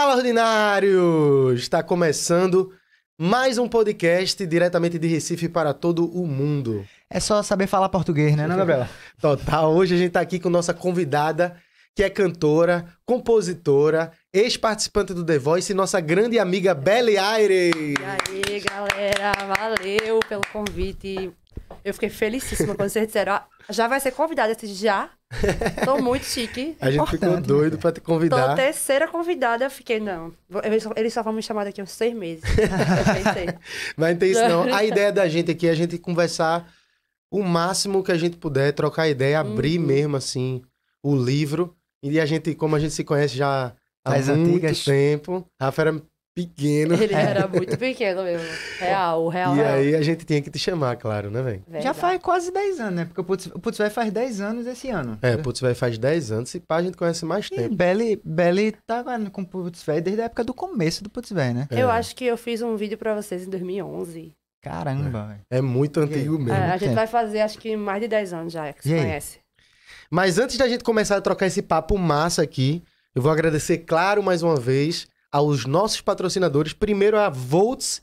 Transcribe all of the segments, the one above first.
Fala, ordinários! Está começando mais um podcast diretamente de Recife para todo o mundo. É só saber falar português, né, né, Total. Hoje a gente está aqui com nossa convidada, que é cantora, compositora, ex-participante do The Voice e nossa grande amiga Belle Aires. E aí, galera, valeu pelo convite. Eu fiquei felicíssima quando vocês disseram, já vai ser convidada esse já. Tô muito chique. A gente Importante, ficou doido pra te convidar. Tô terceira convidada, eu fiquei, não. Eles só, vão me chamar daqui uns seis meses. Mas não tem isso, não. A ideia da gente aqui é a gente conversar o máximo que a gente puder, trocar ideia, uhum. abrir mesmo, assim, o livro. E a gente, como a gente se conhece já há muito antigas. tempo, Rafa era pequeno. Ele é. era muito pequeno mesmo. Real, real. E real. aí a gente tinha que te chamar, claro, né, velho? Já faz quase 10 anos, né? Porque o Putz, vai faz 10 anos esse ano. É, o Putz vai faz 10 anos e pá, a gente conhece mais e tempo. Belly, Belly tava com o Putz vai desde a época do começo do Putz vai, né? É. Eu acho que eu fiz um vídeo pra vocês em 2011. Caramba, É, é muito antigo mesmo. É, a gente vai fazer acho que mais de 10 anos já, que se conhece. Mas antes da gente começar a trocar esse papo massa aqui, eu vou agradecer, claro, mais uma vez aos nossos patrocinadores. Primeiro é a Volts,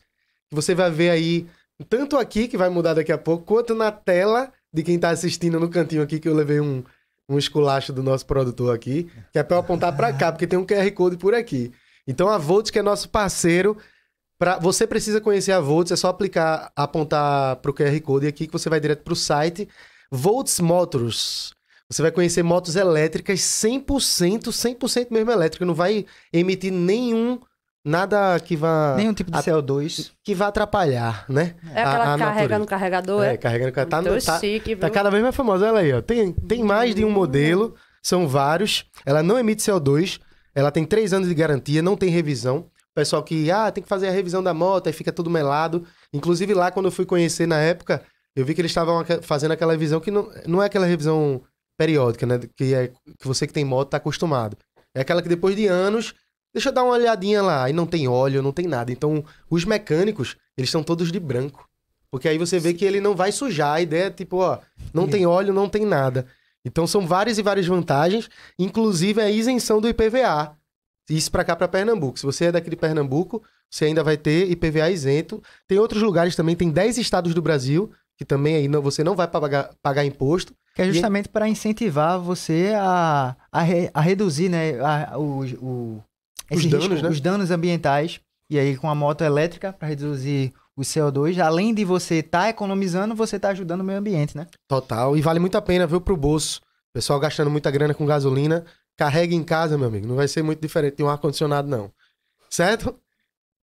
que você vai ver aí, tanto aqui, que vai mudar daqui a pouco, quanto na tela de quem está assistindo no cantinho aqui, que eu levei um, um esculacho do nosso produtor aqui, que é para eu apontar para cá, porque tem um QR Code por aqui. Então a Volts, que é nosso parceiro, pra, você precisa conhecer a Volts, é só aplicar, apontar para o QR Code aqui, que você vai direto para o site. Volts Motors, você vai conhecer motos elétricas 100%, 100% mesmo elétrica. Não vai emitir nenhum nada que vá. Nenhum tipo de CO2. Que vá atrapalhar, né? É a, aquela que carrega no carregador, é? É, carrega no carregador. Tá, tá-, tá, chique, tá cada vez mais famosa. Olha aí, ó. Tem, tem mais de um uhum. modelo, são vários. Ela não emite CO2, ela tem três anos de garantia, não tem revisão. Pessoal que, ah, tem que fazer a revisão da moto, aí fica tudo melado. Inclusive lá, quando eu fui conhecer na época, eu vi que eles estavam fazendo aquela revisão que não, não é aquela revisão periódica, né? Que, é, que você que tem moto tá acostumado. É aquela que depois de anos, deixa eu dar uma olhadinha lá, e não tem óleo, não tem nada. Então, os mecânicos, eles são todos de branco. Porque aí você vê que ele não vai sujar, a ideia é tipo, ó, não tem óleo, não tem nada. Então são várias e várias vantagens, inclusive a isenção do IPVA. Isso para cá, para Pernambuco. Se você é daqui de Pernambuco, você ainda vai ter IPVA isento. Tem outros lugares também, tem 10 estados do Brasil que também aí não, você não vai pagar, pagar imposto. Que é justamente e... para incentivar você a, a, re, a reduzir né, a, o, o, os, danos, risco, né? os danos ambientais. E aí com a moto elétrica para reduzir o CO2, além de você estar tá economizando, você está ajudando o meio ambiente, né? Total. E vale muito a pena, ver para o bolso. Pessoal gastando muita grana com gasolina, carrega em casa, meu amigo. Não vai ser muito diferente de um ar-condicionado, não. Certo?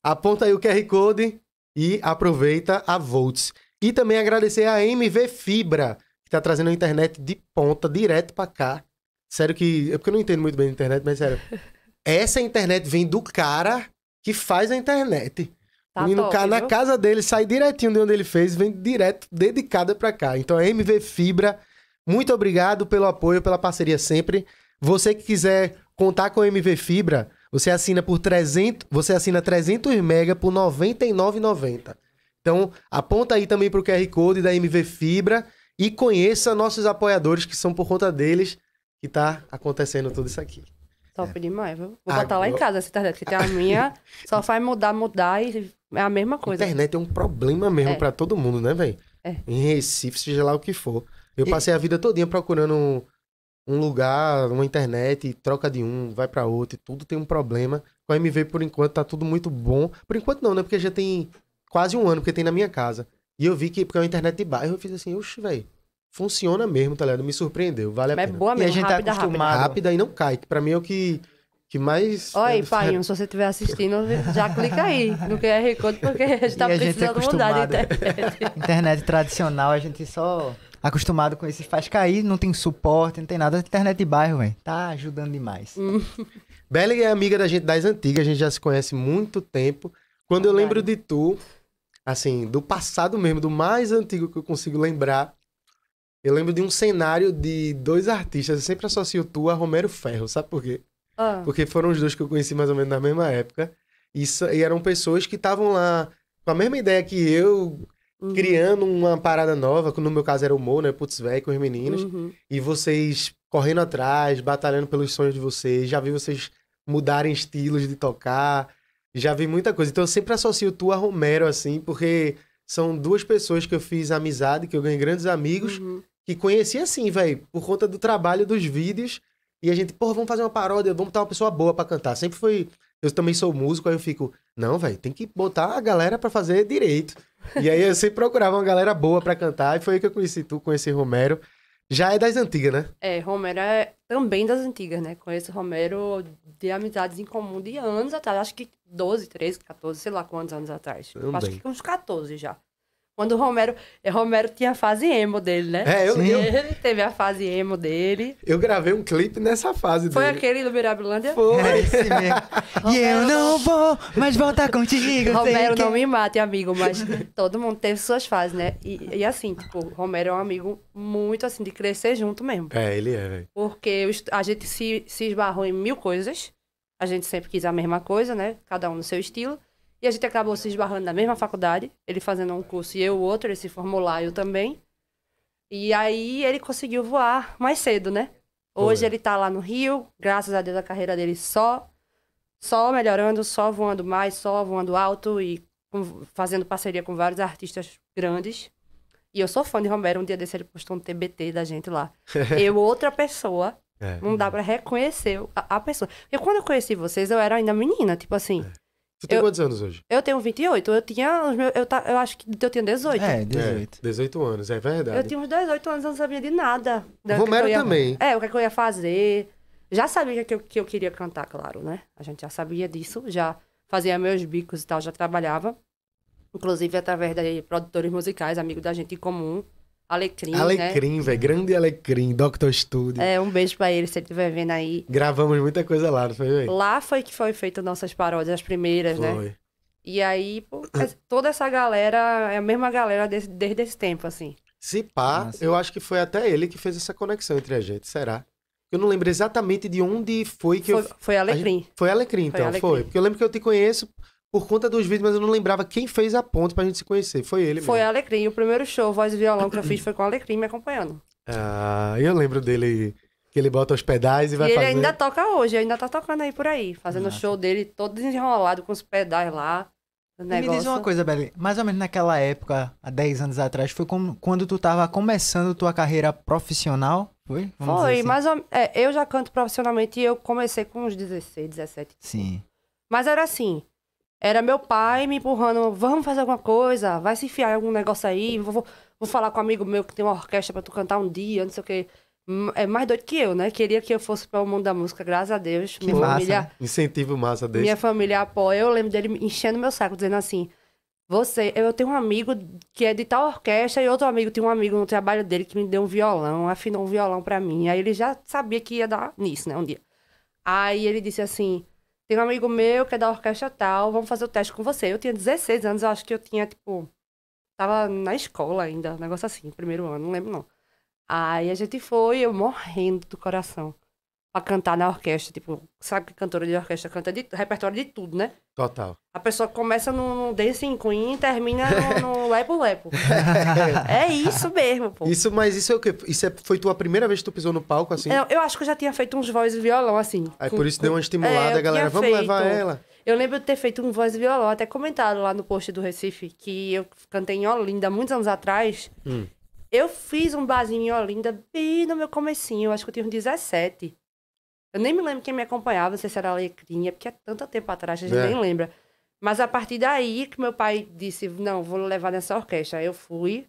Aponta aí o QR Code e aproveita a Volts. E também agradecer a MV Fibra, que tá trazendo a internet de ponta direto para cá. Sério que. É porque eu não entendo muito bem a internet, mas sério. Essa internet vem do cara que faz a internet. Tá e no top, na casa dele, sai direitinho de onde ele fez, vem direto, dedicada para cá. Então, a MV Fibra, muito obrigado pelo apoio, pela parceria sempre. Você que quiser contar com a MV Fibra, você assina por 300, você assina 300 mega por 99,90. Então, aponta aí também para o QR Code da MV Fibra e conheça nossos apoiadores, que são por conta deles que está acontecendo tudo isso aqui. Top é. demais, viu? Vou botar Agora... lá em casa essa internet, que tem a minha, só faz mudar, mudar e é a mesma coisa. Internet é um problema mesmo é. para todo mundo, né, velho? É. Em Recife, seja lá o que for. Eu passei a vida todinha procurando um, um lugar, uma internet, troca de um, vai para outro, e tudo tem um problema. Com a MV, por enquanto, tá tudo muito bom. Por enquanto não, né? Porque já tem quase um ano, porque tem na minha casa. E eu vi que, porque é uma internet de bairro, eu fiz assim, oxe, velho, funciona mesmo, tá ligado? Me surpreendeu, vale a Mas pena. É boa mesmo, e a gente tá rápida, tá acostumado. Rápida. rápida e não cai, que pra mim é o que que mais. Oi, é, pai, se você estiver assistindo, já clica aí no QR Code, porque a gente está precisando gente é mudar de internet. internet tradicional, a gente só acostumado com esse faz cair, não tem suporte, não tem nada. Internet de bairro, velho. Tá ajudando demais. Hum. Belly é amiga da gente das antigas, a gente já se conhece muito tempo. Quando eu lembro cara. de tu, assim, do passado mesmo, do mais antigo que eu consigo lembrar. Eu lembro de um cenário de dois artistas, eu sempre associo tu a Romero Ferro, sabe por quê? Ah. Porque foram os dois que eu conheci mais ou menos na mesma época. E, e eram pessoas que estavam lá com a mesma ideia que eu, uhum. criando uma parada nova, que no meu caso era o Mo, né? Putz, velho, com os meninos. Uhum. E vocês correndo atrás, batalhando pelos sonhos de vocês. Já vi vocês mudarem estilos de tocar já vi muita coisa. Então eu sempre associo tu a Romero, assim, porque são duas pessoas que eu fiz amizade, que eu ganhei grandes amigos, uhum. que conheci assim, velho, por conta do trabalho dos vídeos. E a gente, porra, vamos fazer uma paródia, vamos botar uma pessoa boa para cantar. Sempre foi. Eu também sou músico, aí eu fico, não, velho, tem que botar a galera para fazer direito. E aí eu sempre procurava uma galera boa para cantar, e foi aí que eu conheci tu, conheci Romero. Já é das antigas, né? É, Romero é também das antigas, né? Conheço Romero de amizades em comum de anos atrás. Acho que 12, 13, 14, sei lá quantos anos atrás. Eu Acho que uns 14 já. Quando o Romero. É, Romero tinha a fase emo dele, né? É, eu lembro. Ele teve a fase emo dele. Eu gravei um clipe nessa fase Foi dele. Foi aquele do Mirabilândia? Foi. É esse mesmo. Romero... e eu não vou, mais voltar contigo. Romero, que... não me mate, amigo, mas todo mundo teve suas fases, né? E, e, assim, tipo, Romero é um amigo muito assim de crescer junto mesmo. É, ele é, velho. Porque a gente se, se esbarrou em mil coisas. A gente sempre quis a mesma coisa, né? Cada um no seu estilo. E a gente acabou se esbarrando na mesma faculdade, ele fazendo um curso e eu outro, ele se formou lá, eu também. E aí ele conseguiu voar mais cedo, né? Hoje Foi. ele tá lá no Rio, graças a Deus a carreira dele só só melhorando, só voando mais, só voando alto e fazendo parceria com vários artistas grandes. E eu sou fã de Romero, um dia desse ele postou um TBT da gente lá. eu outra pessoa é. Não dá para reconhecer a, a, pessoa. Porque quando eu conheci vocês, eu era ainda menina, tipo assim. É. Você tem eu, quantos anos hoje? Eu tenho 28. Eu tinha. Eu, tá, eu acho que eu tinha 18. É, 18. É, 18 anos, é verdade. Eu tinha uns 18 anos, eu não sabia de nada. O Romero ia, também. É, o é que, eu ia fazer. Já sabia que eu, que eu queria cantar, claro, né? A gente já sabia disso, já fazia meus bicos e tal, já trabalhava. Inclusive através de produtores musicais, amigo da gente em comum. Alecrim. Alecrim, né? velho. Grande Alecrim, Doctor Studio. É, um beijo pra ele, se ele estiver vendo aí. Gravamos muita coisa lá, não foi, véio? Lá foi que foi feito nossas paródias, as primeiras, né? foi. né? E aí, pô, é, toda essa galera, é a mesma galera desde, desde esse tempo, assim. Se pá, Nossa. Ah, eu acho que foi até ele que fez essa conexão entre a gente, será? Eu não lembro exatamente de onde foi que foi, eu. Foi Alecrim. Gente... Foi Alecrim, então, foi, Alecrim. foi. Porque eu lembro que eu te conheço por conta dos vídeos, mas eu não lembrava quem fez a ponte pra gente se conhecer. Foi ele mesmo. Foi Alecrim. O primeiro show, voz e violão que eu fiz foi com o Alecrim me acompanhando. Ah, eu lembro dele que ele bota os pedais e vai e ele ainda toca hoje, ainda tá tocando aí por aí, fazendo o show dele todo desenrolado com os pedais lá. Me diz uma coisa, Beli, mais ou menos naquela época, há 10 anos atrás, foi como, quando tu tava começando tua carreira profissional, foi? Vamos foi, assim. mas é, eu já canto profissionalmente e eu comecei com uns 16, 17. Sim. Mas era assim, era meu pai me empurrando, vamos fazer alguma coisa, vai se enfiar em algum negócio aí, vou, vou, falar com um amigo meu que tem uma orquestra para tu cantar um dia, não sei o quê é mais doido que eu, né? Queria que eu fosse para o mundo da música, graças a Deus. Que minha massa. Família, né? Incentivo massa desse. Minha família apoia. Eu lembro dele enchendo meu saco, dizendo assim: Você, eu tenho um amigo que é de tal orquestra e outro amigo tem um amigo no trabalho dele que me deu um violão, afinou um violão para mim. Aí ele já sabia que ia dar nisso, né? Um dia. Aí ele disse assim: tem um amigo meu que é da orquestra tal, vamos fazer o teste com você. Eu tinha 16 anos, eu acho que eu tinha, tipo. Tava na escola ainda, um negócio assim, primeiro ano, não lembro não. Aí a gente foi, eu morrendo do coração para cantar na orquestra. Tipo, sabe que cantora de orquestra canta de repertório de tudo, né? Total. A pessoa começa no, no Dancing Queen e termina no, no Lepo Lepo. é isso mesmo, pô. Isso, mas isso é o quê? Isso é, foi tua primeira vez que tu pisou no palco, assim? Eu, eu acho que eu já tinha feito uns voz e violão, assim. Aí com, por isso com... deu uma estimulada, é, galera. Vamos feito... levar ela. Eu lembro de ter feito um voz e violão, até comentado lá no post do Recife, que eu cantei em Olinda muitos anos atrás. Hum. Eu fiz um barzinho em Olinda bem no meu comecinho, eu acho que eu tinha uns 17. Eu nem me lembro quem me acompanhava, se era a Alecrinha, é porque é tanto tempo atrás, a gente é. nem lembra. Mas a partir daí que meu pai disse, não, vou levar nessa orquestra. Eu fui,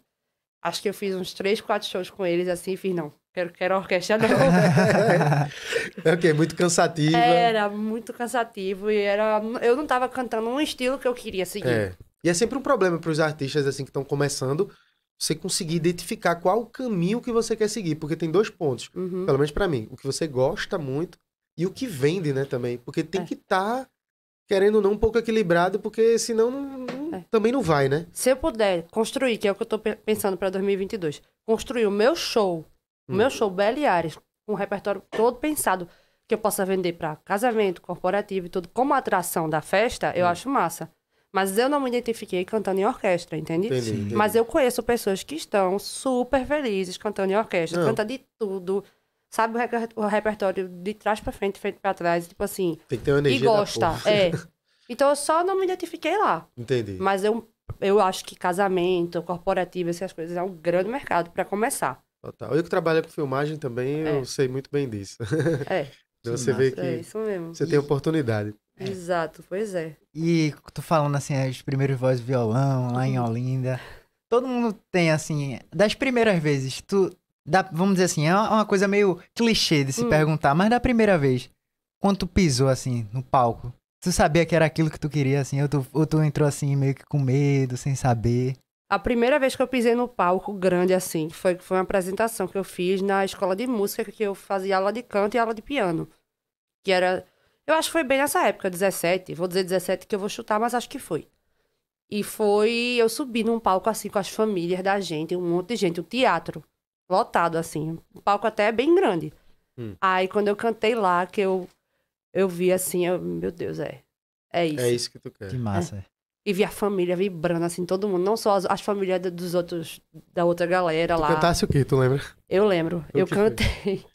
acho que eu fiz uns três, quatro shows com eles, assim, fiz, não, quero, quero orquestra não. é o quê? Muito cansativo. Era muito cansativo e era, eu não estava cantando um estilo que eu queria seguir. É. E é sempre um problema para os artistas, assim, que estão começando, você conseguir identificar qual o caminho que você quer seguir, porque tem dois pontos, uhum. pelo menos para mim, o que você gosta muito e o que vende, né, também, porque tem é. que estar tá, querendo ou não um pouco equilibrado, porque senão não, não, é. também não vai, né? Se eu puder construir, que é o que eu tô pensando para 2022, construir o meu show, hum. o meu hum. show Beliares, com um repertório todo pensado que eu possa vender para casamento, corporativo e tudo, como atração da festa, eu hum. acho massa. Mas eu não me identifiquei cantando em orquestra, entende? Entendi, entendi. Mas eu conheço pessoas que estão super felizes cantando em orquestra, não. canta de tudo. Sabe o, repertório de trás para frente, frente para trás, tipo assim. Tem que ter uma energia. E gosta, é. Então eu só não me identifiquei lá. Entendi. Mas eu, eu acho que casamento, corporativo, essas coisas é um grande mercado para começar. Total. Eu que trabalho com filmagem também, é. eu sei muito bem disso. É. Então, você vê que é você tem oportunidade. É. Exato, pois é. E tu falando assim, as primeiras vozes violão lá em uhum. Olinda. Todo mundo tem assim, das primeiras vezes, tu dá, vamos dizer assim, é, é uma coisa meio clichê de se hum. perguntar, mas da primeira vez, quando tu pisou assim no palco, tu sabia que era aquilo que tu queria assim, ou tu, ou tu entrou assim meio que com medo, sem saber? A primeira vez que eu pisei no palco grande assim, foi foi uma apresentação que eu fiz na escola de música que eu fazia aula de canto e aula de piano, que era eu acho que foi bem nessa época, 17. Vou dizer 17 que eu vou chutar, mas acho que foi. E foi eu subi num palco assim com as famílias da gente, um monte de gente, um teatro lotado assim, um palco até bem grande. Hum. Aí quando eu cantei lá, que eu eu vi assim, eu, meu Deus, é. É isso. É isso que tu quer. Que massa. É. é. E vi a família vibrando, assim, todo mundo. Não só as, as famílias dos outros, da outra galera tu lá. Cantasse o que, tu lembra? Eu lembro. O eu cantei. Foi?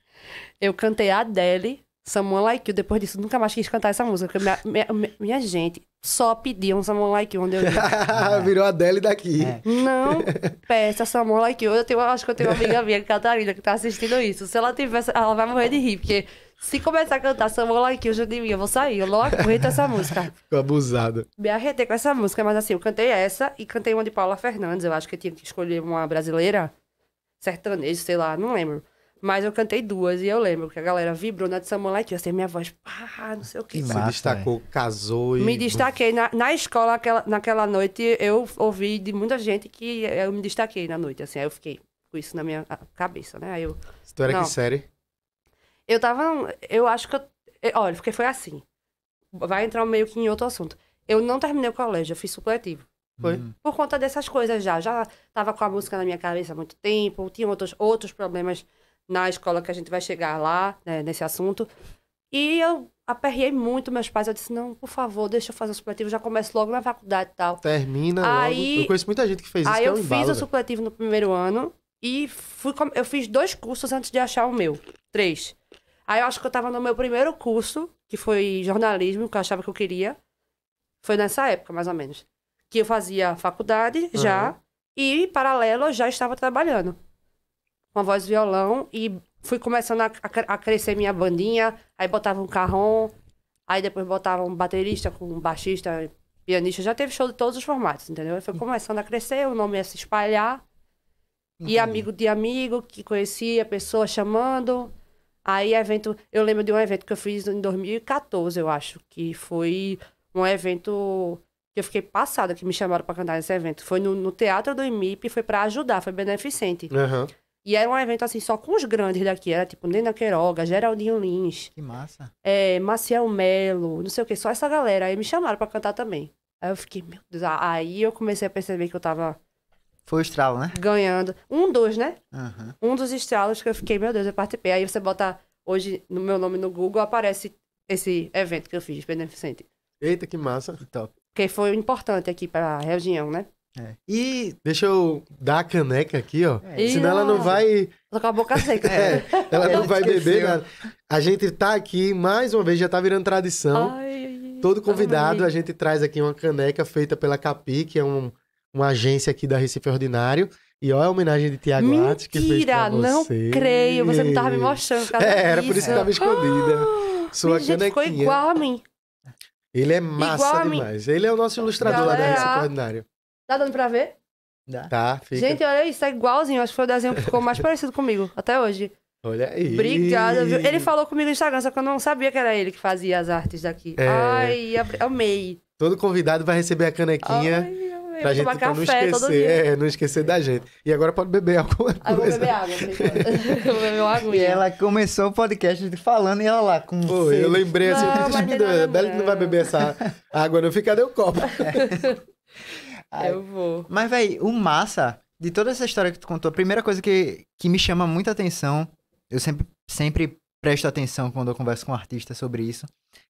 Eu cantei Adele, Samuel Like You. Depois disso, nunca mais quis cantar essa música. Porque minha, minha, minha gente só pediam Samuel Like You onde eu Virou a Adele daqui. É. Não peça Samuel Like You. Eu tenho, acho que eu tenho uma amiga minha, Catarina, que tá assistindo isso. Se ela tivesse, ela vai morrer de rir, porque... Se começar a cantar Samuel Like You, de mim, eu vou sair. Eu logo aguento essa música. Ficou abusada. Me arretei com essa música, mas assim, eu cantei essa e cantei uma de Paula Fernandes. Eu acho que eu tinha que escolher uma brasileira sertaneja, sei lá, não lembro. Mas eu cantei duas e eu lembro que a galera vibrou na de Samolete, assim sei minha voz, pá, não sei o que. Se destacou, é. casou e... Me destaquei. Na, na escola, aquela, naquela noite, eu ouvi de muita gente que eu me destaquei na noite, assim. Aí eu fiquei com isso na minha cabeça, né? Aí eu... era não. que série? Eu tava... Eu acho que eu... Olha, porque foi assim. Vai entrar meio que em outro assunto. Eu não terminei o colégio, eu fiz supletivo. Uhum. Por conta dessas coisas já. Já tava com a música na minha cabeça há muito tempo, tinha outros, outros problemas na escola que a gente vai chegar lá, né, nesse assunto. E eu aperriei muito meus pais. Eu disse, não, por favor, deixa eu fazer o supletivo, já começo logo na faculdade e tal. Termina aí, logo. Eu conheço muita gente que fez isso. Aí que é um eu embalo, fiz o né? supletivo no primeiro ano e fui, eu fiz dois cursos antes de achar o meu. Três. Aí eu acho que eu tava no meu primeiro curso, que foi jornalismo, que eu achava que eu queria. Foi nessa época, mais ou menos. Que eu fazia faculdade uhum. já, e paralelo eu já estava trabalhando uma voz violão e fui começando a, a, crescer minha bandinha, aí botava um carrom, aí depois botava um baterista com um baixista, pianista, já teve show de todos os formatos, entendeu? Foi hum. começando a crescer, o nome ia é se espalhar. Entendi. E amigo de amigo que conhecia, pessoa chamando. Aí evento, eu lembro de um evento que eu fiz em 2014, eu acho, que foi um evento que eu fiquei passada que me chamaram para cantar nesse evento. Foi no, no teatro do IMIP, foi para ajudar, foi beneficente. Uhum. E era um evento assim só com os grandes daqui. Era tipo Nena Queiroga, Geraldinho Lins. Que massa. É, Maciel Melo, não sei o que, só essa galera. Aí me chamaram para cantar também. Aí eu fiquei, meu Deus. Aí eu comecei a perceber que eu tava. Foi o estralo, né? Ganhando. Um dos, né? Uhum. Um dos estralos que eu fiquei, meu Deus, eu participei. Aí você bota hoje no meu nome no Google, aparece esse evento que eu fiz, Beneficente. Eita, que massa. Que top. Porque foi importante aqui pra região, né? É. E deixa eu dar a caneca aqui, ó. É. Senão ela não vai. Tô com a boca seca. é, ela não vai beber nada. A gente tá aqui, mais uma vez, já tá virando tradição. Ai, Todo convidado, ai. a gente traz aqui uma caneca feita pela Capi, que é um, uma agência aqui da Recife Ordinário. E olha é a homenagem de Tiago Atos que fez pra você. não creio. Você não tava me mostrando. É, era por isso que tava escondida. Ah! Sua canequinha. Gente, ficou igual a mim. Ele é massa demais. Ele é o nosso ilustrador Galera, lá da Recife Ordinário. Tá dando pra ver? Dá. Tá, fica. Gente, olha isso, tá igualzinho. Acho que foi o desenho que ficou mais parecido comigo até hoje. Olha aí. Obrigada, viu? Ele falou comigo no Instagram, só que eu não sabia que era ele que fazia as artes daqui. É... Ai, amei. Todo convidado vai receber a canequinha. Ai, amei. Pra, gente, pra café, não esquecer, é, não esquecer da gente. E agora pode beber alguma ah, coisa. Ah, vou beber água. vou beber uma aguinha. E ela começou o podcast falando e ela lá com Pô, Eu lembrei assim, não, Bela tipo, que não vai beber essa água, não fica, deu copo. Ai. Eu vou. Mas, velho, o massa de toda essa história que tu contou, a primeira coisa que, que me chama muita atenção, eu sempre, sempre presto atenção quando eu converso com um artista sobre isso,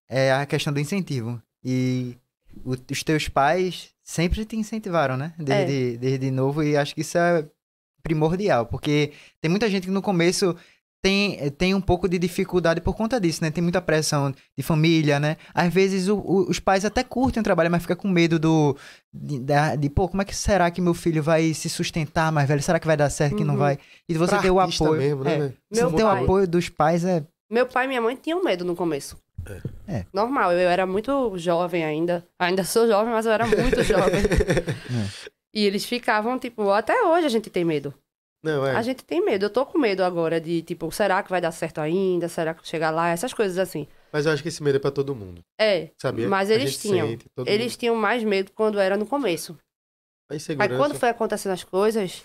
é a questão do incentivo. E o, os teus pais sempre te incentivaram, né? Desde, é. desde novo, e acho que isso é primordial, porque tem muita gente que no começo tem, eh, tem um pouco de dificuldade por conta disso, né? Tem muita pressão de família, né? Às vezes o, o, os pais até curtem o trabalho, mas fica com medo do. De, de, de, pô, como é que será que meu filho vai se sustentar mais velho? Será que vai dar certo uhum. que não uhum. vai? E você pra ter o apoio. Mesmo, né, é, né? Você ter o apoio dos pais é. Meu pai e minha mãe tinham medo no começo. É. é. Normal, eu era muito jovem ainda. Ainda sou jovem, mas eu era muito jovem. É. E eles ficavam, tipo, até hoje a gente tem medo. Não, é. A gente tem medo. Eu tô com medo agora de, tipo, será que vai dar certo ainda? Será que chegar lá? Essas coisas assim. Mas eu acho que esse medo é pra todo mundo. É. Sabia? Mas eles tinham. Sente, eles mundo. tinham mais medo quando era no começo. A insegurança... Aí quando foi acontecendo as coisas,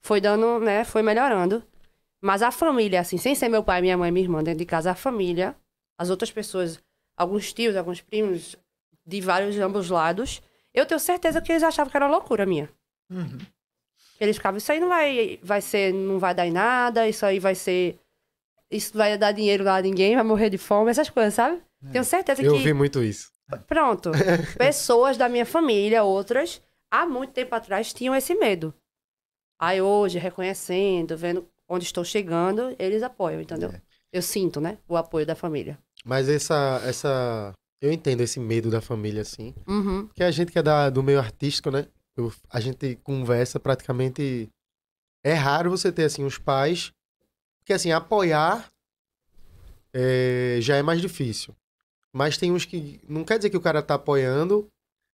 foi dando, né? Foi melhorando. Mas a família, assim, sem ser meu pai, minha mãe, minha irmã, dentro de casa, a família, as outras pessoas, alguns tios, alguns primos, de vários ambos lados, eu tenho certeza que eles achavam que era loucura minha. Uhum. Eles ficavam, isso aí não vai, vai ser, não vai dar em nada, isso aí vai ser. Isso vai dar dinheiro lá a ninguém, vai morrer de fome, essas coisas, sabe? É. Tenho certeza eu que. Eu ouvi muito isso. Pronto. pessoas da minha família, outras, há muito tempo atrás tinham esse medo. Aí hoje, reconhecendo, vendo onde estou chegando, eles apoiam, entendeu? É. Eu sinto, né? O apoio da família. Mas essa, essa eu entendo esse medo da família, assim. Uhum. Que a gente que é da, do meio artístico, né? Eu, a gente conversa praticamente. É raro você ter assim os pais, porque assim apoiar é, já é mais difícil. Mas tem uns que não quer dizer que o cara tá apoiando,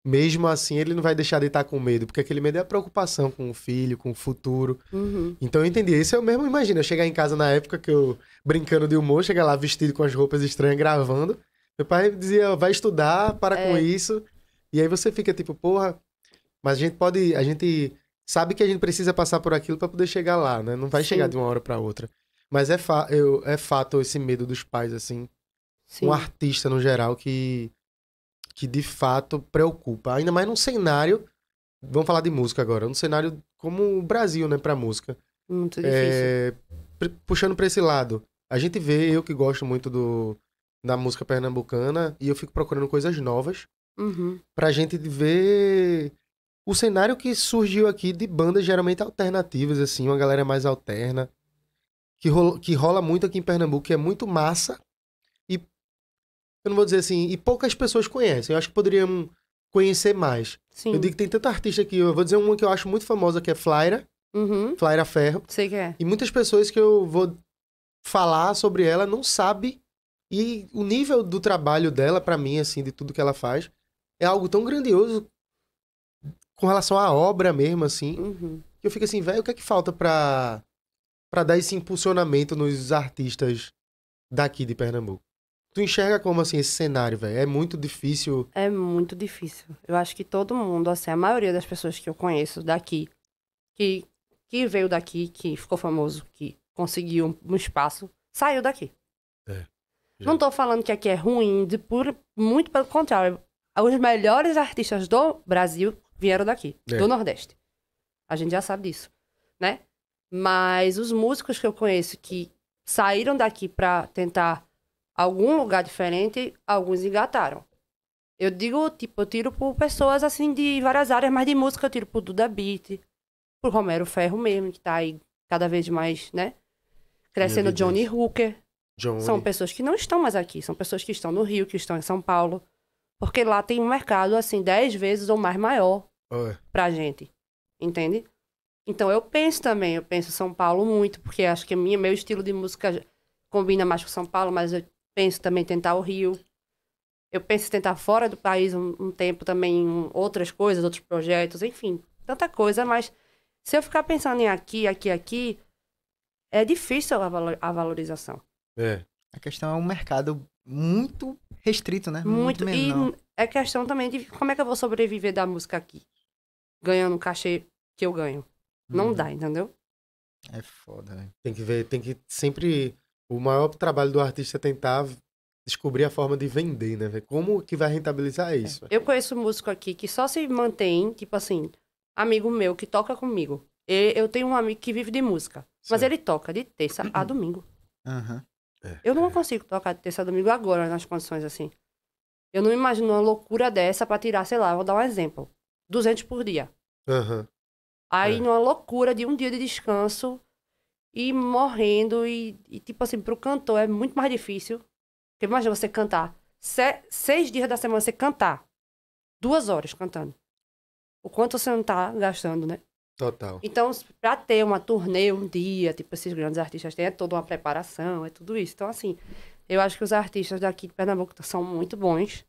mesmo assim ele não vai deixar de estar com medo, porque aquele medo é a preocupação com o filho, com o futuro. Uhum. Então eu entendi. Isso eu mesmo imagino. Eu chegar em casa na época que eu brincando de humor, chegar lá vestido com as roupas estranhas gravando. Meu pai dizia, vai estudar, para é. com isso. E aí você fica tipo, porra, mas a gente pode, a gente sabe que a gente precisa passar por aquilo para poder chegar lá, né? Não vai Sim. chegar de uma hora para outra. Mas é, fa eu, é fato esse medo dos pais, assim. Sim. Um artista no geral que, que de fato preocupa. Ainda mais num cenário. Vamos falar de música agora. Num cenário como o Brasil, né, pra música. Muito é, puxando pra esse lado. A gente vê, eu que gosto muito do, da música pernambucana, e eu fico procurando coisas novas. Uhum. Pra gente ver o cenário que surgiu aqui de bandas geralmente alternativas, assim, uma galera mais alterna, que rola, que rola muito aqui em Pernambuco, que é muito massa, e eu não vou dizer assim, e poucas pessoas conhecem. Eu acho que poderiam conhecer mais. Sim. Eu digo que tem tanta artista aqui, eu vou dizer uma que eu acho muito famosa, que é Flaira, uhum. Flaira Ferro. Sei que é. E muitas pessoas que eu vou falar sobre ela não sabe e o nível do trabalho dela para mim assim de tudo que ela faz é algo tão grandioso com relação à obra mesmo, assim. Uhum. Eu fico assim, velho, o que é que falta pra, pra dar esse impulsionamento nos artistas daqui de Pernambuco? Tu enxerga como, assim, esse cenário, velho? É muito difícil? É muito difícil. Eu acho que todo mundo, assim, a maioria das pessoas que eu conheço daqui, que, que veio daqui, que ficou famoso, que conseguiu um espaço, saiu daqui. É. Não tô falando que aqui é ruim, de puro, muito pelo contrário. Os melhores artistas do Brasil vieram daqui, é. do Nordeste. A gente já sabe disso, né? Mas os músicos que eu conheço que saíram daqui para tentar algum lugar diferente, alguns engataram. Eu digo, tipo, eu tiro por pessoas assim de várias áreas, mas de música eu tiro por Duda Beat, por Romero Ferro mesmo, que tá aí cada vez mais, né? Crescendo Johnny Hooker. Johnny. São pessoas que não estão mais aqui, são pessoas que estão no Rio, que estão em São Paulo. Porque lá tem um mercado, assim, dez vezes ou mais maior Oi. pra gente. Entende? Então eu penso também, eu penso São Paulo muito, porque acho que minha, meu estilo de música combina mais com São Paulo, mas eu penso também tentar o Rio. Eu penso em tentar fora do país um, um tempo também, um, outras coisas, outros projetos, enfim, tanta coisa, mas se eu ficar pensando em aqui, aqui, aqui, é difícil a, valor, a valorização. É. A questão é um mercado muito restrito, né? Muito, muito menor. E é questão também de como é que eu vou sobreviver da música aqui ganhando o cachê que eu ganho. Hum. Não uhum. dá, entendeu? É foda, né? Tem que ver, tem que sempre. O maior trabalho do artista é tentar descobrir a forma de vender, né? Como que vai rentabilizar é. isso? Eu conheço um músico aqui que só se mantém, tipo assim, amigo meu que toca comigo. Eu tenho um amigo que vive de música, mas ele toca de terça a domingo. Uhum. É, eu não é. consigo tocar de terça a domingo agora, nas condições assim. Eu não imagino uma loucura dessa para tirar, sei lá, vou dar um exemplo. 200 por dia. Uhum. Aí, é. numa loucura de um dia de descanso e morrendo. E, e, tipo assim, pro cantor é muito mais difícil. Porque imagina você cantar. Se, seis dias da semana você cantar. Duas horas cantando. O quanto você não tá gastando, né? Total. Então, pra ter uma turnê um dia, tipo, esses grandes artistas têm, é toda uma preparação, é tudo isso. Então, assim, eu acho que os artistas daqui de Pernambuco são muito bons.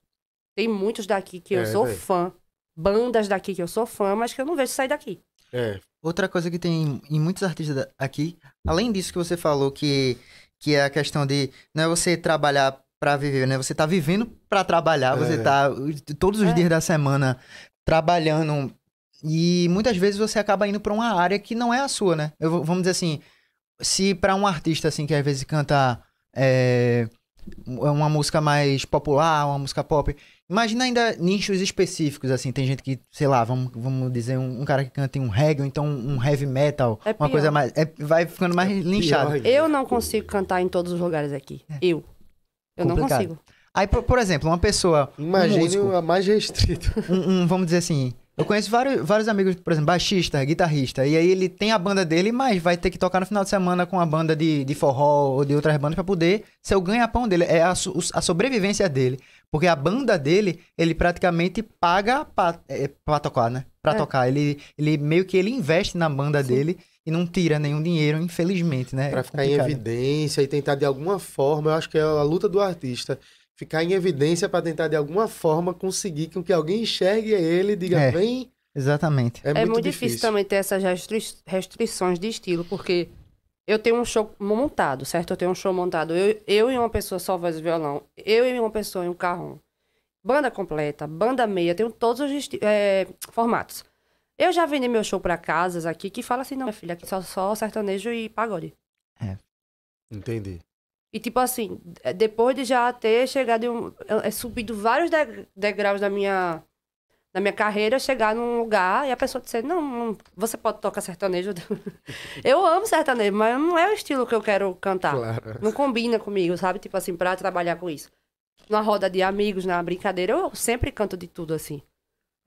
Tem muitos daqui que é, eu sou fã bandas daqui que eu sou fã, mas que eu não vejo sair daqui. É. Outra coisa que tem em muitos artistas aqui, além disso que você falou, que, que é a questão de não é você trabalhar para viver, né? Você tá vivendo para trabalhar, é. você tá todos os é. dias da semana trabalhando e muitas vezes você acaba indo para uma área que não é a sua, né? Eu, vamos dizer assim, se para um artista assim que às vezes canta é, é uma música mais popular, uma música pop. Imagina ainda nichos específicos, assim. Tem gente que, sei lá, vamos, vamos dizer, um, um cara que canta em um reggae, ou então um heavy metal. É uma pior. coisa mais. É, vai ficando mais é linchado. Pior. Eu não consigo cantar em todos os lugares aqui. É. Eu. Eu Complicado. não consigo. Aí, por, por exemplo, uma pessoa. Imagine um músico, a mais restrita. Um, um, vamos dizer assim, eu conheço vários, vários amigos, por exemplo, baixista, guitarrista, e aí ele tem a banda dele, mas vai ter que tocar no final de semana com a banda de, de forró ou de outras bandas para poder ser o ganha-pão dele, é a, a sobrevivência dele. Porque a banda dele, ele praticamente paga pra, é, pra tocar, né? Pra é. tocar. Ele, ele meio que ele investe na banda Sim. dele e não tira nenhum dinheiro, infelizmente, né? Pra é ficar em evidência e tentar de alguma forma, eu acho que é a luta do artista ficar em evidência para tentar de alguma forma conseguir com que alguém enxergue ele e diga, é, Exatamente. É, é muito, muito difícil. também ter essas restri restrições de estilo, porque eu tenho um show montado, certo? Eu tenho um show montado. Eu, eu e uma pessoa só voz e violão. Eu e uma pessoa em um carro Banda completa, banda meia, tenho todos os é, formatos. Eu já vendi meu show para casas aqui que fala assim, não, minha filha, aqui só, só sertanejo e pagode. É. Entendi. E, tipo assim, depois de já ter chegado, um, é, subido vários degraus da minha, da minha carreira, chegar num lugar e a pessoa dizer, não, não você pode tocar sertanejo. eu amo sertanejo, mas não é o estilo que eu quero cantar. Claro. Não combina comigo, sabe? Tipo assim, pra trabalhar com isso. Na roda de amigos, na brincadeira, eu sempre canto de tudo, assim.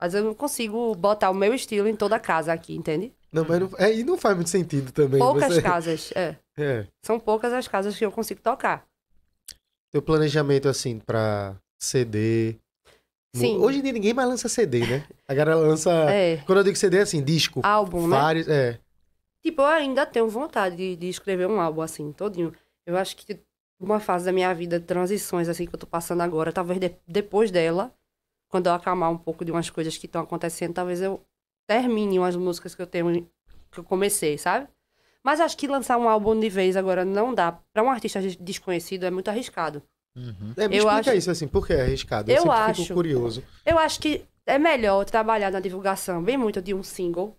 Mas eu não consigo botar o meu estilo em toda casa aqui, entende? Não, mas não, é, e não faz muito sentido também. Poucas você... casas, é. É. São poucas as casas que eu consigo tocar. Teu planejamento, assim, pra CD. Sim. Hoje em dia ninguém mais lança CD, né? A galera lança. É. Quando eu digo CD, é assim, disco. Álbum, né? vários, né? É. Tipo, eu ainda tenho vontade de, de, escrever um álbum, assim, todinho. Eu acho que uma fase da minha vida, transições, assim, que eu tô passando agora, talvez de, depois dela, quando eu acalmar um pouco de umas coisas que estão acontecendo, talvez eu termine umas músicas que eu tenho, que eu comecei, sabe? Mas acho que lançar um álbum de vez agora não dá. Para um artista desconhecido é muito arriscado. Uhum. É, me eu acho... isso assim, por que é arriscado? Eu, eu acho... fico curioso. Eu acho que é melhor trabalhar na divulgação bem muito de um single,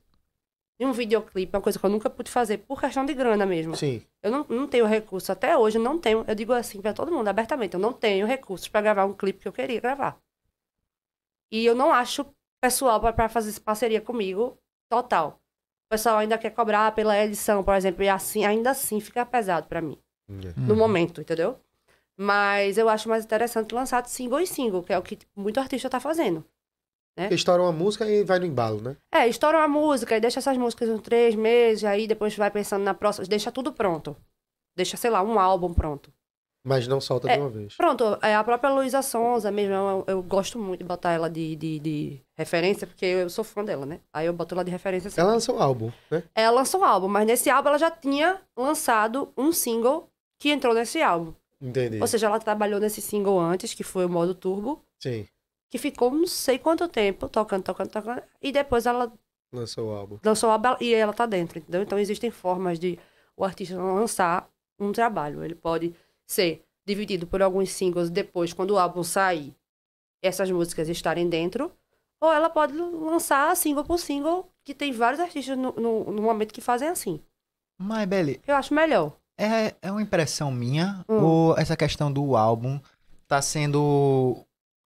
de um videoclipe, uma coisa que eu nunca pude fazer por questão de grana mesmo. Sim. Eu não, não tenho recurso, até hoje não tenho, eu digo assim para todo mundo abertamente, eu não tenho recursos para gravar um clipe que eu queria gravar. E eu não acho pessoal para fazer parceria comigo total o pessoal ainda quer cobrar pela edição, por exemplo, e assim, ainda assim fica pesado para mim. No uhum. momento, entendeu? Mas eu acho mais interessante lançar de single em single, que é o que muito artista tá fazendo. Né? Estoura uma música e vai no embalo, né? É, estoura uma música e deixa essas músicas uns três meses, aí depois vai pensando na próxima, deixa tudo pronto. Deixa, sei lá, um álbum pronto. Mas não solta é, de uma vez. Pronto, é a própria Luísa Sonza mesmo, eu, eu, gosto muito de botar ela de, de, de, referência, porque eu sou fã dela, né? Aí eu boto ela de referência sempre. Ela lançou um álbum, né? Ela lançou um álbum, mas nesse álbum ela já tinha lançado um single que entrou nesse álbum. Entendi. Ou seja, ela trabalhou nesse single antes, que foi o modo turbo. Sim. Que ficou não sei quanto tempo tocando, tocando, tocando. E depois ela. Lançou o álbum. Lançou o álbum e ela tá dentro, entendeu? Então existem formas de o artista lançar um trabalho. Ele pode ser dividido por alguns singles depois, quando o álbum sair, essas músicas estarem dentro. Ou ela pode lançar single por single, que tem vários artistas no, no, no momento que fazem assim. Mas, Beli... Eu acho melhor. É, é uma impressão minha, hum. ou essa questão do álbum tá sendo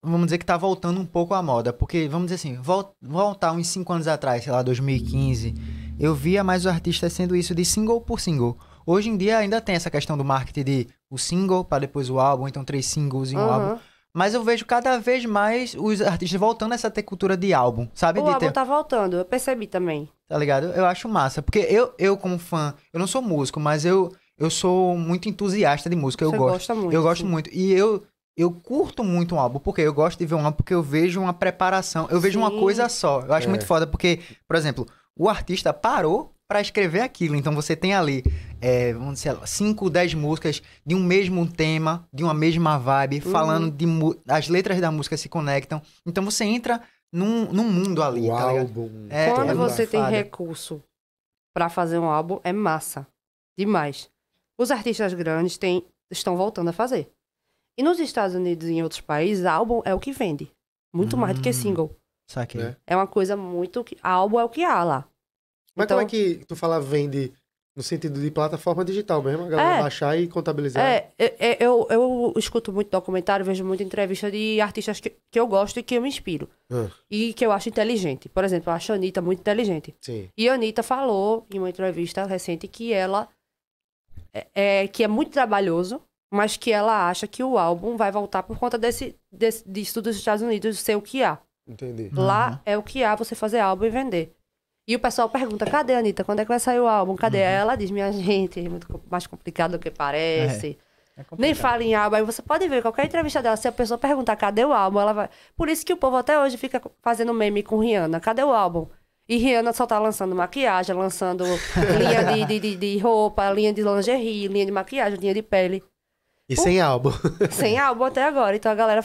vamos dizer que tá voltando um pouco à moda, porque vamos dizer assim, vol voltar uns 5 anos atrás, sei lá, 2015, eu via mais os artistas sendo isso de single por single. Hoje em dia ainda tem essa questão do marketing de o single para depois o álbum, então três singles em um uhum. álbum. Mas eu vejo cada vez mais os artistas voltando a essa ter cultura de álbum, sabe? O de álbum ter... tá voltando, eu percebi também. Tá ligado? Eu acho massa. Porque eu, eu como fã, eu não sou músico, mas eu, eu sou muito entusiasta de música. Você eu gosto. Gosta muito, eu gosto muito. E eu, eu curto muito um álbum, porque eu gosto de ver um álbum, porque eu vejo uma preparação. Eu vejo sim. uma coisa só. Eu acho é. muito foda, porque, por exemplo, o artista parou para escrever aquilo. Então você tem ali, é, vamos dizer, 5, 10 músicas de um mesmo tema, de uma mesma vibe, uhum. falando de. As letras da música se conectam. Então você entra num, num mundo ali. O tá álbum. É, Quando é você tem recurso para fazer um álbum, é massa. Demais. Os artistas grandes têm, estão voltando a fazer. E nos Estados Unidos e em outros países, álbum é o que vende. Muito hum, mais do que hum, single. Saquei. É. é uma coisa muito. Álbum é o que há lá. Mas então, como é então que tu fala vende no sentido de plataforma digital mesmo? A galera é, baixar e contabilizar? É, é, eu, eu escuto muito documentário, vejo muita entrevista de artistas que, que eu gosto e que eu me inspiro. Ah. E que eu acho inteligente. Por exemplo, eu acho a Anitta muito inteligente. Sim. E a Anitta falou em uma entrevista recente que ela... É, é que é muito trabalhoso, mas que ela acha que o álbum vai voltar por conta desse, desse disso dos Estados Unidos ser o que há. Entendi. Lá uhum. é o que há você fazer álbum e vender. E o pessoal pergunta, cadê, Anitta? Quando é que vai sair o álbum? Cadê? Uhum. Ela diz, minha gente, é muito mais complicado do que parece. É. É Nem fala em álbum. Aí você pode ver, qualquer entrevista dela, se a pessoa perguntar cadê o álbum, ela vai... Por isso que o povo até hoje fica fazendo meme com Rihanna. Cadê o álbum? E Rihanna só tá lançando maquiagem, lançando linha de, de, de, roupa, linha de lingerie, linha de maquiagem, linha de pele. E sem álbum. sem álbum até agora. Então a galera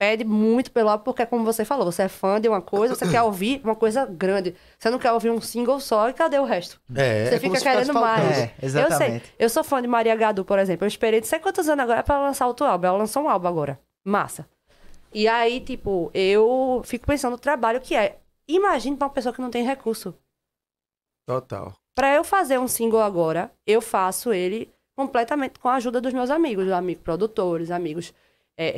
pede muito pelo álbum, porque, é como você falou, você é fã de uma coisa, você quer ouvir uma coisa grande. Você não quer ouvir um single só e cadê o resto? É, você é fica querendo mais. É, exatamente. Eu sei. Eu sou fã de Maria Gadu, por exemplo. Eu esperei não sei quantos anos agora é para lançar outro álbum. Ela lançou um álbum agora. Massa. E aí, tipo, eu fico pensando no trabalho que é. Imagina pra uma pessoa que não tem recurso. Total. Pra eu fazer um single agora, eu faço ele completamente com a ajuda dos meus amigos, amigos produtores, amigos é,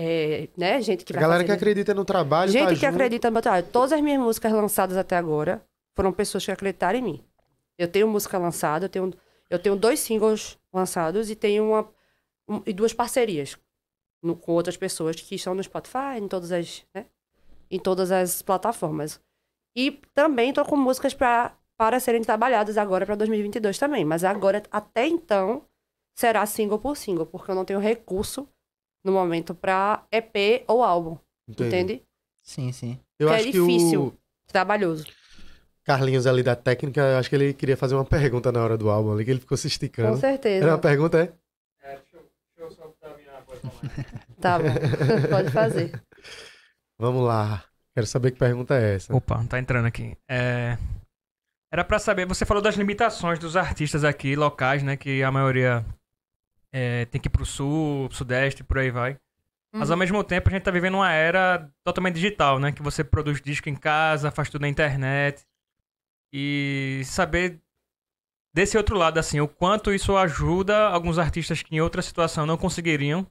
é, né? Gente que a galera fazer... que acredita no trabalho. Gente tá que acredita no trabalho. Todas as minhas músicas lançadas até agora foram pessoas que acreditaram em mim. Eu tenho música lançada, eu tenho, eu tenho dois singles lançados e tenho uma um, e duas parcerias no, com outras pessoas que estão no Spotify, em todas as, né? em todas as plataformas. E também estou com músicas para para serem trabalhadas agora para 2022 também, mas agora até então será single por single, porque eu não tenho recurso no momento para EP ou álbum. Entendi. Entende? Sim, sim. Eu é acho é difícil, que o... trabalhoso. Carlinhos ali da técnica, acho que ele queria fazer uma pergunta na hora do álbum ali, que ele ficou se esticando. Com certeza. Era uma pergunta, é? É, deixa eu, deixa eu só botar minha Tá bom, pode fazer. Vamos lá. Quero saber que pergunta é essa. Opa, tá entrando aqui. É... Era para saber, você falou das limitações dos artistas aqui, locais, né? Que a maioria é, tem que ir pro sul, sudeste, por aí vai. Uhum. Mas ao mesmo tempo a gente tá vivendo uma era totalmente digital, né? Que você produz disco em casa, faz tudo na internet. E saber desse outro lado, assim, o quanto isso ajuda alguns artistas que em outra situação não conseguiriam,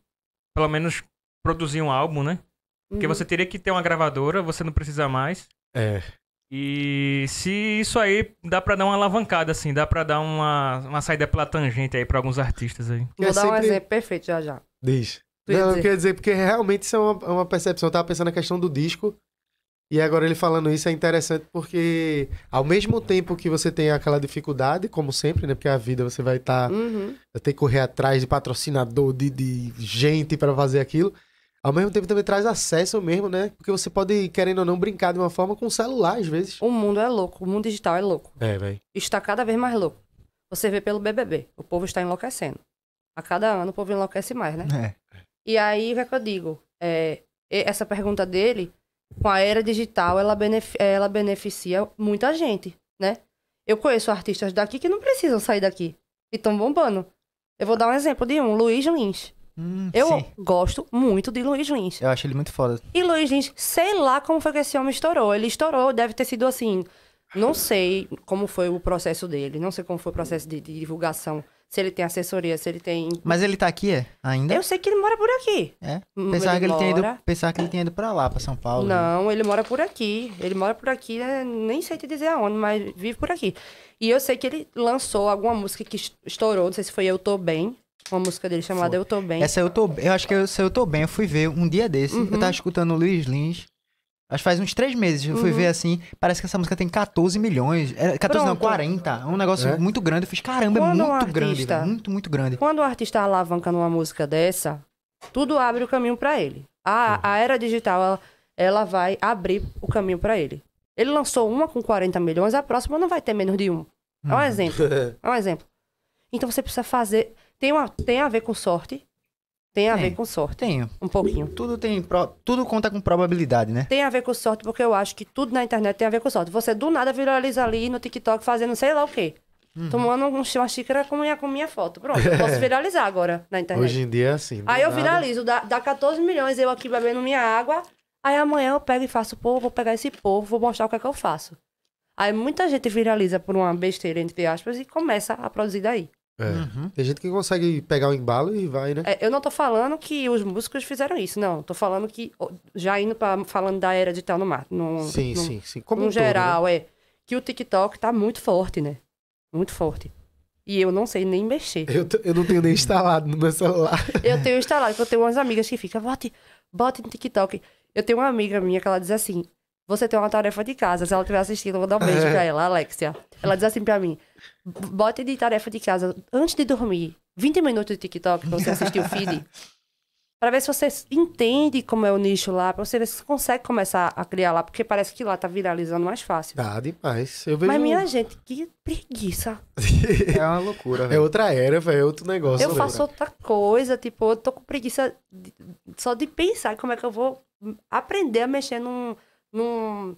pelo menos produzir um álbum, né? Porque uhum. você teria que ter uma gravadora, você não precisa mais. É. E se isso aí dá para dar uma alavancada, assim, dá para dar uma, uma saída pela tangente aí para alguns artistas aí. Vou é dar sempre... um exemplo perfeito já já. Diz. Tu não, eu queria dizer, porque realmente isso é uma, é uma percepção. Eu tava pensando na questão do disco, e agora ele falando isso é interessante, porque ao mesmo tempo que você tem aquela dificuldade, como sempre, né? Porque a vida você vai estar. Tá, uhum. ter que correr atrás de patrocinador, de, de gente para fazer aquilo ao mesmo tempo também traz acesso mesmo, né? Porque você pode, querendo ou não, brincar de uma forma com o celular, às vezes. O mundo é louco, o mundo digital é louco. É, velho. Está cada vez mais louco. Você vê pelo BBB, o povo está enlouquecendo. A cada ano o povo enlouquece mais, né? É. E aí, o que é que eu digo? É, essa pergunta dele, com a era digital, ela, beneficia, ela beneficia muita gente, né? Eu conheço artistas daqui que não precisam sair daqui. E estão bombando. Eu vou dar um exemplo de um, Luiz Lins. Hum, eu sim. gosto muito de Luiz Lins. Eu acho ele muito foda. E Luiz Lins, sei lá como foi que esse homem estourou. Ele estourou, deve ter sido assim. Não sei como foi o processo dele, não sei como foi o processo de, de divulgação. Se ele tem assessoria, se ele tem. Mas ele tá aqui, é? Ainda? Eu sei que ele mora por aqui. É? Hum, pensava, ele que, ele mora... tinha ido, pensava que ele tinha ido pra lá, pra São Paulo. Né? Não, né? ele mora por aqui. Ele mora por aqui, né? nem sei te dizer aonde, mas vive por aqui. E eu sei que ele lançou alguma música que estourou, não sei se foi Eu Tô Bem, uma música dele chamada Foi. Eu Tô Bem. Essa eu tô Eu acho que essa eu tô bem, eu fui ver um dia desse. Uhum. Eu tava uhum. escutando o Luiz Lins. Acho que faz uns três meses. Eu uhum. fui ver assim. Parece que essa música tem 14 milhões. 14 é, Pronto. não, 40. É um negócio é? muito grande. Eu fiz, caramba, é quando é muito um artista, grande. Véio, muito, muito grande. Quando o artista alavanca numa música dessa, tudo abre o caminho para ele. A, uhum. a era digital, ela, ela vai abrir o caminho para ele. Ele lançou uma com 40 milhões, a próxima não vai ter menos de um. É um uhum. exemplo. É um exemplo. Então você precisa fazer tem, uma, tem a ver com sorte. Tem a ver com sorte. Tenho. Um pouquinho. Tudo tem pro, tudo conta com probabilidade, né? Tem a ver com sorte, porque eu acho que tudo na internet tem a ver com sorte. Você do nada viraliza ali no TikTok fazendo sei lá o quê. Uhum. Tomando um, uma xícara com minha, com minha foto. Pronto, eu posso viralizar agora na internet. Hoje em dia é assim. Aí eu viralizo, dá, dá 14 milhões eu aqui bebendo minha água. Aí amanhã eu pego e faço, pô, vou pegar esse povo, vou mostrar o que é que eu faço. Aí muita gente viraliza por uma besteira, entre aspas, e começa a produzir daí. É. Uhum. Tem gente que consegue pegar o embalo e vai, né? É, eu não tô falando que os músicos fizeram isso, não. Tô falando que, já indo pra, falando da era digital no mar. No, sim, no, sim, sim. Como no um geral, todo, né? é. Que o TikTok tá muito forte, né? Muito forte. E eu não sei nem mexer. Eu, eu não tenho nem instalado no meu celular. eu tenho instalado, porque eu tenho umas amigas que ficam, bote, bote no TikTok. Eu tenho uma amiga minha que ela diz assim: você tem uma tarefa de casa. Se ela estiver assistindo, eu vou dar um beijo é. pra ela, Alexia. Ela diz assim pra mim. Bote de tarefa de casa antes de dormir 20 minutos de TikTok pra você assistir o feed. Pra ver se você entende como é o nicho lá, pra você ver se você consegue começar a criar lá, porque parece que lá tá viralizando mais fácil. Tá demais. Eu vejo... Mas, minha gente, que preguiça. é uma loucura, é velho. É outra era, velho. É outro negócio. Eu faço outra coisa, tipo, eu tô com preguiça de, só de pensar como é que eu vou aprender a mexer num, num,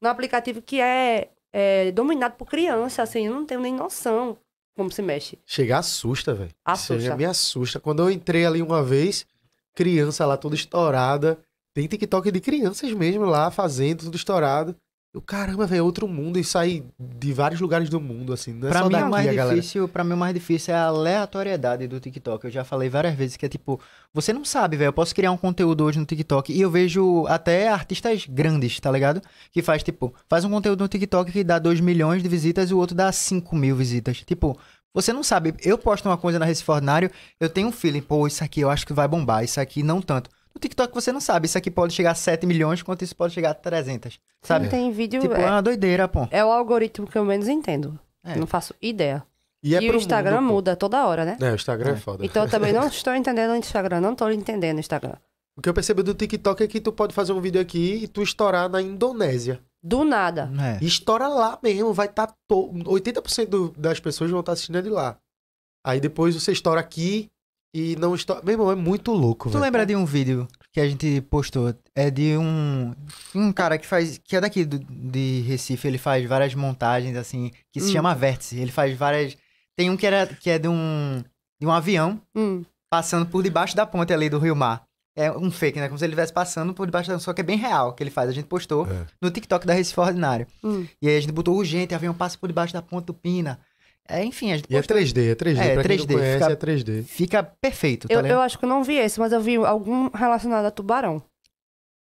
num aplicativo que é é, dominado por criança, assim, eu não tenho nem noção como se mexe. Chega, assusta, velho. Assusta. Chega, me assusta. Quando eu entrei ali uma vez, criança lá toda estourada. Tem TikTok de crianças mesmo lá fazendo, tudo estourado. Eu, caramba, velho, é outro mundo e sai de vários lugares do mundo, assim. Não é pra só mim, é daqui, mais difícil, galera. Pra mim, o mais difícil é a aleatoriedade do TikTok. Eu já falei várias vezes que é tipo, você não sabe, velho. Eu posso criar um conteúdo hoje no TikTok e eu vejo até artistas grandes, tá ligado? Que faz, tipo, faz um conteúdo no TikTok que dá 2 milhões de visitas e o outro dá 5 mil visitas. Tipo, você não sabe. Eu posto uma coisa na Recife Ordinário, eu tenho um feeling, pô, isso aqui eu acho que vai bombar, isso aqui não tanto. O TikTok você não sabe. Isso aqui pode chegar a 7 milhões, quanto isso pode chegar a 300. Sabe? tem vídeo. Tipo, é. é, uma doideira, pô. É o algoritmo que eu menos entendo. É. Não faço ideia. E, é e o Instagram mundo, muda toda hora, né? É, o Instagram é, é foda. Então eu também não estou entendendo o Instagram, não estou entendendo o Instagram. O que eu percebo do TikTok é que tu pode fazer um vídeo aqui e tu estourar na Indonésia. Do nada. É. E estoura lá mesmo, vai estar. Tá to... 80% do, das pessoas vão estar tá assistindo de lá. Aí depois você estoura aqui, e não estou. Meu irmão, é muito louco. Tu lembra de um vídeo que a gente postou? É de um. Um cara que faz. Que é daqui do, de Recife. Ele faz várias montagens, assim. Que se hum. chama Vértice. Ele faz várias. Tem um que, era, que é de um. De um avião. Hum. Passando por debaixo da ponte ali do Rio Mar. É um fake, né? Como se ele estivesse passando por debaixo da. Só que é bem real que ele faz. A gente postou é. no TikTok da Recife Ordinário. Hum. E aí a gente botou urgente, avião passa por debaixo da ponte do Pina. É, enfim, a gente E é 3D, é 3D. É, pra 3D, quem não conhece, fica... é 3D. Fica perfeito, tá eu, eu, acho que eu não vi esse, mas eu vi algum relacionado a tubarão.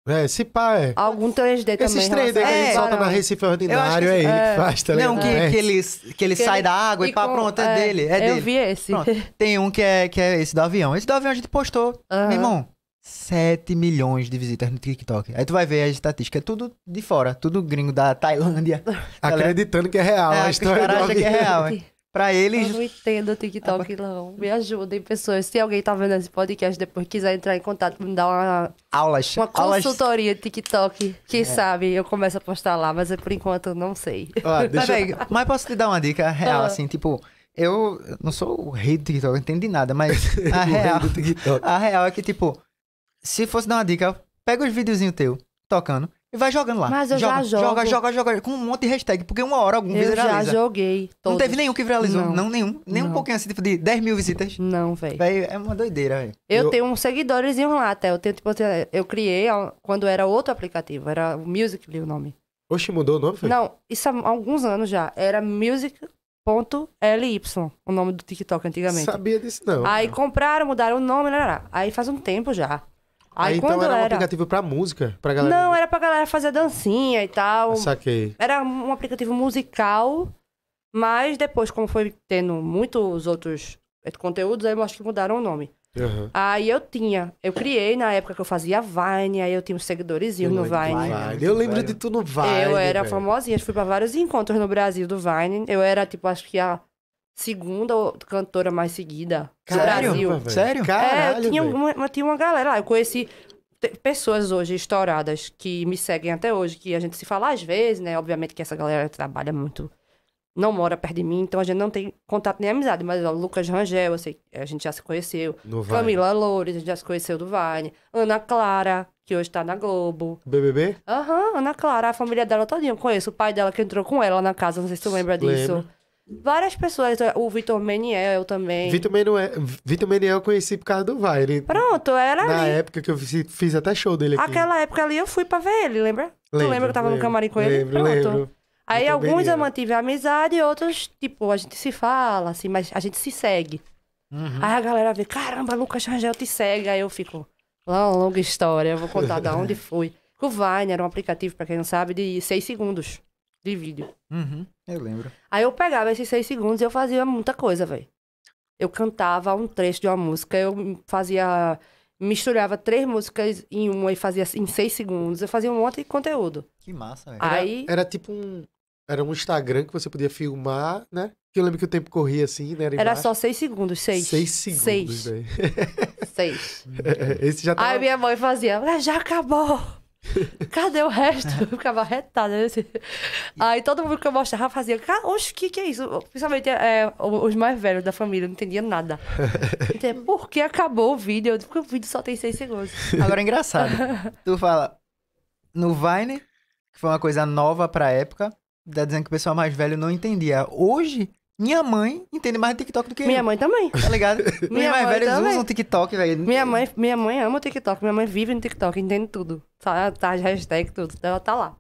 É, se pá, é. Algum 3D Esses também. Esses 3D que a gente é, solta na Recife é Ordinário, é ele é. que faz, tá ligado? Não, que, é. que ele, que ele que sai ele... da água e, e pá, com... pronto, é, é, dele, é eu dele. vi esse. Pronto. Tem um que é, que é esse do avião. Esse do avião a gente postou. Uhum. Meu irmão, 7 milhões de visitas no TikTok. Aí tu vai ver a estatística, é tudo de fora, tudo gringo da Tailândia. Acreditando que é real, é, a história que é real. É. Pra eles. Eu não entendo o TikTok, ah, não. Me ajudem, pessoas. Se alguém tá vendo esse podcast depois quiser entrar em contato, me dar uma. Aulas. Uma consultoria aulas... TikTok. Quem é. sabe eu começo a postar lá, mas por enquanto não sei. Ó, deixa... É mas posso te dar uma dica real, ah. assim, tipo. Eu não sou o rei do TikTok, eu não entendi nada, mas a real, a real é que, tipo, se fosse dar uma dica, pega os videozinhos teu, tocando, e vai jogando lá. Mas eu joga, já jogo. Joga, joga, joga, com um monte de hashtag, porque uma hora algum eu viraliza. Eu já joguei. Todos. Não teve nenhum que viralizou, não, não nenhum. Nem não. um pouquinho assim, tipo de 10 mil visitas. Não, velho. É uma doideira, velho. Eu, eu, tenho uns seguidores lá até. Eu, tenho, tipo, eu criei quando era outro aplicativo, era o Musical.ly o nome. Oxe, mudou o nome, foi? Não, isso há alguns anos já. Era music.ly, o nome do TikTok antigamente. Sabia disso, não. Aí compraram, mudaram o nome, lá, lá. aí faz um tempo já. Aí, ah, aí então era um aplicativo pra música, pra galera. Não, era pra galera fazer dancinha e tal. saquei. Era um aplicativo musical, mas depois, como foi tendo muitos outros eh, conteúdos, aí eu acho que mudaram o nome. Uhum. Aí eu tinha, eu criei na época que eu fazia Vine, aí eu tinha uns seguidores no Vine. Vine. Eu lembro de tu no Vine. Eu era velho. famosinha, fui pra vários encontros no Brasil do Vine. Eu era, tipo, acho que a segunda cantora mais seguida do Brasil. Sério? Caralho, é, tinha uma, tinha uma galera lá. Eu conheci pessoas hoje estouradas que me seguem até hoje, que a gente se fala às vezes, né? Obviamente que essa galera trabalha muito, não mora perto de mim, então a gente não tem contato nem amizade. Mas o Lucas Rangel, eu sei, a gente já se conheceu. No Camila Vine. Loures, a gente já se conheceu do Vine. Ana Clara, que hoje tá na Globo. BBB? Aham, uhum, Ana Clara, a família dela todinha. Eu conheço o pai dela que entrou com ela na casa, não sei se tu lembra disso. Lembra. Várias pessoas, o Vitor Meniel também. Vitor Meniel, é, Vitor Meniel eu conheci por causa do Vine Pronto, era Na ali. época que eu fiz, fiz, até show dele aqui. Aquela época ali eu fui pra ver ele, lembra? Lembro, tu lembra que eu tava lembro, no camarim com ele? Lembro, Pronto. Lembro. Aí Vitor alguns Meniel. eu mantive a amizade e outros, tipo, a gente se fala, assim, mas a gente se segue. Uhum. Aí a galera vê, caramba, Lucas Rangel te segue. Aí eu fico, lá uma longa história, eu vou contar da onde fui O Vine era um aplicativo, pra quem não sabe, de seis segundos de vídeo. Uhum. Eu lembro. Aí eu pegava esses seis segundos e eu fazia muita coisa, velho. Eu cantava um trecho de uma música, eu fazia. Misturava três músicas em uma e fazia em seis segundos. Eu fazia um monte de conteúdo. Que massa, velho. Aí... Era, era tipo um. Era um Instagram que você podia filmar, né? Que eu lembro que o tempo corria assim, né? Era, era só seis segundos, seis. Seis segundos, velho. Seis. seis. Esse já tava... Aí minha mãe fazia, ah, já acabou. Cadê o resto? É. Eu ficava retada. Né? Assim. Aí todo mundo que eu mostrava fazia, oxe, o que, que é isso? Principalmente é, os mais velhos da família, não entendia nada. Então, por que acabou o vídeo? porque o vídeo só tem seis segundos. Agora é engraçado. tu fala, no Vine, que foi uma coisa nova pra época, tá dizendo que o pessoal mais velho não entendia. Hoje, minha mãe entende mais de TikTok do que minha eu. Minha mãe também. Tá ligado? minha, mãe mais velha também. TikTok, velho. Minha mãe, minha mãe ama o TikTok. Minha mãe vive no TikTok, entende tudo. Sabe, tá, de hashtag tudo. Então ela tá lá.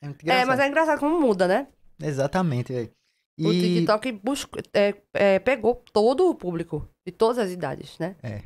É, é, mas é engraçado como muda, né? Exatamente, velho. E... O TikTok buscou, é, é, pegou todo o público, de todas as idades, né? É.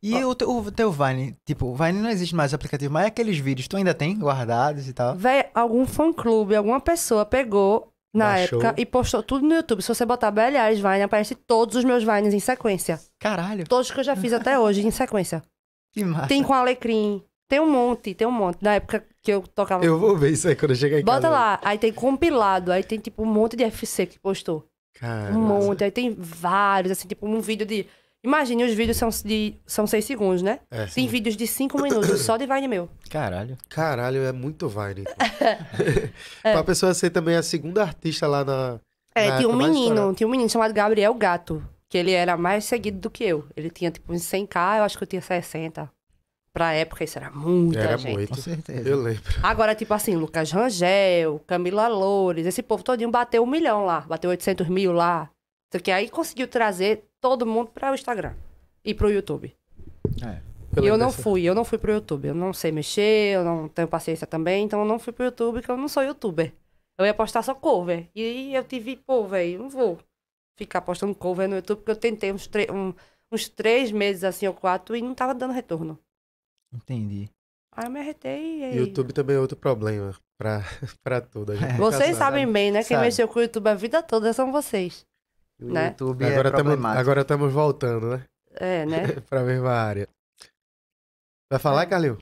E oh. o, teu, o teu Vine, tipo, o Vine não existe mais aplicativo, mas é aqueles vídeos tu ainda tem guardados e tal? Véi, algum fã-clube, alguma pessoa pegou na época e postou tudo no YouTube. Se você botar Belhaz Vine, aparece todos os meus Vines em sequência. Caralho. Todos que eu já fiz até hoje em sequência. Que massa. Tem com Alecrim. Tem um monte, tem um monte. Na época que eu tocava. Eu vou ver isso aí quando eu chegar em Bota casa. Bota lá. Aí tem compilado. Aí tem, tipo, um monte de FC que postou. Caralho. Um monte. Aí tem vários, assim, tipo, um vídeo de Imagine, os vídeos são, de, são seis segundos, né? É, Tem vídeos de cinco minutos só de Vine meu. Caralho. Caralho, é muito Vine. Então. é. Pra pessoa ser também a segunda artista lá na. É, na tinha um menino, tinha um menino chamado Gabriel Gato, que ele era mais seguido do que eu. Ele tinha tipo uns 100k, eu acho que eu tinha 60. Pra época, isso era muita era gente. Era muito, com certeza. Eu lembro. Agora, tipo assim, Lucas Rangel, Camila Loures, esse povo todinho bateu um milhão lá, bateu 800 mil lá que aí conseguiu trazer todo mundo para o Instagram e para o YouTube. É, eu, eu não dessa... fui, eu não fui para o YouTube. Eu não sei mexer, eu não tenho paciência também, então eu não fui para o YouTube, porque eu não sou youtuber. Eu ia postar só cover. E eu tive, pô, velho, não vou ficar postando cover no YouTube, porque eu tentei uns, um, uns três meses, assim, ou quatro, e não tava dando retorno. Entendi. Aí eu me arretei. E aí... YouTube também é outro problema pra, pra tudo. É. Vocês sabem bem, né? Quem Sabe. mexeu com o YouTube a vida toda são vocês. O né? YouTube é agora é tamo, Agora estamos voltando, né? É, né? pra mesma área. Vai falar, é. Calil?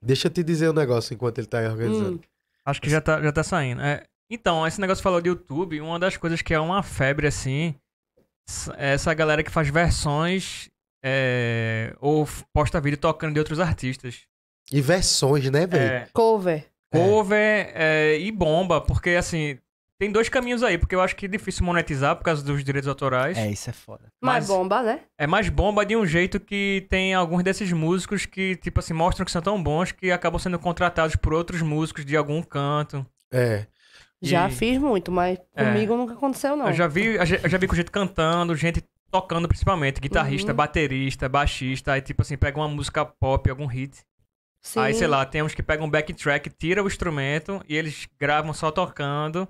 Deixa eu te dizer um negócio enquanto ele tá aí organizando. Hum. Acho que já tá, já tá saindo. É, então, esse negócio falou de YouTube, uma das coisas que é uma febre, assim, é essa galera que faz versões é, ou posta vídeo tocando de outros artistas. E versões, né, velho? É, cover. Cover é, e bomba, porque, assim, tem dois caminhos aí, porque eu acho que é difícil monetizar por causa dos direitos autorais. É, isso é foda. Mas, mais bomba, né? É mais bomba de um jeito que tem alguns desses músicos que, tipo assim, mostram que são tão bons que acabam sendo contratados por outros músicos de algum canto. É. E... Já fiz muito, mas é. comigo é. nunca aconteceu, não. Eu já vi, eu já vi com gente cantando, gente tocando principalmente, guitarrista, uhum. baterista, baixista, aí tipo assim, pega uma música pop, algum hit. Sim. Aí, sei lá, tem uns que pegam um backtrack, tira o instrumento e eles gravam só tocando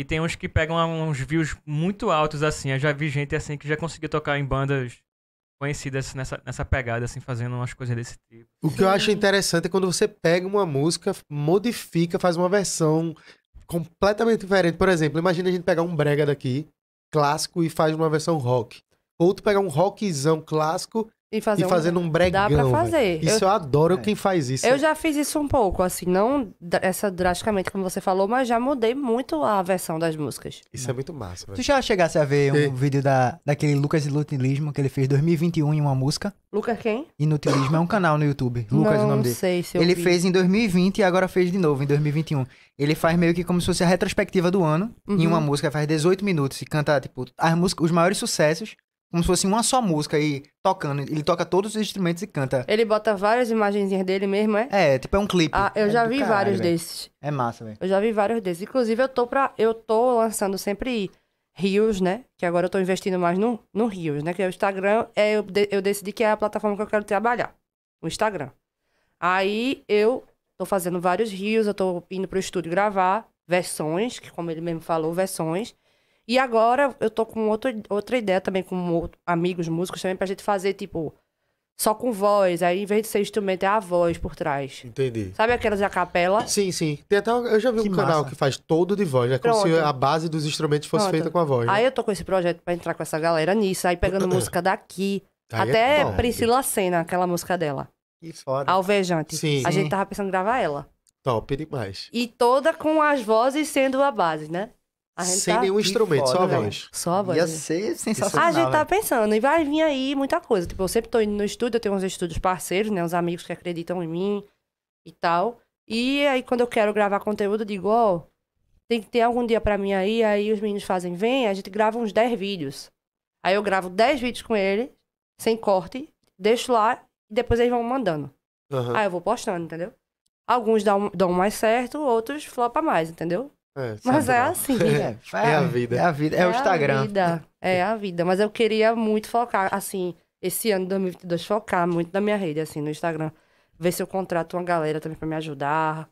e tem uns que pegam uns views muito altos, assim. Eu já vi gente assim que já conseguiu tocar em bandas conhecidas assim, nessa, nessa pegada, assim, fazendo umas coisas desse tipo. O que eu acho interessante é quando você pega uma música, modifica, faz uma versão completamente diferente. Por exemplo, imagina a gente pegar um brega daqui, clássico, e faz uma versão rock. Ou tu pegar um rockzão clássico e, fazer e fazendo um, um bregão. Dá pra fazer. Véio. Isso eu, eu adoro é. quem faz isso. Eu já fiz isso um pouco, assim, não essa drasticamente como você falou, mas já mudei muito a versão das músicas. Isso não. é muito massa, velho. Tu já chegasse a ver um e... vídeo da, daquele Lucas Inutilismo que ele fez 2021 em uma música? Lucas quem? Inutilismo é um canal no YouTube. Lucas não, é o nome dele. Não sei se eu Ele vi. fez em 2020 e agora fez de novo em 2021. Ele faz meio que como se fosse a retrospectiva do ano uhum. em uma música, faz 18 minutos e canta, tipo, as músicas, os maiores sucessos como se fosse uma só música e tocando. Ele toca todos os instrumentos e canta. Ele bota várias imagenzinhas dele mesmo, é? É, tipo é um clipe. Ah, eu é já vi caralho, vários véio. desses. É massa, velho. Eu já vi vários desses. Inclusive, eu tô pra. Eu tô lançando sempre Rios, né? Que agora eu tô investindo mais no, no Rios, né? Que é o Instagram. É, eu, de, eu decidi que é a plataforma que eu quero trabalhar. O Instagram. Aí eu tô fazendo vários rios, eu tô indo pro estúdio gravar versões, que como ele mesmo falou, versões. E agora eu tô com outro, outra ideia também com amigos músicos também pra gente fazer, tipo, só com voz. Aí, em vez de ser instrumento, é a voz por trás. Entendi. Sabe aquelas a capela? Sim, sim. Tem até, eu já vi que um massa. canal que faz todo de voz. Né? É como Pronto. se a base dos instrumentos fosse Pronto. feita com a voz. Né? Aí eu tô com esse projeto pra entrar com essa galera nisso. Aí pegando música daqui. Aí é até é Priscila Senna, aquela música dela. Que foda. Alvejante. Sim. A gente tava pensando em gravar ela. Top demais. E toda com as vozes sendo a base, né? Sem tá... nenhum instrumento, foda, só a voz. Só a voz. Ia ser sensacional. A gente tá né? pensando, e vai vir aí muita coisa. Tipo, eu sempre tô indo no estúdio, eu tenho uns estúdios parceiros, né? Uns amigos que acreditam em mim e tal. E aí, quando eu quero gravar conteúdo, eu digo, ó, oh, tem que ter algum dia para mim aí. Aí os meninos fazem, vem, a gente grava uns 10 vídeos. Aí eu gravo 10 vídeos com ele, sem corte, deixo lá, e depois eles vão mandando. Uhum. Aí eu vou postando, entendeu? Alguns dão, dão mais certo, outros flopa mais, entendeu? É, mas é assim. É, é, a vida. É a vida. É, o é Instagram. Vida, é a vida. Mas eu queria muito focar, assim, esse ano de 2022, focar muito na minha rede, assim, no Instagram. Ver se eu contrato uma galera também pra me ajudar.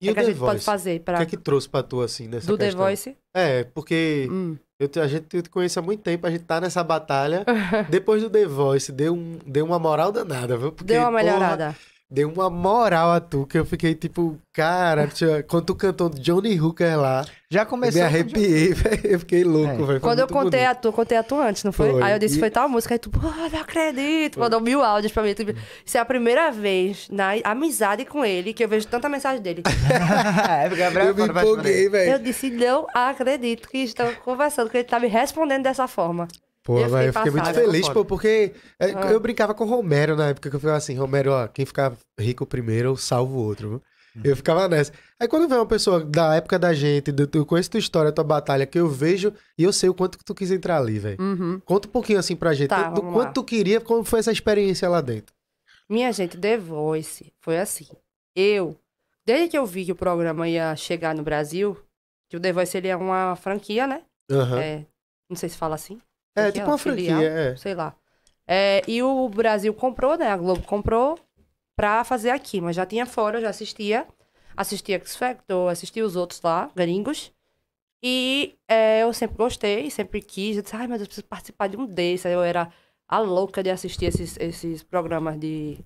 E o que é The a gente Voice? pode fazer pra... O que é que trouxe pra tu, assim, nessa Do questão? Do The Voice? É, porque... Hum. Eu te, a gente te conhece há muito tempo, a gente tá nessa batalha. Depois do The Voice, deu, um, deu uma moral danada, viu? Porque, deu uma melhorada. Porra, deu uma moral a tu que eu fiquei tipo, cara, quando tu cantou Johnny Hooker lá. Já começou. Eu me arrepiei, com... eu fiquei louco, é. velho. Quando eu contei bonito. a tu, contei a tu antes, não foi? foi. Aí eu disse, e... foi tal música. Aí tu, pô, não acredito. Foi. Mandou mil áudios pra mim. Tipo, Isso é a primeira vez na amizade com ele que eu vejo tanta mensagem dele. é, Gabriel, é eu me empolguei, velho. Eu disse, não acredito que estão conversando, que ele tá me respondendo dessa forma. Pô, eu fiquei, eu fiquei muito feliz, pô, porque é. Ah. eu brincava com o Romero na época, que eu falei assim, Romero, ó, quem ficar rico primeiro, eu salvo o outro, uhum. Eu ficava nessa. Aí quando vem uma pessoa da época da gente, do, eu conheço tua história, tua batalha, que eu vejo e eu sei o quanto que tu quis entrar ali, velho. Uhum. Conta um pouquinho assim pra gente, tá, do quanto lá. tu queria, como foi essa experiência lá dentro. Minha gente, The Voice foi assim. Eu, desde que eu vi que o programa ia chegar no Brasil, que o The Voice ele é uma franquia, né? Uhum. É, não sei se fala assim. É, tipo uma filial, franquia, é. Sei lá. É, e o Brasil comprou, né? A Globo comprou pra fazer aqui. Mas já tinha fora, eu já assistia. Assistia X Factor, assistia os outros lá, gringos. E é, eu sempre gostei, sempre quis. Eu disse, ai, mas eu preciso participar de um desses. eu era a louca de assistir esses, esses programas de,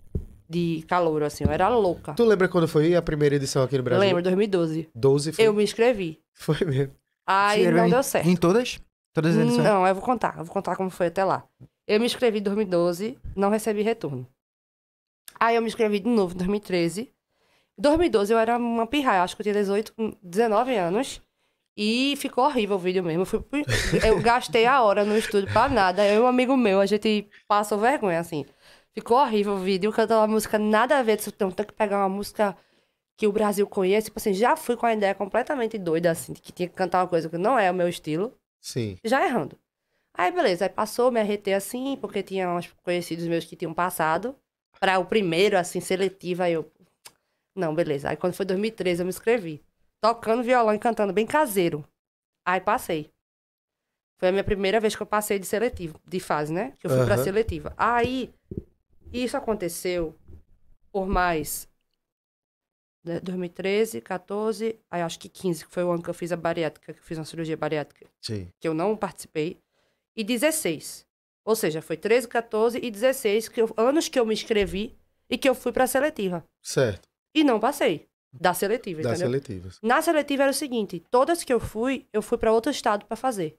de calor, assim. Eu era louca. Tu lembra quando foi a primeira edição aqui no Brasil? Lembro, 2012. 12 foi? Eu me inscrevi. Foi mesmo. Aí não deu certo. Em todas? Todas as Não, eu vou contar. Eu vou contar como foi até lá. Eu me inscrevi em 2012, não recebi retorno. Aí eu me inscrevi de novo em 2013. 2012 eu era uma pirraia, acho que eu tinha 18, 19 anos. E ficou horrível o vídeo mesmo. Eu, fui, eu gastei a hora no estúdio pra nada. Eu e um amigo meu, a gente passou vergonha, assim. Ficou horrível o vídeo, cantando uma música nada a ver. Então tem que pegar uma música que o Brasil conhece. Tipo assim, já fui com a ideia completamente doida, assim, de que tinha que cantar uma coisa que não é o meu estilo. Sim. Já errando. Aí, beleza. Aí passou, me arretei assim, porque tinha uns conhecidos meus que tinham passado. para o primeiro, assim, seletivo, aí eu... Não, beleza. Aí quando foi 2013, eu me inscrevi. Tocando violão e cantando, bem caseiro. Aí passei. Foi a minha primeira vez que eu passei de seletivo, de fase, né? Que eu fui uhum. pra seletiva. Aí, isso aconteceu por mais 2013, né, 14, aí acho que 15, que foi o ano que eu fiz a bariátrica, que eu fiz uma cirurgia bariátrica. Sim. Que eu não participei. E 16. Ou seja, foi 13, 14 e 16 que eu, anos que eu me inscrevi e que eu fui para a seletiva. Certo. E não passei da seletiva, da entendeu? Seletiva. Na seletiva era o seguinte, todas que eu fui, eu fui para outro estado para fazer.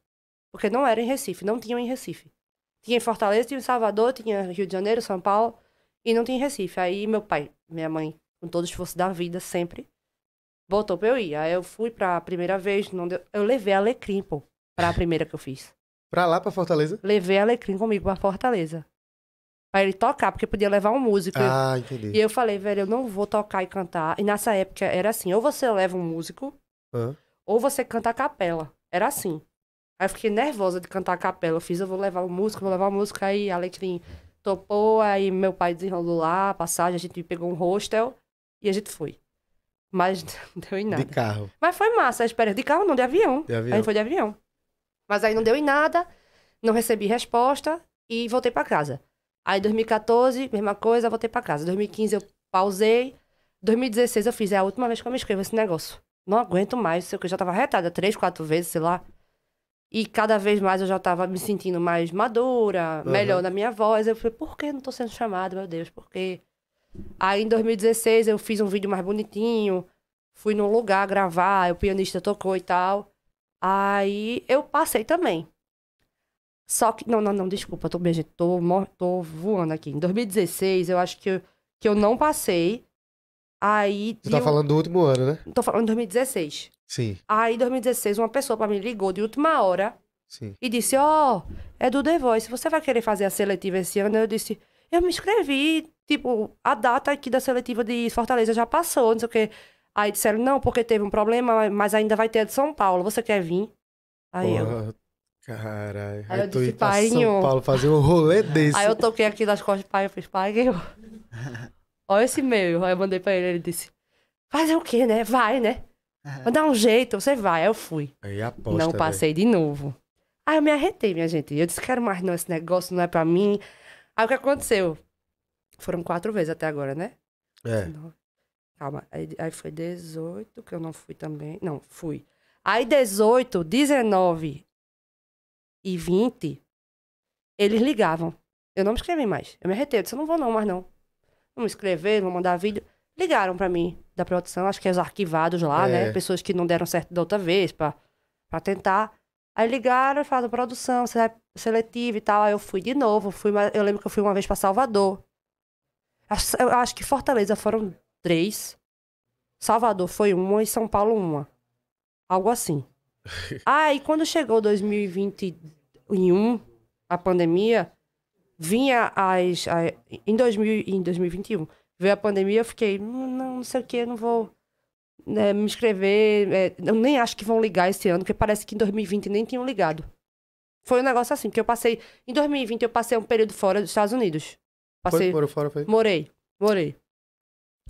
Porque não era em Recife, não tinha em Recife. Tinha em Fortaleza, tinha em Salvador, tinha Rio de Janeiro, São Paulo e não tinha em Recife. Aí meu pai, minha mãe com todo o esforço da vida, sempre. Botou pra eu ir. Aí eu fui pra primeira vez, não deu... Eu levei alecrim, pô, pra primeira que eu fiz. pra lá, pra Fortaleza? Levei a alecrim comigo pra Fortaleza. Pra ele tocar, porque podia levar um músico. Ah, entendi. E eu falei, velho, eu não vou tocar e cantar. E nessa época era assim, ou você leva um músico, ou você canta a capela. Era assim. Aí eu fiquei nervosa de cantar a capela. Eu fiz, eu vou levar o músico, vou levar o músico. Aí Alecrim topou, aí meu pai desenrolou lá a passagem, a gente pegou um hostel. E a gente foi. Mas não deu em nada. De carro. Mas foi massa a espera. De carro não, de avião. De avião. Aí foi de avião. Mas aí não deu em nada, não recebi resposta e voltei para casa. Aí 2014, mesma coisa, voltei para casa. 2015 eu pausei. 2016 eu fiz, é a última vez que eu me inscrevo nesse negócio. Não aguento mais, sei o que, eu já tava retada três, quatro vezes, sei lá. E cada vez mais eu já tava me sentindo mais madura, uhum. melhor na minha voz. Eu falei, por que não tô sendo chamada, meu Deus, por quê? Aí em 2016 eu fiz um vídeo mais bonitinho, fui num lugar gravar, o pianista tocou e tal. Aí eu passei também. Só que. Não, não, não, desculpa, tô, gente, tô, tô voando aqui. Em 2016, eu acho que eu, que eu não passei. Aí. Você tá eu, falando do último ano, né? Tô falando de 2016. Sim. Aí, em 2016, uma pessoa pra mim ligou de última hora Sim. e disse: Ó, oh, é do The Voice, você vai querer fazer a seletiva esse ano? Eu disse: eu me inscrevi, tipo, a data aqui da seletiva de Fortaleza já passou, não sei o quê. Aí disseram, não, porque teve um problema, mas ainda vai ter a de São Paulo, você quer vir? Aí Porra, eu... Caralho. Aí, aí eu disse, pai, São Paulo fazer um rolê desse. Aí eu toquei aqui nas costas do pai, eu fiz, pai, eu... Olha esse meio. Aí eu mandei pra ele, ele disse, fazer o quê, né? Vai, né? Vou dar um jeito, você vai. Aí eu fui. Aí aposta, Não passei véio. de novo. Aí eu me arretei, minha gente. Eu disse, quero mais não, esse negócio não é pra mim. Aí o que aconteceu? Foram quatro vezes até agora, né? É. Calma, aí, aí foi 18, que eu não fui também. Não, fui. Aí 18, 19 e 20, eles ligavam. Eu não me escrevi mais. Eu me arretei. Eu disse, não vou não, mas não. Não me escrever, não vou mandar vídeo. Ligaram para mim da produção, acho que é os arquivados lá, né? é. né? Pessoas que não deram certo da outra vez, para tentar. Aí ligaram e falaram, produção, é seletiva e tal. Aí eu fui de novo, fui, eu lembro que eu fui uma vez para Salvador. Eu acho que Fortaleza foram três, Salvador foi uma e São Paulo uma. Algo assim. Aí quando chegou 2021, a pandemia, vinha as. A, em, 2000, em 2021, veio a pandemia, eu fiquei, hum, não, não sei o que, não vou né, me inscrever. É, eu nem acho que vão ligar esse ano, porque parece que em 2020 nem tinham ligado. Foi um negócio assim, porque eu passei. Em 2020 eu passei um período fora dos Estados Unidos. Passei, foi, morou fora, foi? Morei, morei.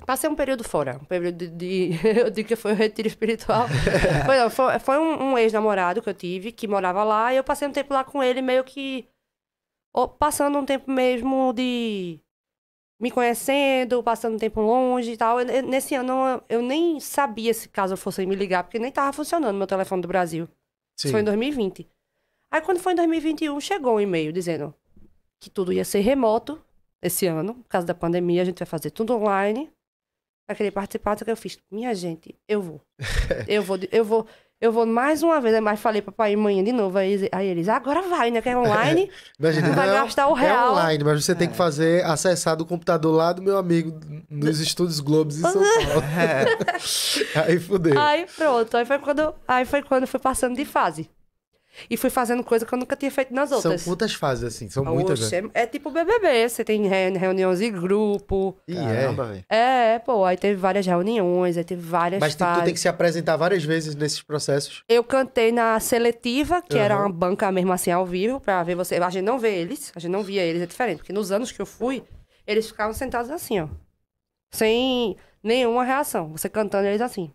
Passei um período fora, um período de. de eu digo que foi um retiro espiritual. foi, não, foi, foi, um, um ex-namorado que eu tive, que morava lá, e eu passei um tempo lá com ele, meio que. passando um tempo mesmo de me conhecendo, passando tempo longe e tal. nesse ano eu nem sabia se caso fosse me ligar, porque nem tava funcionando meu telefone do Brasil. Isso foi em 2020. Aí quando foi em 2021, chegou um e-mail dizendo que tudo ia ser remoto esse ano, por causa da pandemia, a gente vai fazer tudo online. Vai querer participar, só que eu fiz, minha gente, eu vou. eu vou, eu vou. Eu vou mais uma vez, mas falei pra pai e mãe de novo. Aí, aí eles, agora vai, né? Que é online. Imagina, vai gastar o é real. É online, mas você é. tem que é. fazer, acessar do computador lá do meu amigo nos Estúdios Globos em São Paulo. É. aí fudeu. Aí pronto, aí foi quando, aí foi quando foi passando de fase. E fui fazendo coisa que eu nunca tinha feito nas outras. São muitas fases, assim? São ah, né? Oxe, muitas, É, é tipo BBB. Você tem reuniões de grupo. E é. É, pô. Aí teve várias reuniões, aí teve várias Mas tu tem que se apresentar várias vezes nesses processos? Eu cantei na seletiva, que uhum. era uma banca mesmo assim, ao vivo, pra ver você. A gente não vê eles, a gente não via eles, é diferente. Porque nos anos que eu fui, eles ficavam sentados assim, ó. Sem nenhuma reação. Você cantando eles assim.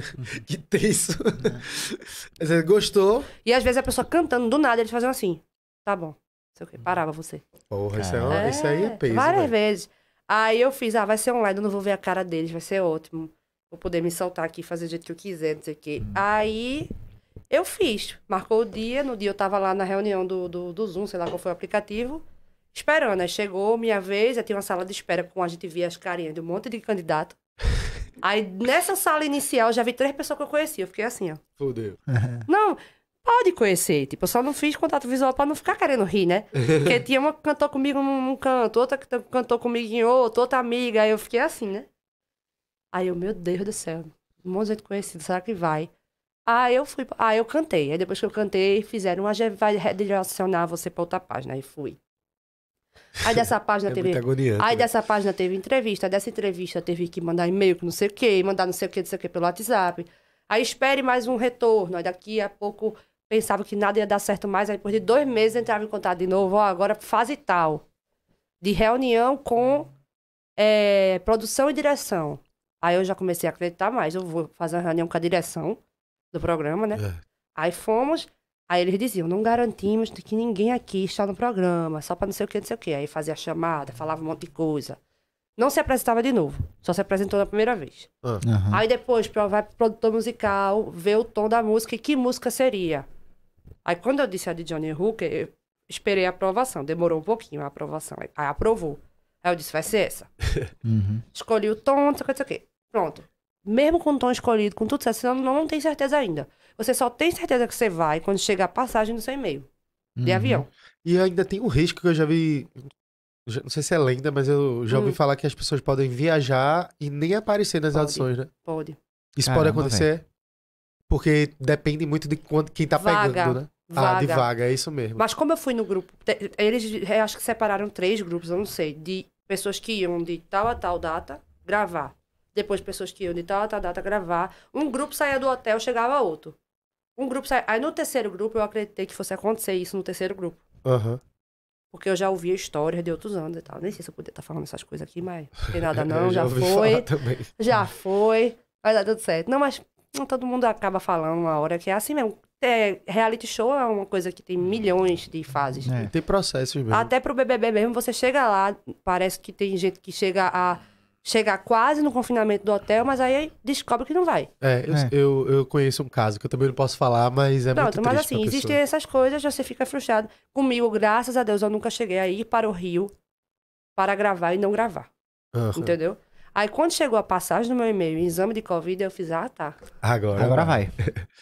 que tenso. É. Você gostou? E às vezes a pessoa cantando do nada, eles fazem assim. Tá bom. Não Parava você. Porra, isso, é, isso aí é, é peso. Várias véio. vezes. Aí eu fiz, ah, vai ser online, eu não vou ver a cara deles, vai ser ótimo. Vou poder me soltar aqui, fazer do jeito que eu quiser, não sei o quê. Aí eu fiz. Marcou o dia, no dia eu tava lá na reunião do, do, do Zoom, sei lá qual foi o aplicativo, esperando. Aí chegou minha vez, aí tinha uma sala de espera com a gente via as carinhas de um monte de candidato. Aí nessa sala inicial já vi três pessoas que eu conhecia. Eu fiquei assim, ó. Fudeu. Não, pode conhecer. Tipo, eu só não fiz contato visual pra não ficar querendo rir, né? Porque tinha uma que cantou comigo num canto, outra que cantou comigo em outro, outra amiga. Aí eu fiquei assim, né? Aí eu, meu Deus do céu, um monte de gente conhecida, será que vai? Aí eu fui, aí eu cantei. Aí depois que eu cantei, fizeram uma vai redirecionar você pra outra página. Aí fui. Aí dessa página é teve. Aí né? dessa página teve entrevista. Dessa entrevista teve que mandar e-mail com não sei o quê, mandar não sei o quê, não sei o quê pelo WhatsApp. Aí espere mais um retorno. Aí daqui a pouco pensava que nada ia dar certo mais. Aí depois de dois meses entrava em contato de novo. Ó, agora fase tal. De reunião com é, produção e direção. Aí eu já comecei a acreditar mais. Eu vou fazer uma reunião com a direção do programa, né? É. Aí fomos. Aí eles diziam, não garantimos que ninguém aqui está no programa, só para não sei o que, não sei o que. Aí fazia chamada, falava um monte de coisa. Não se apresentava de novo, só se apresentou na primeira vez. Uhum. Aí depois vai pro produtor musical, vê o tom da música e que música seria. Aí quando eu disse a de Johnny Hooker, eu esperei a aprovação, demorou um pouquinho a aprovação. Aí aprovou. Aí eu disse, vai ser essa. Uhum. Escolhi o tom, não sei o que, não sei o que. Pronto. Mesmo com o tom escolhido, com tudo certo, senão não, não tenho certeza ainda. Você só tem certeza que você vai quando chega a passagem do seu e-mail de uhum. avião. E ainda tem o risco que eu já vi. Não sei se é lenda, mas eu já ouvi hum. falar que as pessoas podem viajar e nem aparecer nas pode, audições, né? Pode. Isso Caramba, pode acontecer? Véio. Porque depende muito de quem tá vaga, pegando, né? Vaga. Ah, de vaga, é isso mesmo. Mas como eu fui no grupo, eles eh, acho que separaram três grupos, eu não sei, de pessoas que iam de tal a tal data gravar. Depois pessoas que iam de tal a tal data gravar. Um grupo saía do hotel, chegava outro. Um grupo sai. Aí no terceiro grupo eu acreditei que fosse acontecer isso no terceiro grupo. Uhum. Porque eu já ouvia histórias de outros anos e tal. Nem sei se eu podia estar falando essas coisas aqui, mas não tem nada não, já, já foi. Já foi. Mas tá tudo certo. Não, mas não, todo mundo acaba falando uma hora que é assim mesmo. É, reality show é uma coisa que tem milhões de fases. É, tem processos mesmo. Até pro BBB mesmo, você chega lá, parece que tem gente que chega a chegar quase no confinamento do hotel, mas aí descobre que não vai. É, eu, é. eu, eu conheço um caso que eu também não posso falar, mas é Pronto, muito mas assim, existem essas coisas, você fica frustrado. Comigo, graças a Deus, eu nunca cheguei a ir para o Rio para gravar e não gravar. Uhum. Entendeu? Aí quando chegou a passagem no meu e-mail, exame de Covid, eu fiz, ah, tá. Agora, Agora vai.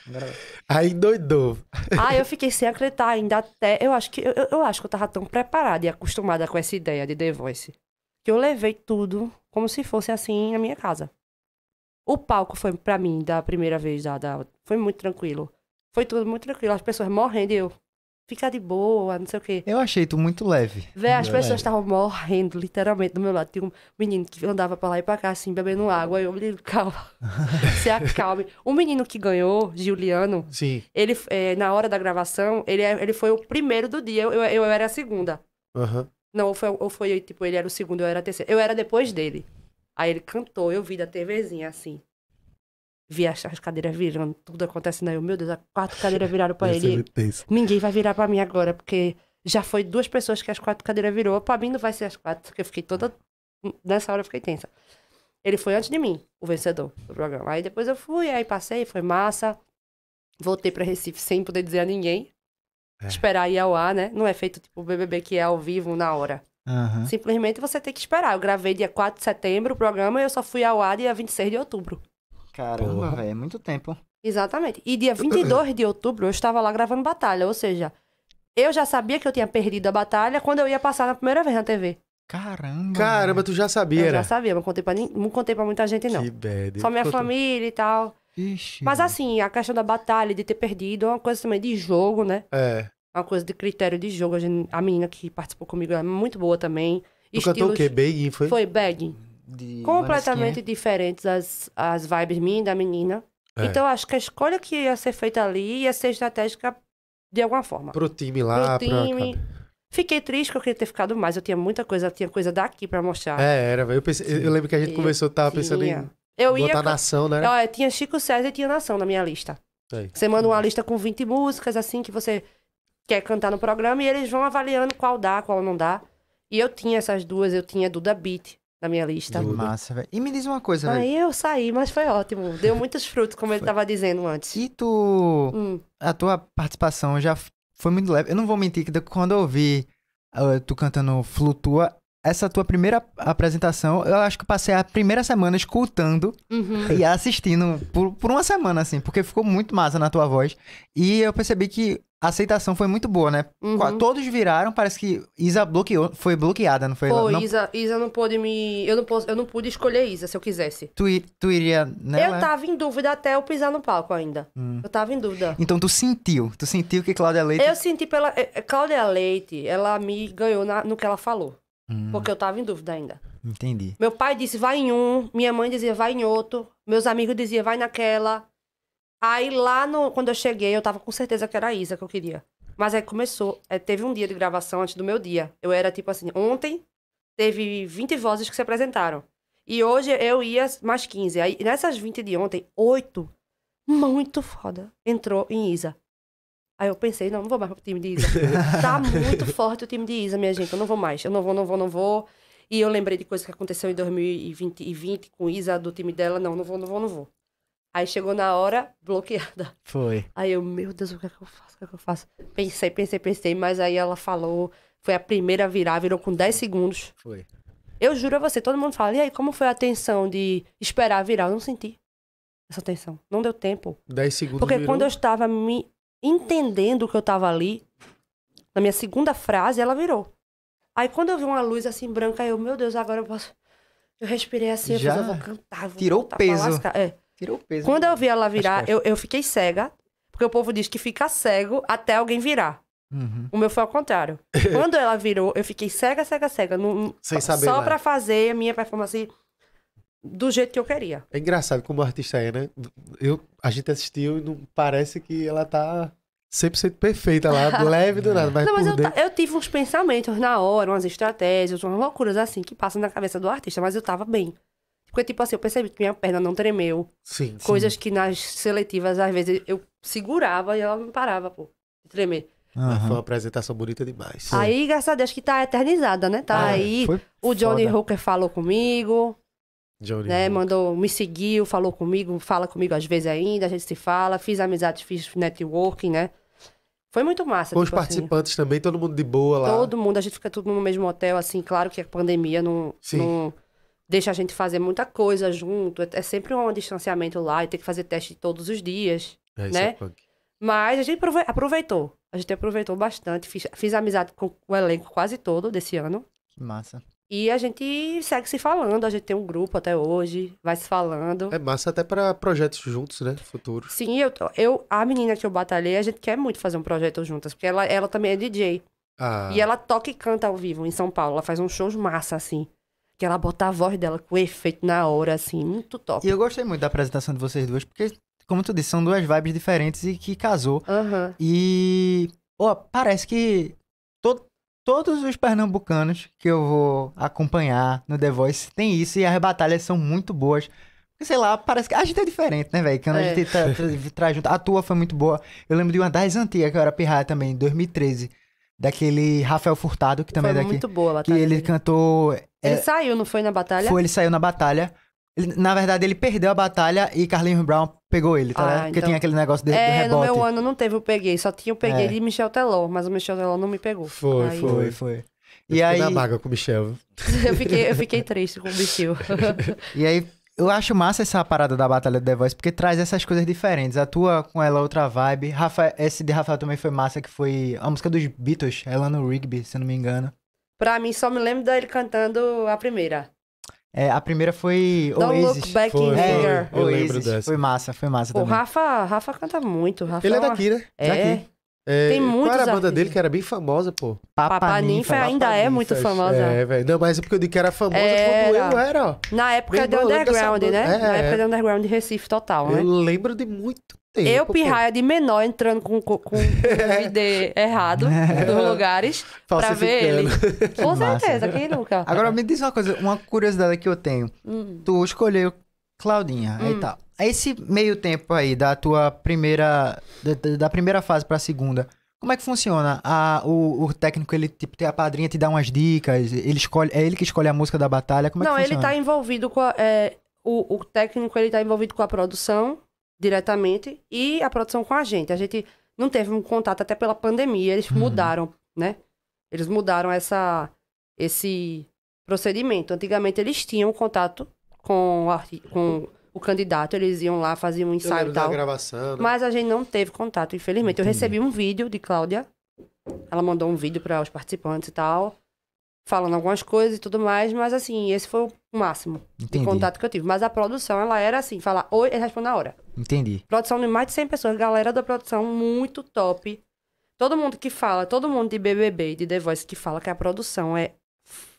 vai. Aí doidou. Aí eu fiquei sem acreditar ainda até. Eu acho que eu, eu acho que eu tava tão preparada e acostumada com essa ideia de The Voice que eu levei tudo como se fosse assim na minha casa. O palco foi para mim da primeira vez da, da, foi muito tranquilo. Foi tudo muito tranquilo, as pessoas morrendo e eu ficar de boa, não sei o quê. Eu achei tu muito leve. Vé, as pessoas estavam morrendo literalmente do meu lado. Tinha um menino que andava para lá e para cá assim bebendo água, eu menino, calma. Se acalme. O menino que ganhou, Juliano, Sim. ele é, na hora da gravação, ele é, ele foi o primeiro do dia, eu, eu, eu era a segunda. Uhum. Não, ou foi, ou foi tipo, ele era o segundo, eu era a terceiro. Eu era depois dele. Aí ele cantou, eu vi da TVzinha assim. Vi as, as cadeiras virando, tudo acontecendo. Aí eu, meu Deus, as quatro cadeiras viraram pra ele. Ninguém vai virar pra mim agora, porque já foi duas pessoas que as quatro cadeiras virou. Pra mim não vai ser as quatro, porque eu fiquei toda. Nessa hora eu fiquei tensa. Ele foi antes de mim, o vencedor do programa. Aí depois eu fui, aí passei, foi massa. Voltei para Recife sem poder dizer a ninguém. É. Esperar ir ao ar, né? Não é feito tipo o BBB que é ao vivo na hora. Uhum. Simplesmente você tem que esperar. Eu gravei dia 4 de setembro o programa e eu só fui ao ar dia 26 de outubro. Caramba, velho, é muito tempo. Exatamente. E dia 22 de outubro eu estava lá gravando batalha, ou seja, eu já sabia que eu tinha perdido a batalha quando eu ia passar na primeira vez na TV. Caramba. Caramba, tu já sabia, Eu já né? sabia, não contei pra, nem, não contei pra muita gente, não. Que bad. Só minha família e tal. Ixi. Mas assim, a questão da batalha, de ter perdido, é uma coisa também de jogo, né? É. é. Uma coisa de critério de jogo. A, gente, a menina que participou comigo é muito boa também. Tu Estilos... cantou o quê? Begging, foi? Foi Begging. De... Completamente diferentes as, as vibes minha e da menina. É. Então, acho que a escolha que ia ser feita ali ia ser estratégica de alguma forma. Pro time lá, pro time. Pra... Fiquei triste que eu queria ter ficado mais. Eu tinha muita coisa, tinha coisa daqui para mostrar. É, era, eu, pensei, eu, lembro que a gente e, conversou, tava tinha. pensando em eu Botar ia. nação, né? Ó, tinha Chico César e tinha nação na minha lista. Sei. Você manda uma lista com 20 músicas, assim, que você quer cantar no programa, e eles vão avaliando qual dá, qual não dá. E eu tinha essas duas, eu tinha Duda Beat na minha lista. Duda. Massa, velho. E me diz uma coisa, velho. Aí eu saí, mas foi ótimo. Deu muitos frutos, como ele tava dizendo antes. E tu. Hum. A tua participação já foi muito leve. Eu não vou mentir que quando eu ouvi eh, tu cantando Flutua, essa tua primeira apresentação, eu acho que passei a primeira semana escutando uhum. e assistindo por, por uma semana, assim, porque ficou muito massa na tua voz. E eu percebi que a aceitação foi muito boa, né? Uhum. Todos viraram, parece que Isa bloqueou, foi bloqueada, não foi? Pô, não... Isa, Isa não pôde me. Eu não, posso, eu não pude escolher Isa se eu quisesse. Tu, ir, tu iria. Nela? Eu tava em dúvida até eu pisar no palco ainda. Hum. Eu tava em dúvida. Então tu sentiu, tu sentiu que Cláudia Leite. Eu senti pela. Eh, eh, Cláudia Leite, ela me ganhou na... no que ela falou. Hum. Porque eu tava em dúvida ainda. Entendi. Meu pai disse vai em um, minha mãe dizia vai em outro, meus amigos diziam vai naquela. Aí lá no, quando eu cheguei, eu tava com certeza que era a Isa que eu queria. Mas aí começou, é, teve um dia de gravação antes do meu dia. Eu era tipo assim, ontem teve 20 vozes que se apresentaram. E hoje eu ia mais 15. Aí nessas 20 de ontem, oito muito foda entrou em Isa. Aí eu pensei, não, não vou mais pro time de Isa. tá muito forte o time de Isa, minha gente. Eu não vou mais. Eu não vou, não vou, não vou. E eu lembrei de coisa que aconteceu em 2020, com Isa do time dela. Não, não vou, não vou, não vou. Aí chegou na hora, bloqueada. Foi. Aí eu, meu Deus, o que é que eu faço? O que é que eu faço? Pensei, pensei, pensei, mas aí ela falou, foi a primeira virar, virou com 10 segundos. Foi. Eu juro a você, todo mundo fala, e aí, como foi a tensão de esperar virar? Eu não senti essa tensão. Não deu tempo. 10 segundos. Porque virou. quando eu estava me entendendo que eu tava ali, na minha segunda frase, ela virou. Aí quando eu vi uma luz assim branca, eu, meu Deus, agora eu posso. Eu respirei assim, Já? eu, vou cantar. Vou Tirou o peso. É. Tirou o peso. Quando eu vi ela virar, eu, eu fiquei cega. Porque o povo diz que fica cego até alguém virar. Uhum. O meu foi ao contrário. Quando ela virou, eu fiquei cega, cega, cega. Não, Sem saber. Só para fazer a minha performance do jeito que eu queria. É engraçado como o artista é, né? Eu, a gente assistiu e não parece que ela tá 100% perfeita lá, leve do nada. Mas não, mas eu, dentro... eu, tive uns pensamentos na hora, umas estratégias, umas loucuras assim que passam na cabeça do artista, mas eu tava bem. Porque, tipo assim, eu percebi que minha perna não tremeu. Sim. Coisas sim. que nas seletivas, às vezes, eu segurava e ela não parava, pô, de tremer. Uhum. Foi uma apresentação bonita demais. Aí, graças a Deus, que tá eternizada, né? Tá ah, é. aí. O Johnny foda. Hooker falou comigo. Né? Mandou, me seguiu, falou comigo, fala comigo às vezes ainda, a gente se fala, fiz amizade, fiz networking, né? Foi muito massa. Com tipo, os assim. participantes assim. também, todo mundo de boa lá. Todo mundo, a gente fica tudo no mesmo hotel, assim, claro que a pandemia não, não deixa a gente fazer muita coisa junto. É, é sempre um distanciamento lá e tem que fazer teste todos os dias. É, né? É Mas a gente aproveitou. A gente aproveitou bastante. Fiz, fiz amizade com o elenco quase todo desse ano. Que massa. E a gente segue se falando, a gente tem um grupo até hoje, vai se falando. É massa até para projetos juntos, né? Futuro. Sim, eu, eu, a menina que eu batalhei, a gente quer muito fazer um projeto juntas, porque ela, ela também é DJ. Ah. E ela toca e canta ao vivo em São Paulo, ela faz uns shows massa, assim. Que ela bota a voz dela com efeito na hora, assim, muito top. E eu gostei muito da apresentação de vocês duas, porque, como tu disse, são duas vibes diferentes e que casou. Uhum. E, ó, parece que todos os pernambucanos que eu vou acompanhar no The Voice tem isso e as batalhas são muito boas. Sei lá, parece que a gente é diferente, né, velho? Quando é. a gente tá traz tá, tá, junto. A tua foi muito boa. Eu lembro de uma das antigas, que eu era pirraia também, em 2013. Daquele Rafael Furtado, que também foi é daqui. muito boa a batalha. Que ele dele. cantou... Ele é... saiu, não foi na batalha? Foi, ele saiu na batalha. Ele, na verdade, ele perdeu a batalha e Carlinhos Brown pegou ele, tá? Ah, né? Porque então... tinha aquele negócio dele é, do rebote. no meu ano não teve o Peguei, só tinha o Peguei é. de Michel Teló, mas o Michel Teló não me pegou. Foi, aí... foi, foi. Eu e aí... na baga com o Michel. eu, fiquei, eu fiquei triste com o Michel. e aí, eu acho massa essa parada da Batalha do The Voice, porque traz essas coisas diferentes. A tua com ela outra vibe. Rafa, esse de Rafael também foi massa, que foi a música dos Beatles, ela no Rigby, se não me engano. Pra mim, só me lembro dele cantando a primeira. É, a primeira foi Don't Look Back foi, in Anger. É, Oasis. Foi massa, foi massa o também. O Rafa, Rafa canta muito. Rafa ele é, é daqui, né? É. Daqui. É, Tem muita. Qual era a banda dele que era bem famosa, pô? Papa, Papa Ninfa, ainda Papa é Ninfa, muito famosa. É, velho. Não, mas é porque eu disse que era famosa era. É. quando eu era, ó. Na né? é, época de Underground, né? É, Na época de Underground Recife total, né? Eu lembro de muito Tempo, eu, pirraia pô. de menor, entrando com, com, com ID errado dos lugares pra ver ele. Com certeza, quem nunca? Agora me diz uma coisa, uma curiosidade que eu tenho. Hum. Tu escolheu Claudinha, hum. aí tá. Esse meio tempo aí, da tua primeira. Da, da primeira fase pra segunda. Como é que funciona? A, o, o, técnico, ele tipo, tem a padrinha, te dá umas dicas, ele escolhe, é ele que escolhe a música da batalha, como Não, é que funciona? Não, ele tá envolvido com a, é, o, o técnico, ele tá envolvido com a produção, diretamente e a produção com a gente. A gente não teve um contato até pela pandemia, eles uhum. mudaram, né? Eles mudaram essa esse procedimento. Antigamente eles tinham contato com, com o candidato, eles iam lá, faziam um ensaio e tal. Gravação, né? Mas a gente não teve contato, infelizmente. Entendi. Eu recebi um vídeo de Cláudia. Ela mandou um vídeo para os participantes e tal, falando algumas coisas e tudo mais, mas assim, esse foi o máximo Entendi. de contato que eu tive. Mas a produção, ela era assim, falar oi e responde na hora. Entendi. Produção de mais de 100 pessoas, galera da produção muito top. Todo mundo que fala, todo mundo de BBB e de The Voice que fala que a produção é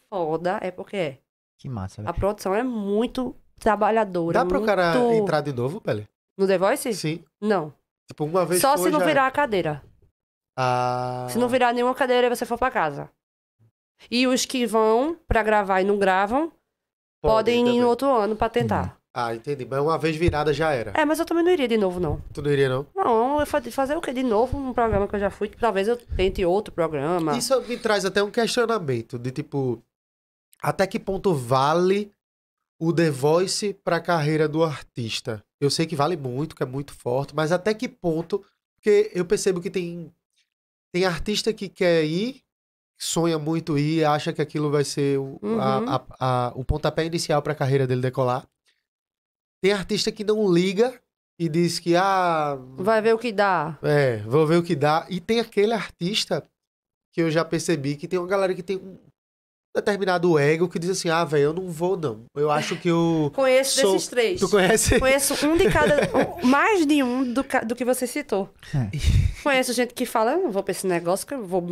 foda, é porque é. Que massa, velho. A produção é muito trabalhadora. Dá muito... pro cara entrar de novo, Pele? No The Voice? Sim. Não. Tipo, uma vez Só foi, se não virar a cadeira. Ah... Se não virar nenhuma cadeira, você for para casa. E os que vão para gravar e não gravam, podem, podem ir também. no outro ano para tentar. Ah, entendi. Mas uma vez virada já era. É, mas eu também não iria de novo, não. Tu não iria, não? Não, fazer o quê? De novo um programa que eu já fui, talvez eu tente outro programa. Isso me traz até um questionamento de tipo, até que ponto vale o The Voice para a carreira do artista? Eu sei que vale muito, que é muito forte, mas até que ponto? Porque eu percebo que tem tem artista que quer ir, sonha muito ir, acha que aquilo vai ser o, uhum. a, a, a, o pontapé inicial para a carreira dele decolar. Tem artista que não liga e diz que ah, vai ver o que dá. É, vou ver o que dá. E tem aquele artista que eu já percebi que tem uma galera que tem um determinado ego que diz assim: "Ah, velho, eu não vou não. Eu acho que eu conheço sou... desses três. Tu conhece? Conheço um de cada, mais de um do, do que você citou. É. Conheço gente que fala: "Não vou para esse negócio que eu vou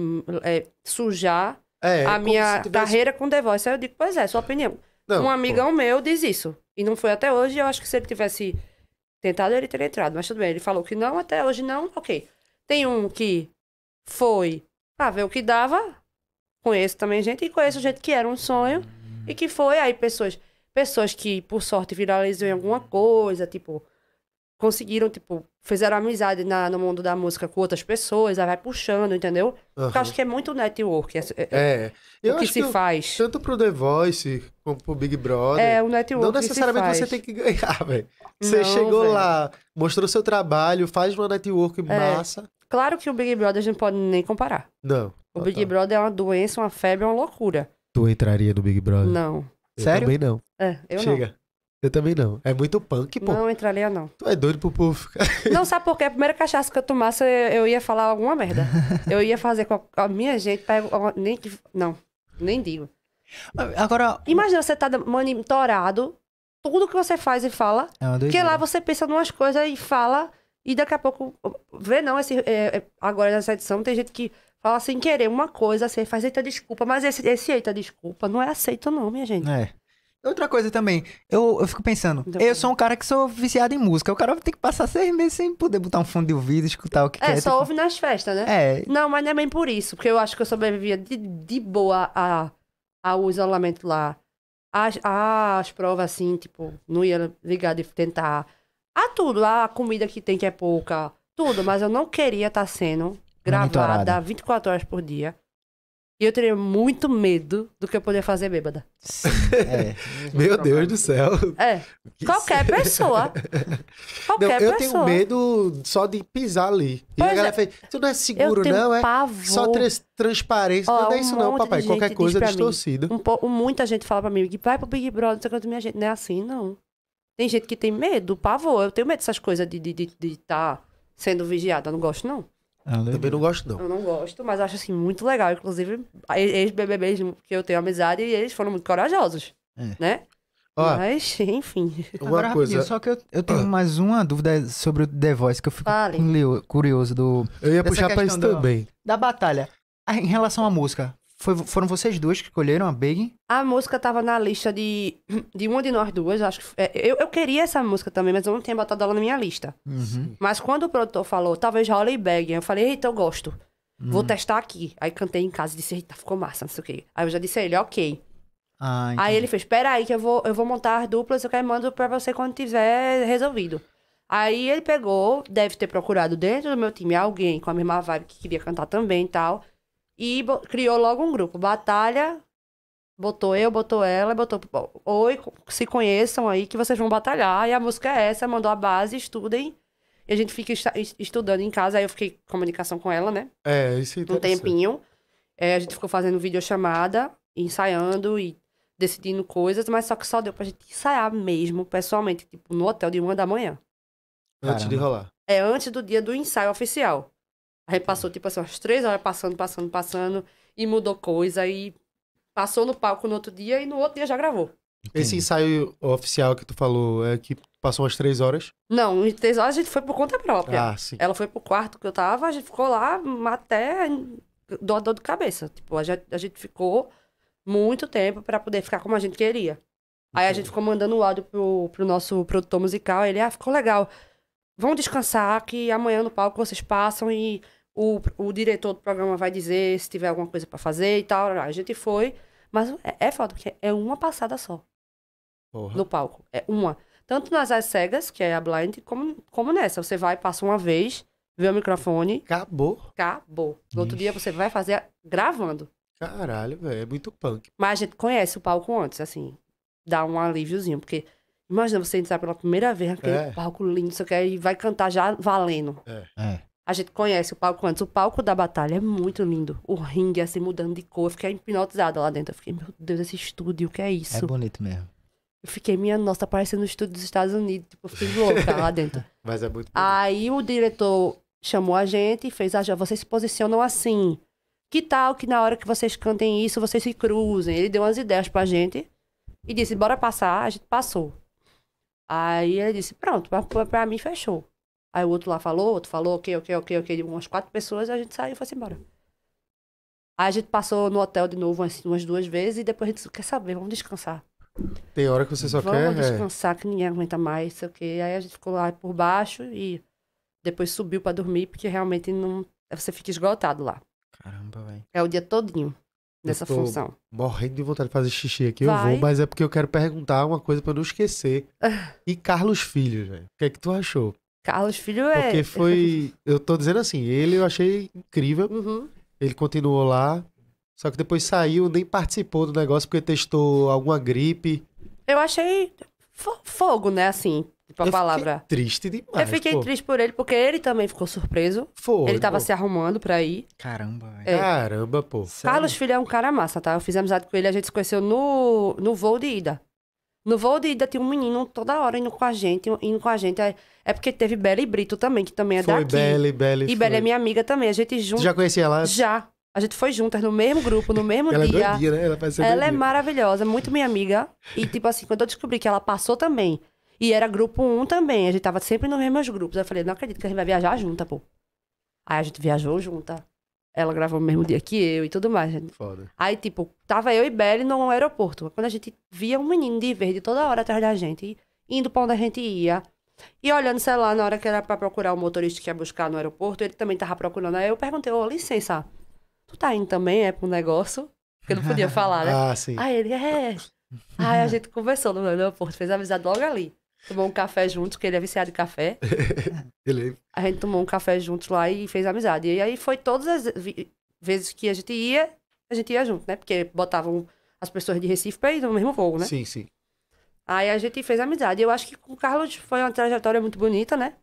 é, sujar é, a minha tivesse... carreira com The Voice". Aí eu digo: "Pois é, sua opinião". Não, um amigão pô. meu diz isso. E não foi até hoje. Eu acho que se ele tivesse tentado, ele teria entrado. Mas tudo bem, ele falou que não, até hoje não, ok. Tem um que foi pra ah, ver o que dava. Conheço também gente, e conheço gente que era um sonho. E que foi aí pessoas pessoas que, por sorte, viralizam em alguma coisa, tipo conseguiram, tipo, fizeram amizade na, no mundo da música com outras pessoas, aí vai puxando, entendeu? Uhum. Porque eu acho que é muito network. É, é, é. Eu o que se que faz. Eu, tanto pro The Voice como pro Big Brother. É, o network. Não necessariamente você tem que ganhar, velho. Você não, chegou véio. lá, mostrou seu trabalho, faz uma network é, massa. Claro que o Big Brother a gente não pode nem comparar. Não. O Big tá. Brother é uma doença, uma febre, é uma loucura. Tu entraria no Big Brother? Não. Eu Sério? Também não. É, eu Chega. não. Eu também não. É muito punk, pô. Não entraria, não. Tu é doido pro puff. não, sabe por quê? A primeira cachaça que eu tomasse, eu, eu ia falar alguma merda. Eu ia fazer com a, a minha gente, pego, nem que. Não, nem digo. Agora. Imagina você tá monitorado, tudo que você faz e fala. É uma Porque lá você pensa em umas coisas e fala, e daqui a pouco. Vê, não, esse, é, é, agora nessa edição tem gente que fala sem querer uma coisa, assim, faz eita desculpa, mas esse, esse eita desculpa não é aceito, não, minha gente. É. Outra coisa também, eu, eu fico pensando, então, eu sou um cara que sou viciado em música. O cara tem que passar seis meses sem poder botar um fundo de ouvido, escutar o que é, quer. É, só tipo... ouve nas festas, né? É. Não, mas não é bem por isso, porque eu acho que eu sobrevivia de, de boa a, ao isolamento lá. As, as provas, assim, tipo, não ia ligar de tentar. A tudo, a comida que tem que é pouca, tudo, mas eu não queria estar tá sendo gravada 24 horas por dia. E eu teria muito medo do que eu poderia fazer bêbada. É. é. Uhum. Meu Deus do céu. É. Qualquer pessoa. Qualquer não, eu pessoa. tenho medo só de pisar ali. E a é. galera é. fez, tu não é seguro, não, é? Só trans transparência. Ó, não é um isso, não, papai. Qualquer coisa é distorcida. um Muita gente fala pra mim, vai pro Big Brother, não sei quanto minha gente. Não é assim, não. Tem gente que tem medo, pavor. Eu tenho medo dessas coisas de estar de, de, de tá sendo vigiada. não gosto, não. Ah, também não gosto, não. Eu não gosto, mas acho assim muito legal. Inclusive, ex-BBBs que eu tenho amizade e eles foram muito corajosos. É. Né? Ó, mas, enfim. Uma Agora, coisa. Só que eu, eu tenho ah. mais uma dúvida sobre o The Voice que eu fico curioso do. Eu ia puxar pra isso do, também. Da batalha. Ah, em relação à música, foi, foram vocês duas que colheram a Begging? A música tava na lista de, de uma de nós duas, acho que. É, eu, eu queria essa música também, mas eu não tinha botado ela na minha lista. Uhum. Mas quando o produtor falou, talvez role Begging, eu falei, eita, eu gosto. Uhum. Vou testar aqui. Aí cantei em casa e disse, eita, ficou massa, não sei o quê. Aí eu já disse a ele, ok. Ah, aí ele fez, espera aí que eu vou, eu vou montar as duplas, eu quero mando pra você quando tiver resolvido. Aí ele pegou, deve ter procurado dentro do meu time alguém com a mesma vibe que queria cantar também e tal. E criou logo um grupo. Batalha. Botou eu, botou ela, botou. Oi, se conheçam aí que vocês vão batalhar. E a música é essa, mandou a base, estudem. E a gente fica estudando em casa. Aí eu fiquei em comunicação com ela, né? É, isso é Um tempinho. É, a gente ficou fazendo videochamada, ensaiando e decidindo coisas, mas só que só deu pra gente ensaiar mesmo, pessoalmente, tipo, no hotel de uma da manhã. Antes Caramba. de rolar. É, antes do dia do ensaio oficial. A gente passou, tipo assim, umas três horas passando, passando, passando, e mudou coisa, e passou no palco no outro dia, e no outro dia já gravou. Entendi. Esse ensaio oficial que tu falou é que passou umas três horas? Não, em três horas a gente foi por conta própria. Ah, sim. Ela foi pro quarto que eu tava, a gente ficou lá até dor, dor de cabeça. Tipo, a gente, a gente ficou muito tempo para poder ficar como a gente queria. Aí a gente ficou mandando o áudio pro, pro nosso produtor musical. Ele, ah, ficou legal. Vão descansar que amanhã no palco vocês passam e o, o diretor do programa vai dizer se tiver alguma coisa para fazer e tal. A gente foi. Mas é, é foda, porque é uma passada só. Porra. No palco. É uma. Tanto nas As Cegas, que é a blind, como, como nessa. Você vai, passa uma vez, vê o microfone. Acabou. Acabou. No outro dia você vai fazer gravando. Caralho, velho. É muito punk. Mas a gente conhece o palco antes, assim. Dá um alíviozinho, porque. Imagina você entrar pela primeira vez naquele é. palco lindo, você quer e vai cantar já valendo. É. é. A gente conhece o palco antes. O palco da batalha é muito lindo. O ringue, assim, mudando de cor. Eu fiquei hipnotizada lá dentro. Eu fiquei, meu Deus, esse estúdio, o que é isso? É bonito mesmo. Eu fiquei, minha nossa, tá parecendo um estúdio dos Estados Unidos. Tipo, eu fiquei louca lá dentro. Mas é muito bonito. Aí o diretor chamou a gente e fez, ah, já vocês se posicionam assim. Que tal que na hora que vocês cantem isso, vocês se cruzem? Ele deu umas ideias pra gente e disse, bora passar. A gente passou. Aí ele disse, pronto, pra, pra mim fechou. Aí o outro lá falou, outro falou, ok, ok, ok, ok, umas quatro pessoas, a gente saiu e foi embora. Aí a gente passou no hotel de novo umas, umas duas vezes e depois a gente disse, quer saber, vamos descansar. Tem hora que você só vamos quer... Vamos é. descansar, é... que ninguém aguenta mais, sei o quê. Aí a gente ficou lá por baixo e depois subiu para dormir, porque realmente não... Você fica esgotado lá. Caramba, velho. É o dia todinho dessa função. Morrendo de vontade de fazer xixi aqui, Vai. eu vou, mas é porque eu quero perguntar uma coisa para não esquecer. e Carlos Filho, velho. O que é que tu achou? Carlos Filho é. Porque foi. Eu tô dizendo assim, ele eu achei incrível. Uhum. Ele continuou lá. Só que depois saiu, nem participou do negócio porque testou alguma gripe. Eu achei fogo, né? Assim, tipo a eu palavra. triste demais. Eu fiquei pô. triste por ele porque ele também ficou surpreso. Foi. Ele tava pô. se arrumando pra ir. Caramba, É. Caramba, pô. Carlos Filho é um cara massa, tá? Eu fiz amizade com ele, a gente se conheceu no, no voo de ida. No voo de ida tinha um menino toda hora indo com a gente, indo com a gente. É, é porque teve Bela e Brito também, que também é foi, daqui. Belle, Belle, e Bela é minha amiga também. A gente junto. Já conhecia ela? Já. A gente foi juntas no mesmo grupo, no mesmo ela dia. É dia né? Ela, parece ela é maravilhosa, muito minha amiga. E tipo assim, quando eu descobri que ela passou também, e era grupo 1 também, a gente tava sempre nos mesmos grupos. Eu falei, não acredito que a gente vai viajar junta, pô. Aí a gente viajou junta. Ela gravou no mesmo dia que eu e tudo mais. Gente. Foda. Aí, tipo, tava eu e Belly no aeroporto. Quando a gente via um menino de verde toda hora atrás da gente, indo pra onde a gente ia. E olhando, sei lá, na hora que era pra procurar o motorista que ia buscar no aeroporto, ele também tava procurando. Aí eu perguntei, ô, oh, licença, tu tá indo também, é, pro um negócio? Porque eu não podia falar, né? ah, sim. Aí ele, é. Aí a gente conversou no aeroporto, fez amizade logo ali. Tomou um café juntos, que ele é viciado em café. ele... É. A gente tomou um café juntos lá e fez amizade. E aí foi todas as vezes que a gente ia, a gente ia junto, né? Porque botavam as pessoas de Recife pra ir no mesmo voo, né? Sim, sim. Aí a gente fez amizade. Eu acho que com o Carlos foi uma trajetória muito bonita, né?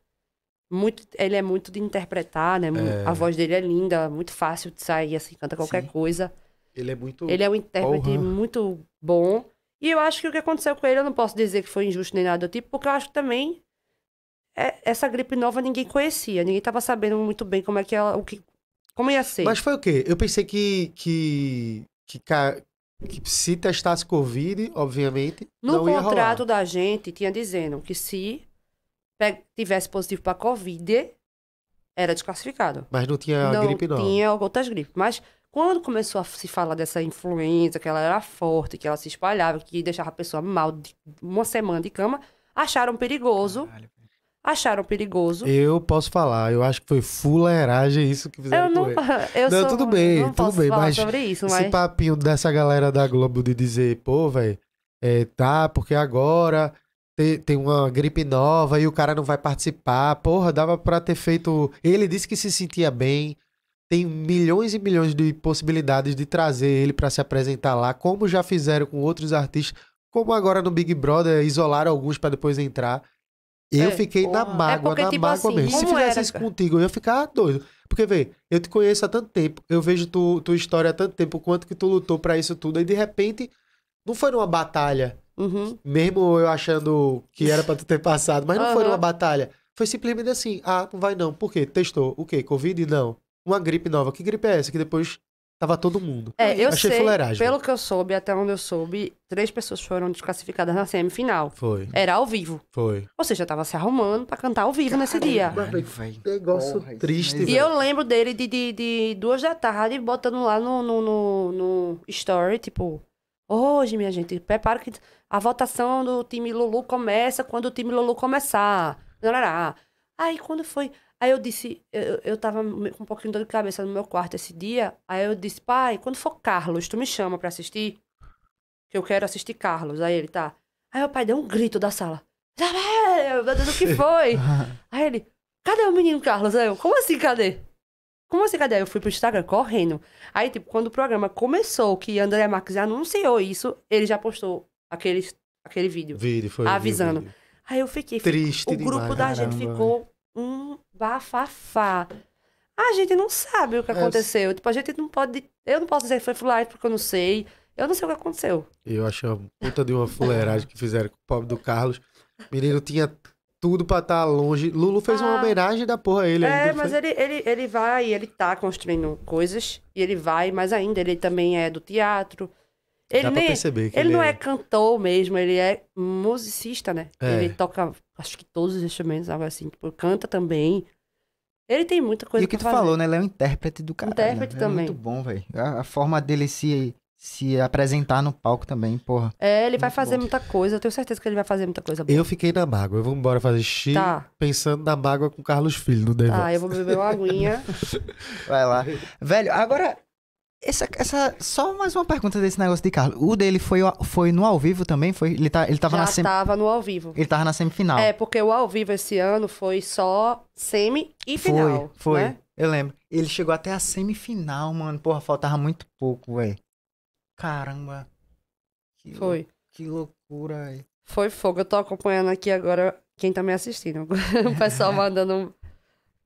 Muito, ele é muito de interpretar, né? É... A voz dele é linda, muito fácil de sair, assim, canta qualquer sim. coisa. Ele é muito. Ele é um intérprete muito bom. E eu acho que o que aconteceu com ele, eu não posso dizer que foi injusto nem nada do tipo, porque eu acho que também é, essa gripe nova ninguém conhecia, ninguém estava sabendo muito bem como é que ela, o que, como ia ser. Mas foi o quê? Eu pensei que, que, que, que se testasse Covid, obviamente, no contrato da gente tinha dizendo que se tivesse positivo para Covid, era desclassificado. Mas não tinha não gripe nova. Não tinha outras gripes, mas quando começou a se falar dessa influenza, que ela era forte, que ela se espalhava, que deixava a pessoa mal de uma semana de cama, acharam perigoso. Caralho. Acharam perigoso. Eu posso falar, eu acho que foi fuleiragem isso que fizeram. Eu não, eu não sou, tudo bem, não tudo bem, mas, isso, mas esse papinho dessa galera da Globo de dizer, pô, velho, é, tá, porque agora tem, tem uma gripe nova e o cara não vai participar. Porra, dava pra ter feito. Ele disse que se sentia bem, tem milhões e milhões de possibilidades de trazer ele para se apresentar lá, como já fizeram com outros artistas, como agora no Big Brother isolaram alguns para depois entrar. Eu é, fiquei porra. na é mágoa, é na tipo mágoa assim, mesmo. Se fizesse isso contigo, eu ia ficar doido. Porque, vê, eu te conheço há tanto tempo, eu vejo tu, tua história há tanto tempo, quanto que tu lutou para isso tudo, e de repente, não foi numa batalha. Uhum. Mesmo eu achando que era para tu ter passado, mas não uhum. foi numa batalha. Foi simplesmente assim, ah, não vai não. Por quê? Testou. O quê? Covid? Não uma gripe nova. Que gripe é essa? Que depois tava todo mundo. É, eu Achei sei, fuleiragem. pelo que eu soube, até onde eu soube, três pessoas foram desclassificadas na semifinal. Foi. Era ao vivo. Foi. Ou seja, tava se arrumando pra cantar ao vivo Caramba, nesse dia. Véio, negócio Porra, triste, E eu lembro dele de, de, de, duas da tarde, botando lá no, no, no, no story, tipo... Hoje, minha gente, prepara que a votação do time Lulu começa quando o time Lulu começar. Aí quando foi, Aí eu disse, eu, eu tava com um pouquinho de dor de cabeça no meu quarto esse dia. Aí eu disse, pai, quando for Carlos, tu me chama pra assistir? Que eu quero assistir Carlos. Aí ele tá. Aí o pai deu um grito da sala. Meu Deus, o que foi? Aí ele, cadê o menino Carlos? Aí eu, como assim, cadê? Como assim, cadê? Aí eu fui pro Instagram correndo. Aí, tipo, quando o programa começou, que André Marques anunciou isso, ele já postou aquele, aquele vídeo. Vídeo, foi. Avisando. Vídeo. Aí eu fiquei. Triste, O demais, grupo da caramba. gente ficou um bafafá. A gente não sabe o que é, aconteceu. É, tipo, a gente não pode. Eu não posso dizer que foi fulano porque eu não sei. Eu não sei o que aconteceu. Eu achei uma puta de uma fuleiragem que fizeram com o pobre do Carlos. menino tinha tudo pra estar tá longe. Lulu fez ah, uma homenagem da porra a ele. É, mas foi... ele, ele, ele vai, ele tá construindo coisas. E ele vai, mas ainda ele também é do teatro. Ele Dá nem, é, perceber que ele, ele não é... cantor mesmo, ele é musicista, né? É. Ele toca, acho que todos os instrumentos, algo assim, tipo, canta também. Ele tem muita coisa E o que tu fazer. falou, né? Ele é um intérprete do cara. Intérprete né? também. É muito bom, velho. A, a, forma dele se, se apresentar no palco também, porra. É, ele vai fazer bom. muita coisa. Eu tenho certeza que ele vai fazer muita coisa boa. Eu fiquei na mágoa. Eu vou embora fazer xixi tá. pensando na mágoa com o Carlos Filho no Devo. Ah, eu vou beber uma aguinha. vai lá. Velho, agora essa, essa, só mais uma pergunta desse negócio de Carlos. O dele foi, foi no ao vivo também? Foi, ele, tá, ele tava Já na tava no ao vivo. Ele tava na semifinal. É, porque o ao vivo esse ano foi só semi e final. Né? Foi, né? Eu lembro. Ele chegou até a semifinal, mano. Porra, faltava muito pouco, velho. Caramba. Que foi. Que loucura, velho. Foi fogo. Eu tô acompanhando aqui agora quem tá me assistindo. o pessoal mandando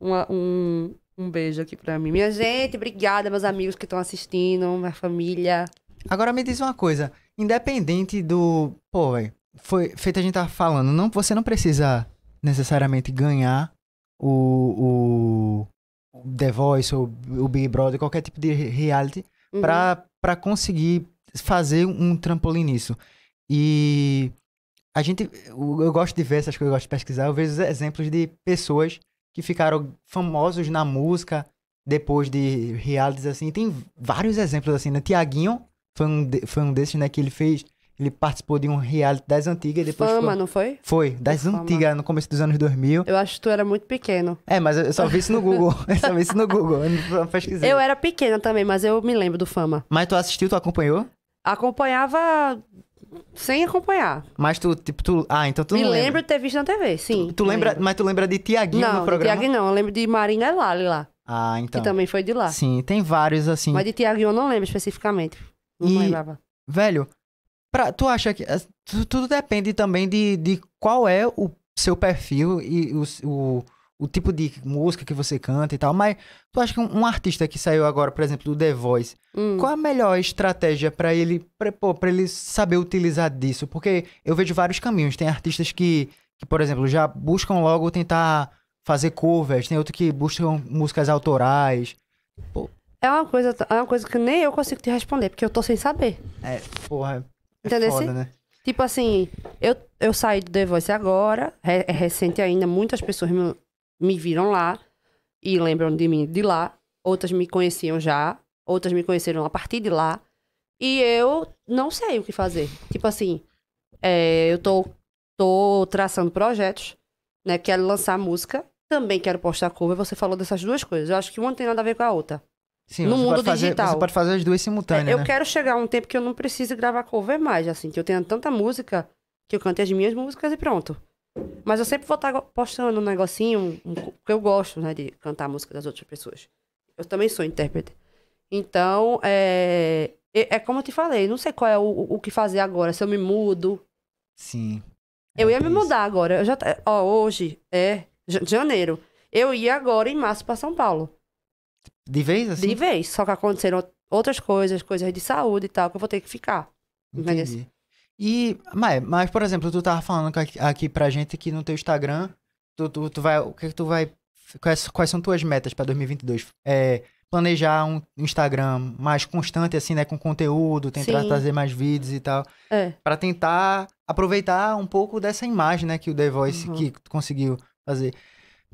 uma, um, um beijo aqui pra mim. Minha gente, obrigada, meus amigos que estão assistindo, minha família. Agora me diz uma coisa. Independente do. Pô, velho. Foi feito a gente tá falando. Não, você não precisa necessariamente ganhar o, o The Voice ou o Big Brother, qualquer tipo de reality, uhum. pra, pra conseguir fazer um trampolim nisso. E a gente. Eu, gosto de ver essas coisas, eu gosto de pesquisar. Eu vejo exemplos de pessoas que ficaram famosos na música depois de realities assim. Tem vários exemplos assim, né? Tiaguinho foi um, de, foi um desses, né, que ele fez. Ele participou de um reality das antigas. Depois Fama, ficou... não foi? Foi, das antigas, no começo dos anos 2000. Eu acho que tu era muito pequeno. É, mas eu só vi isso no Google. eu só vi isso no Google, eu não pesquisei. Eu era pequena também, mas eu me lembro do Fama. Mas tu assistiu, tu acompanhou? Acompanhava sem acompanhar. Mas tu, tipo, tu. Ah, então tu Me lembra. lembro de ter visto na TV, sim. Tu, tu lembra, mas tu lembra de Tiaguinho no Não, programa? Tiaguinho não. Eu lembro de Marina Lali lá, Ah, então. que também foi de lá. Sim, tem vários assim. Mas de Tiaguinho eu não lembro especificamente. Não E- lembrava. Velho, pra, tu acha que. tu- Tudo depende também de, de qual é o seu perfil e o, o, o tipo de música que você canta e tal, mas tu acha que um, um artista que saiu agora, por exemplo, do The Voice, hum. qual a melhor estratégia para ele, pra, ele saber utilizar disso? Porque eu vejo vários caminhos. Tem artistas que, que por exemplo, já buscam logo tentar fazer covers, tem outro que buscam músicas autorais. Pô. É uma coisa, é uma coisa que nem eu consigo te responder, porque eu tô sem saber. É, porra. É Entendeu? Foda, né? Tipo assim, eu, eu saí do The Voice agora, é, é recente ainda, muitas pessoas me, me viram lá e lembram de mim de lá. Outras me conheciam já, outras me conheceram a partir de lá. E eu não sei o que fazer. Tipo assim, é, eu tô, tô traçando projetos, né? Quero lançar música, também quero postar cover. Você falou dessas duas coisas. Eu acho que uma tem nada a ver com a outra. Sim, no mundo fazer, digital. Você pode fazer as duas simultâneas. É, eu né? quero chegar a um tempo que eu não precise gravar cover mais, assim, que eu tenha tanta música que eu cante as minhas músicas e pronto. Mas eu sempre vou estar tá postando um negocinho, porque eu gosto, né, de cantar a música das outras pessoas. Eu também sou intérprete. Então, é, é, como eu te falei, não sei qual é o, o que fazer agora, se eu me mudo. Sim. Eu é ia isso. me mudar agora. Eu já, ó, hoje é janeiro. Eu ia agora em março para São Paulo. De vez assim? De vez. Só que aconteceram outras coisas, coisas de saúde e tal, que eu vou ter que ficar. Entendi. Entendeu? E, mas, mas, por exemplo, tu tava falando aqui pra gente que no teu Instagram, tu, tu, tu vai, o que, tu vai, quais, quais são tuas metas pra 2022? É, planejar um Instagram mais constante, assim, né? Com conteúdo, tentar Sim. trazer mais vídeos e tal. É. Pra tentar aproveitar um pouco dessa imagem, né? Que o The Voice uhum. que conseguiu fazer.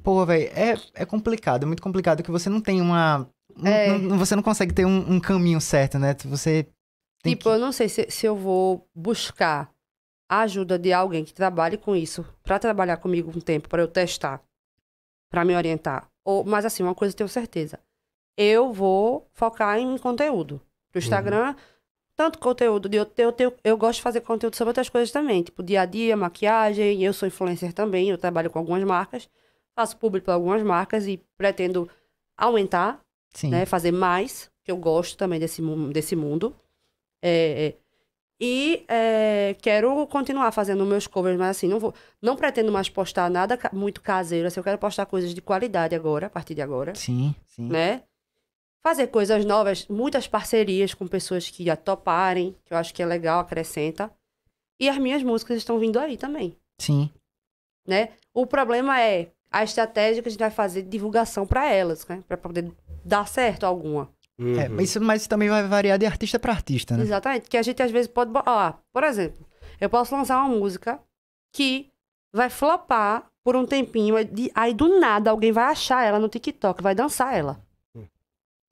Pô, velho, é, é complicado, é muito complicado que você não tem uma. é. você não consegue ter um, um, caminho certo, né? Você tipo, que... eu não sei se, se eu vou buscar a ajuda de alguém que trabalhe com isso para trabalhar comigo um tempo, para eu testar, para me orientar. Ou, mas assim, uma coisa eu tenho certeza. Eu vou focar em conteúdo. Pro Instagram, uhum. tanto conteúdo de eu, eu, eu, eu gosto de fazer conteúdo sobre outras coisas também, tipo dia a dia, maquiagem, eu sou influencer também, eu trabalho com algumas marcas, faço público para algumas marcas e pretendo aumentar, Sim. né, fazer mais, que eu gosto também desse, desse mundo. É, é, e é, quero continuar fazendo meus covers, mas assim, não vou, não pretendo mais postar nada muito caseiro. Assim, eu quero postar coisas de qualidade agora, a partir de agora. Sim, sim. Né? Fazer coisas novas, muitas parcerias com pessoas que a toparem, que eu acho que é legal, acrescenta. E as minhas músicas estão vindo aí também. Sim. Né? O problema é a estratégia que a gente vai fazer de divulgação para elas, né? Para poder dar certo alguma. É, uhum. É, mas, isso, mas isso também vai variar de artista para artista, né? Exatamente. Que a gente às vezes pode. Ó, por exemplo, eu posso lançar uma música que vai flopar por um tempinho, aí do nada alguém vai achar ela no TikTok, vai dançar ela. Uhum.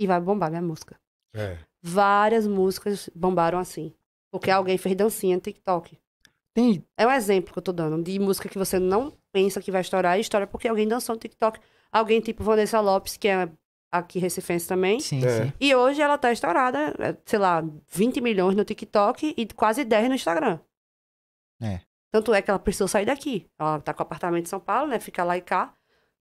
E vai bombar minha música. É. Várias músicas bombaram assim. Porque alguém fez dancinha no TikTok. Tem... É um exemplo que eu tô dando de música que você não pensa que vai estourar e estoura porque alguém dançou no TikTok. Alguém tipo Vanessa Lopes, que é aqui recifense também. Sim, é. sim. E hoje ela tá estourada, é, sei lá, 20 milhões no TikTok e quase 10 no Instagram. É. Tanto é que ela precisou sair daqui. Ela tá com apartamento em São Paulo, né? Fica lá e cá.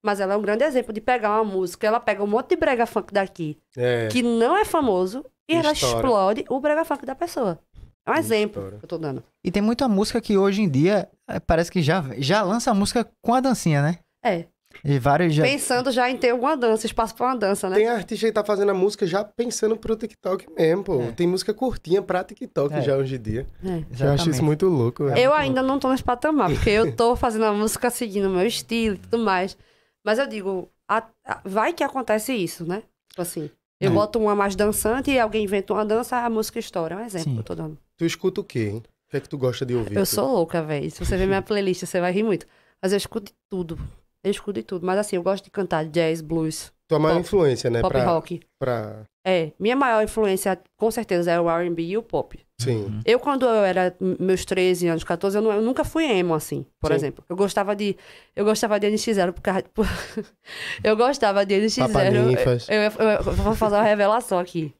Mas ela é um grande exemplo de pegar uma música. Ela pega um monte de brega funk daqui, é. que não é famoso, e História. ela explode o brega funk da pessoa. É um exemplo História. que eu tô dando. E tem muita música que hoje em dia é, parece que já, já lança a música com a dancinha, né? É. E vários já... Pensando já em ter alguma dança, espaço para uma dança, né? Tem artista que tá fazendo a música já pensando pro TikTok mesmo, pô. É. Tem música curtinha pra TikTok é. já hoje em dia. É. Eu acho isso muito louco. eu muito ainda louco. não tô nesse patamar, porque eu tô fazendo a música seguindo o meu estilo e tudo mais. Mas eu digo, a, a, vai que acontece isso, né? Tipo assim, eu é. boto uma mais dançante e alguém inventa uma dança, a música estoura. É um exemplo Sim. que eu tô dando. Tu escuta o quê, hein? O que é que tu gosta de ouvir? Eu tu? sou louca, velho. Se você ver minha playlist, você vai rir muito. Mas eu escuto tudo. Eu escuto de tudo. Mas assim, eu gosto de cantar jazz, blues. Tua maior pop, influência, né? Pop pra, rock. Pra... É, minha maior influência, com certeza, é o R&B e o pop. Sim. Uhum. Eu, quando eu era meus 13 anos, 14, eu, não, eu nunca fui emo, assim, por Sim. exemplo. Eu gostava de... Eu gostava de NX0 por causa... Por... eu gostava de NX0. Eu, eu, eu, vou fazer uma revelação aqui.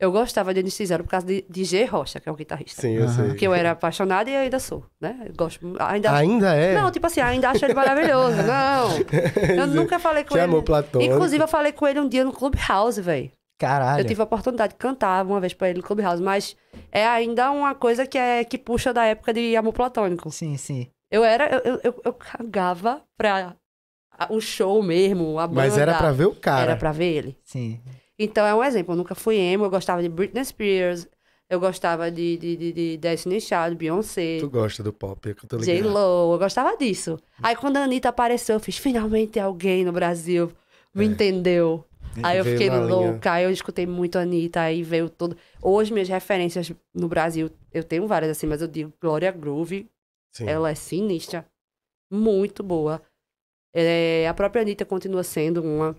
Eu gostava de Anestesiano por causa de, de G. Rocha, que é um guitarrista. Sim, eu uhum. sei. Que eu era apaixonada e ainda sou, né? gosto, ainda... ainda é? Não, tipo assim, ainda acho ele maravilhoso. Não, eu nunca falei com Te ele. Amor platônico. Inclusive, eu falei com ele um dia no Clubhouse, velho. Caralho. Eu tive a oportunidade de cantar uma vez para ele no Clubhouse, mas é ainda uma coisa que é que puxa da época de amor platônico. Sim, sim. Eu era, eu, eu, eu cagava pra o show mesmo, a banda. Mas era pra ver o cara. Era pra ver ele. Sim. Então é um exemplo. Eu nunca fui emo, eu gostava de Britney Spears, eu gostava de, de, de, de Destiny Child, Beyoncé. Tu gosta do pop, é que eu tô ligado. J-Lo, eu gostava disso. Aí quando a Anitta apareceu, eu fiz, finalmente alguém no Brasil me é. entendeu. aí eu fiquei louca, aí eu escutei muito a Anitta, aí veio todo... Hoje minhas referências no Brasil, eu tenho várias assim, mas eu digo Glória Groove, Sim. ela é sinistra, muito boa. É, a própria Anitta continua sendo uma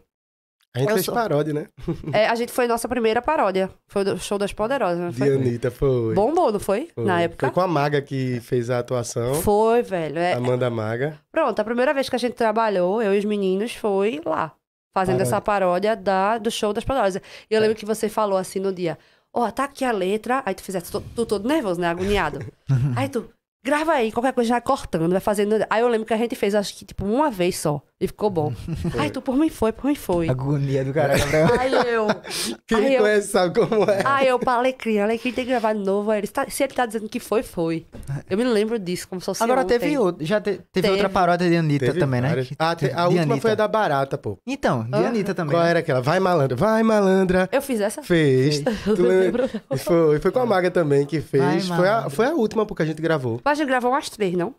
a gente eu fez sou... paródia, né? É, a gente foi nossa primeira paródia. Foi o show das Poderosas. Não foi? De Anitta, foi. Bombou, não foi? foi? Na época. Foi com a Maga que fez a atuação. Foi, velho. É... Amanda Maga. Pronto, a primeira vez que a gente trabalhou, eu e os meninos, foi lá. Fazendo paródia. essa paródia da, do show das Poderosas. E eu é. lembro que você falou assim no dia, ó, oh, tá aqui a letra. Aí tu fizesse, tu todo nervoso, né? Agoniado. Aí tu... Grava aí, qualquer coisa já cortando, vai fazendo. Aí eu lembro que a gente fez, acho que tipo, uma vez só. E ficou bom. Foi. Ai, tu por mim foi, por mim foi. Agonia do caralho, né? Aí eu. Quem aí eu, sabe como é. Aí eu pra Alecrim, Alecrim tem que gravar de novo. Aí ele, tá, se ele tá dizendo que foi, foi. Eu me lembro disso, como se fosse Agora ontem. teve outro, já te, teve, teve, outra paródia de Anitta teve também, né? várias. né? Ah, te, a última Anitta. foi a da Barata, pô. Então, de ah. Anitta também. Qual né? era aquela? Vai malandra, vai malandra. Eu fiz essa? Fez. Eu lembro. E Foi, foi com a Maga também que fez. Vai, foi, a, foi a última, porque a gente gravou. A gente gravou umas três, não?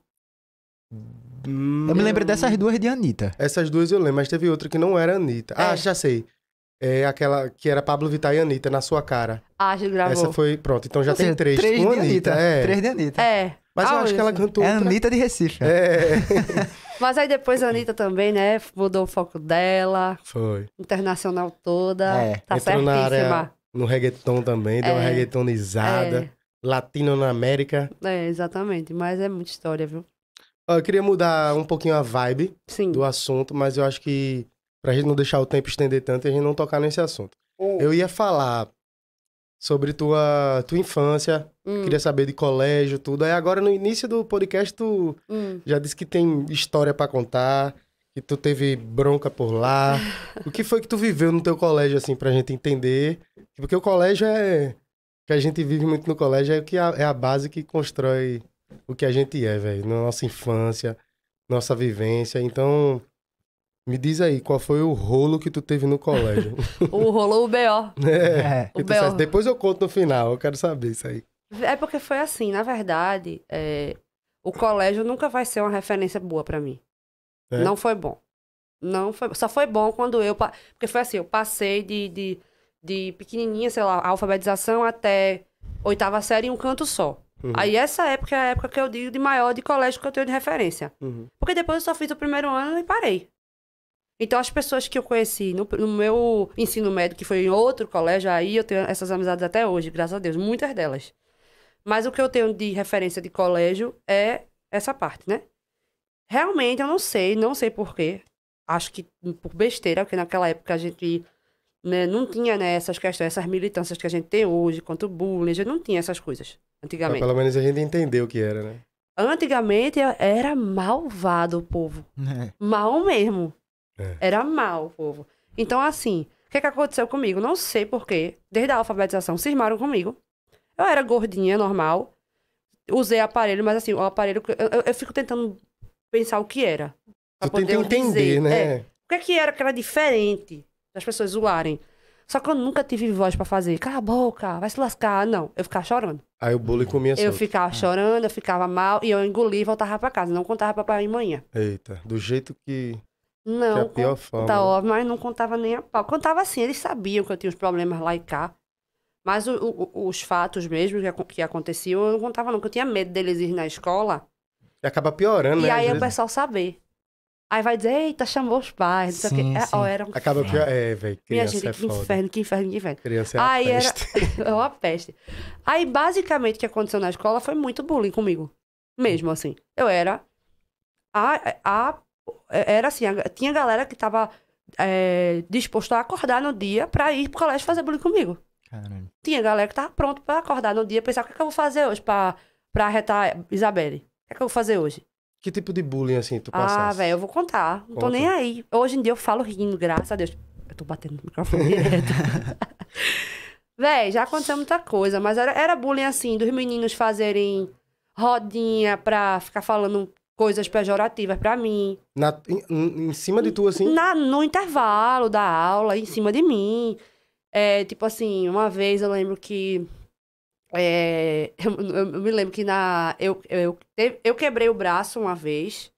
Eu me lembro dessas duas de Anitta. Essas duas eu lembro, mas teve outra que não era Anitta. Ah, é. Ah, já sei. É aquela que era Pablo Vittar e Anitta na sua cara. Ah, já gravou. Essa foi, pronto, então já Ou tem seja, três. Três com de Anitta. Anitta. É. Três de Anitta. É. Mas ah, eu acho isso. que ela cantou. É outra. Anitta de Recife. É. é. mas aí depois a Anitta também, né? Mudou o foco dela. Foi. Internacional toda. É. Tá Entrou certíssima. Área, no reggaeton também, deu é. uma reggaetonizada. É latino na América. É, exatamente. Mas é muita história, viu? Eu queria mudar um pouquinho a vibe Sim. do assunto, mas eu acho que pra gente não deixar o tempo estender tanto e a gente não tocar nesse assunto. Eu ia falar sobre tua, tua infância, hum. queria saber de colégio, tudo. Aí agora no início do podcast tu hum. já disse que tem história para contar, que tu teve bronca por lá. o que foi que tu viveu no teu colégio assim pra gente entender? Porque o colégio é que a gente vive muito no colégio é que a, é a base que constrói o que a gente é, velho. Na nossa infância, nossa vivência. Então, me diz aí, qual foi o rolo que tu teve no colégio? o rolo, o B.O. É, é. O BO. depois eu conto no final, eu quero saber isso aí. É porque foi assim, na verdade, é, o colégio nunca vai ser uma referência boa para mim. É? Não foi bom. Não foi, só foi bom quando eu. Porque foi assim, eu passei de, de de pequenininha, sei lá, alfabetização até oitava série em um canto só. Uhum. Aí essa época é a época que eu digo de maior de colégio que eu tenho de referência. Uhum. Porque depois eu só fiz o primeiro ano e parei. Então as pessoas que eu conheci no, no, meu ensino médio, que foi em outro colégio, aí eu tenho essas amizades até hoje, graças a Deus, muitas delas. Mas o que eu tenho de referência de colégio é essa parte, né? Realmente eu não sei, não sei porquê. Acho que por besteira, porque naquela época a gente né, não tinha né, essas questões, essas militâncias que a gente tem hoje quanto o bullying, a gente não tinha essas coisas antigamente. Mas pelo menos a gente entendeu o que era, né? Antigamente era malvado o povo. É. Mal mesmo. É. Era mal o povo. Então, assim, o que, é que aconteceu comigo? Não sei porquê. Desde a alfabetização, cismaram comigo. Eu era gordinha, normal. Usei aparelho, mas assim, o aparelho. Eu, eu fico tentando pensar o que era. Pra tu tenta entender, dizer. né? É, o que, é que era que era diferente? das pessoas zoarem. Só que eu nunca tive voz para fazer. Cala a boca, vai se lascar. Não, eu ficava chorando. Aí o bullying comia Eu ficava é. chorando, eu ficava mal e eu engoli e voltava para casa. Não contava para pai e manhã. Eita, do jeito que. Não, que é a pior forma. Né? mas não contava nem a pau. Contava assim, eles sabiam que eu tinha os problemas lá e cá. Mas o, o, os fatos mesmo que, que aconteciam, eu não contava não, porque eu tinha medo deles ir na escola. E acaba piorando, e né? E aí é o pessoal saber. Aí vai dizer, eita, chamou os pais, não sei o quê. É, ó, era um Acaba que é, velho. É, Minha gente, é que foda. inferno, que inferno, que inferno. Criança é Aí peste. era é uma peste. Aí, basicamente, o que aconteceu na escola foi muito bullying comigo. Mesmo assim. Eu era. A, a, era assim, a, tinha galera que tava é, disposto a acordar no dia pra ir pro colégio fazer bullying comigo. Caramba. Tinha galera que tava pronto pra acordar no dia, pensar o que, é que eu vou fazer hoje pra, pra retar Isabelle. O que, é que eu vou fazer hoje? Que tipo de bullying, assim, tu passaste? Ah, velho, eu vou contar. Não Conta. tô nem aí. Hoje em dia eu falo rindo, graças a Deus. Eu tô batendo no microfone direto. véi, já aconteceu muita coisa, mas era, era bullying, assim, dos meninos fazerem rodinha pra ficar falando coisas pejorativas pra mim. Na, em, em cima de tu, assim? Na, no intervalo da aula, em cima de mim. É, tipo assim, uma vez eu lembro que é, eu, eu, me lembro que na, eu, eu, eu quebrei o braço uma vez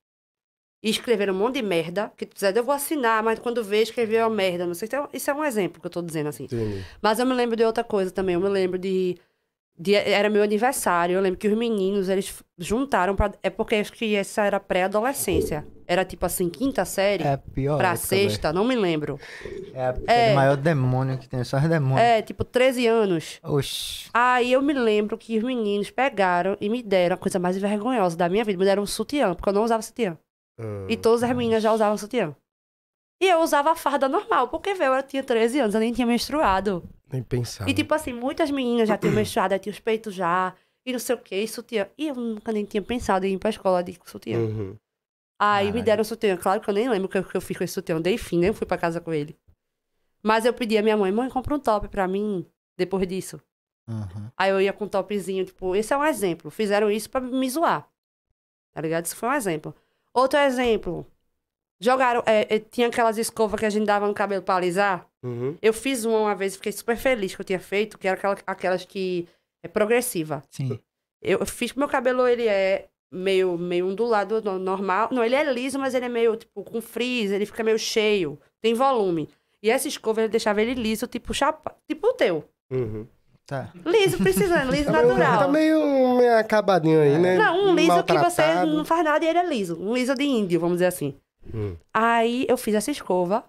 e escreveram um monte de merda. Que tu disser, eu vou assinar, mas quando vê, escreveu uma merda. Não sei se é, isso é um exemplo que eu tô dizendo assim. Sim. Mas eu me lembro de outra coisa também. Eu me lembro de Dia, era meu aniversário, eu lembro que os meninos, eles juntaram para É porque acho que essa era pré-adolescência. Era tipo assim, quinta série. É pior. Pra sexta, não me lembro. É, é, é, o maior demônio que tem, é só é demônio. É, tipo 13 anos. Oxi. Aí eu me lembro que os meninos pegaram e me deram a coisa mais vergonhosa da minha vida. Me deram um sutiã, porque eu não usava sutiã. e ah. todas as meninas já usavam sutiã. E eu usava a farda normal, porque, velho, eu tinha 13 anos, eu nem tinha menstruado. Nem pensar. E tipo assim, muitas meninas já tinham já tinham os peitos já, e não sei o que, sutiã. E eu nunca nem tinha pensado em ir pra escola de sutiã. Uhum. Aí me deram sutiã. Claro que eu nem lembro o que, que eu fiz com esse sutiã. dei fim, nem né? fui pra casa com ele. Mas eu pedi a minha mãe, mãe, compra um top pra mim depois disso. Uhum. Aí eu ia com um topzinho, tipo, esse é um exemplo. Fizeram isso pra me zoar. Tá ligado? Isso foi um exemplo. Outro exemplo, Jogaram. É, é, tinha aquelas escovas que a gente dava no cabelo pra alisar. Uhum. Eu fiz uma uma vez, fiquei super feliz que eu tinha feito, que era aquela, aquelas que é progressiva. Sim. Eu fiz. Meu cabelo, ele é meio, meio ondulado, normal. Não, ele é liso, mas ele é meio, tipo, com frizz, ele fica meio cheio, tem volume. E essa escova, ele deixava ele liso, tipo, chapa, tipo o teu. Uhum. Tá. Liso, precisando, liso tá natural. Meio, tá meio, meio acabadinho aí, é. né? Não, um liso Maltratado. que você não faz nada e ele é liso. Um liso de índio, vamos dizer assim. Hum. Aí eu fiz essa escova.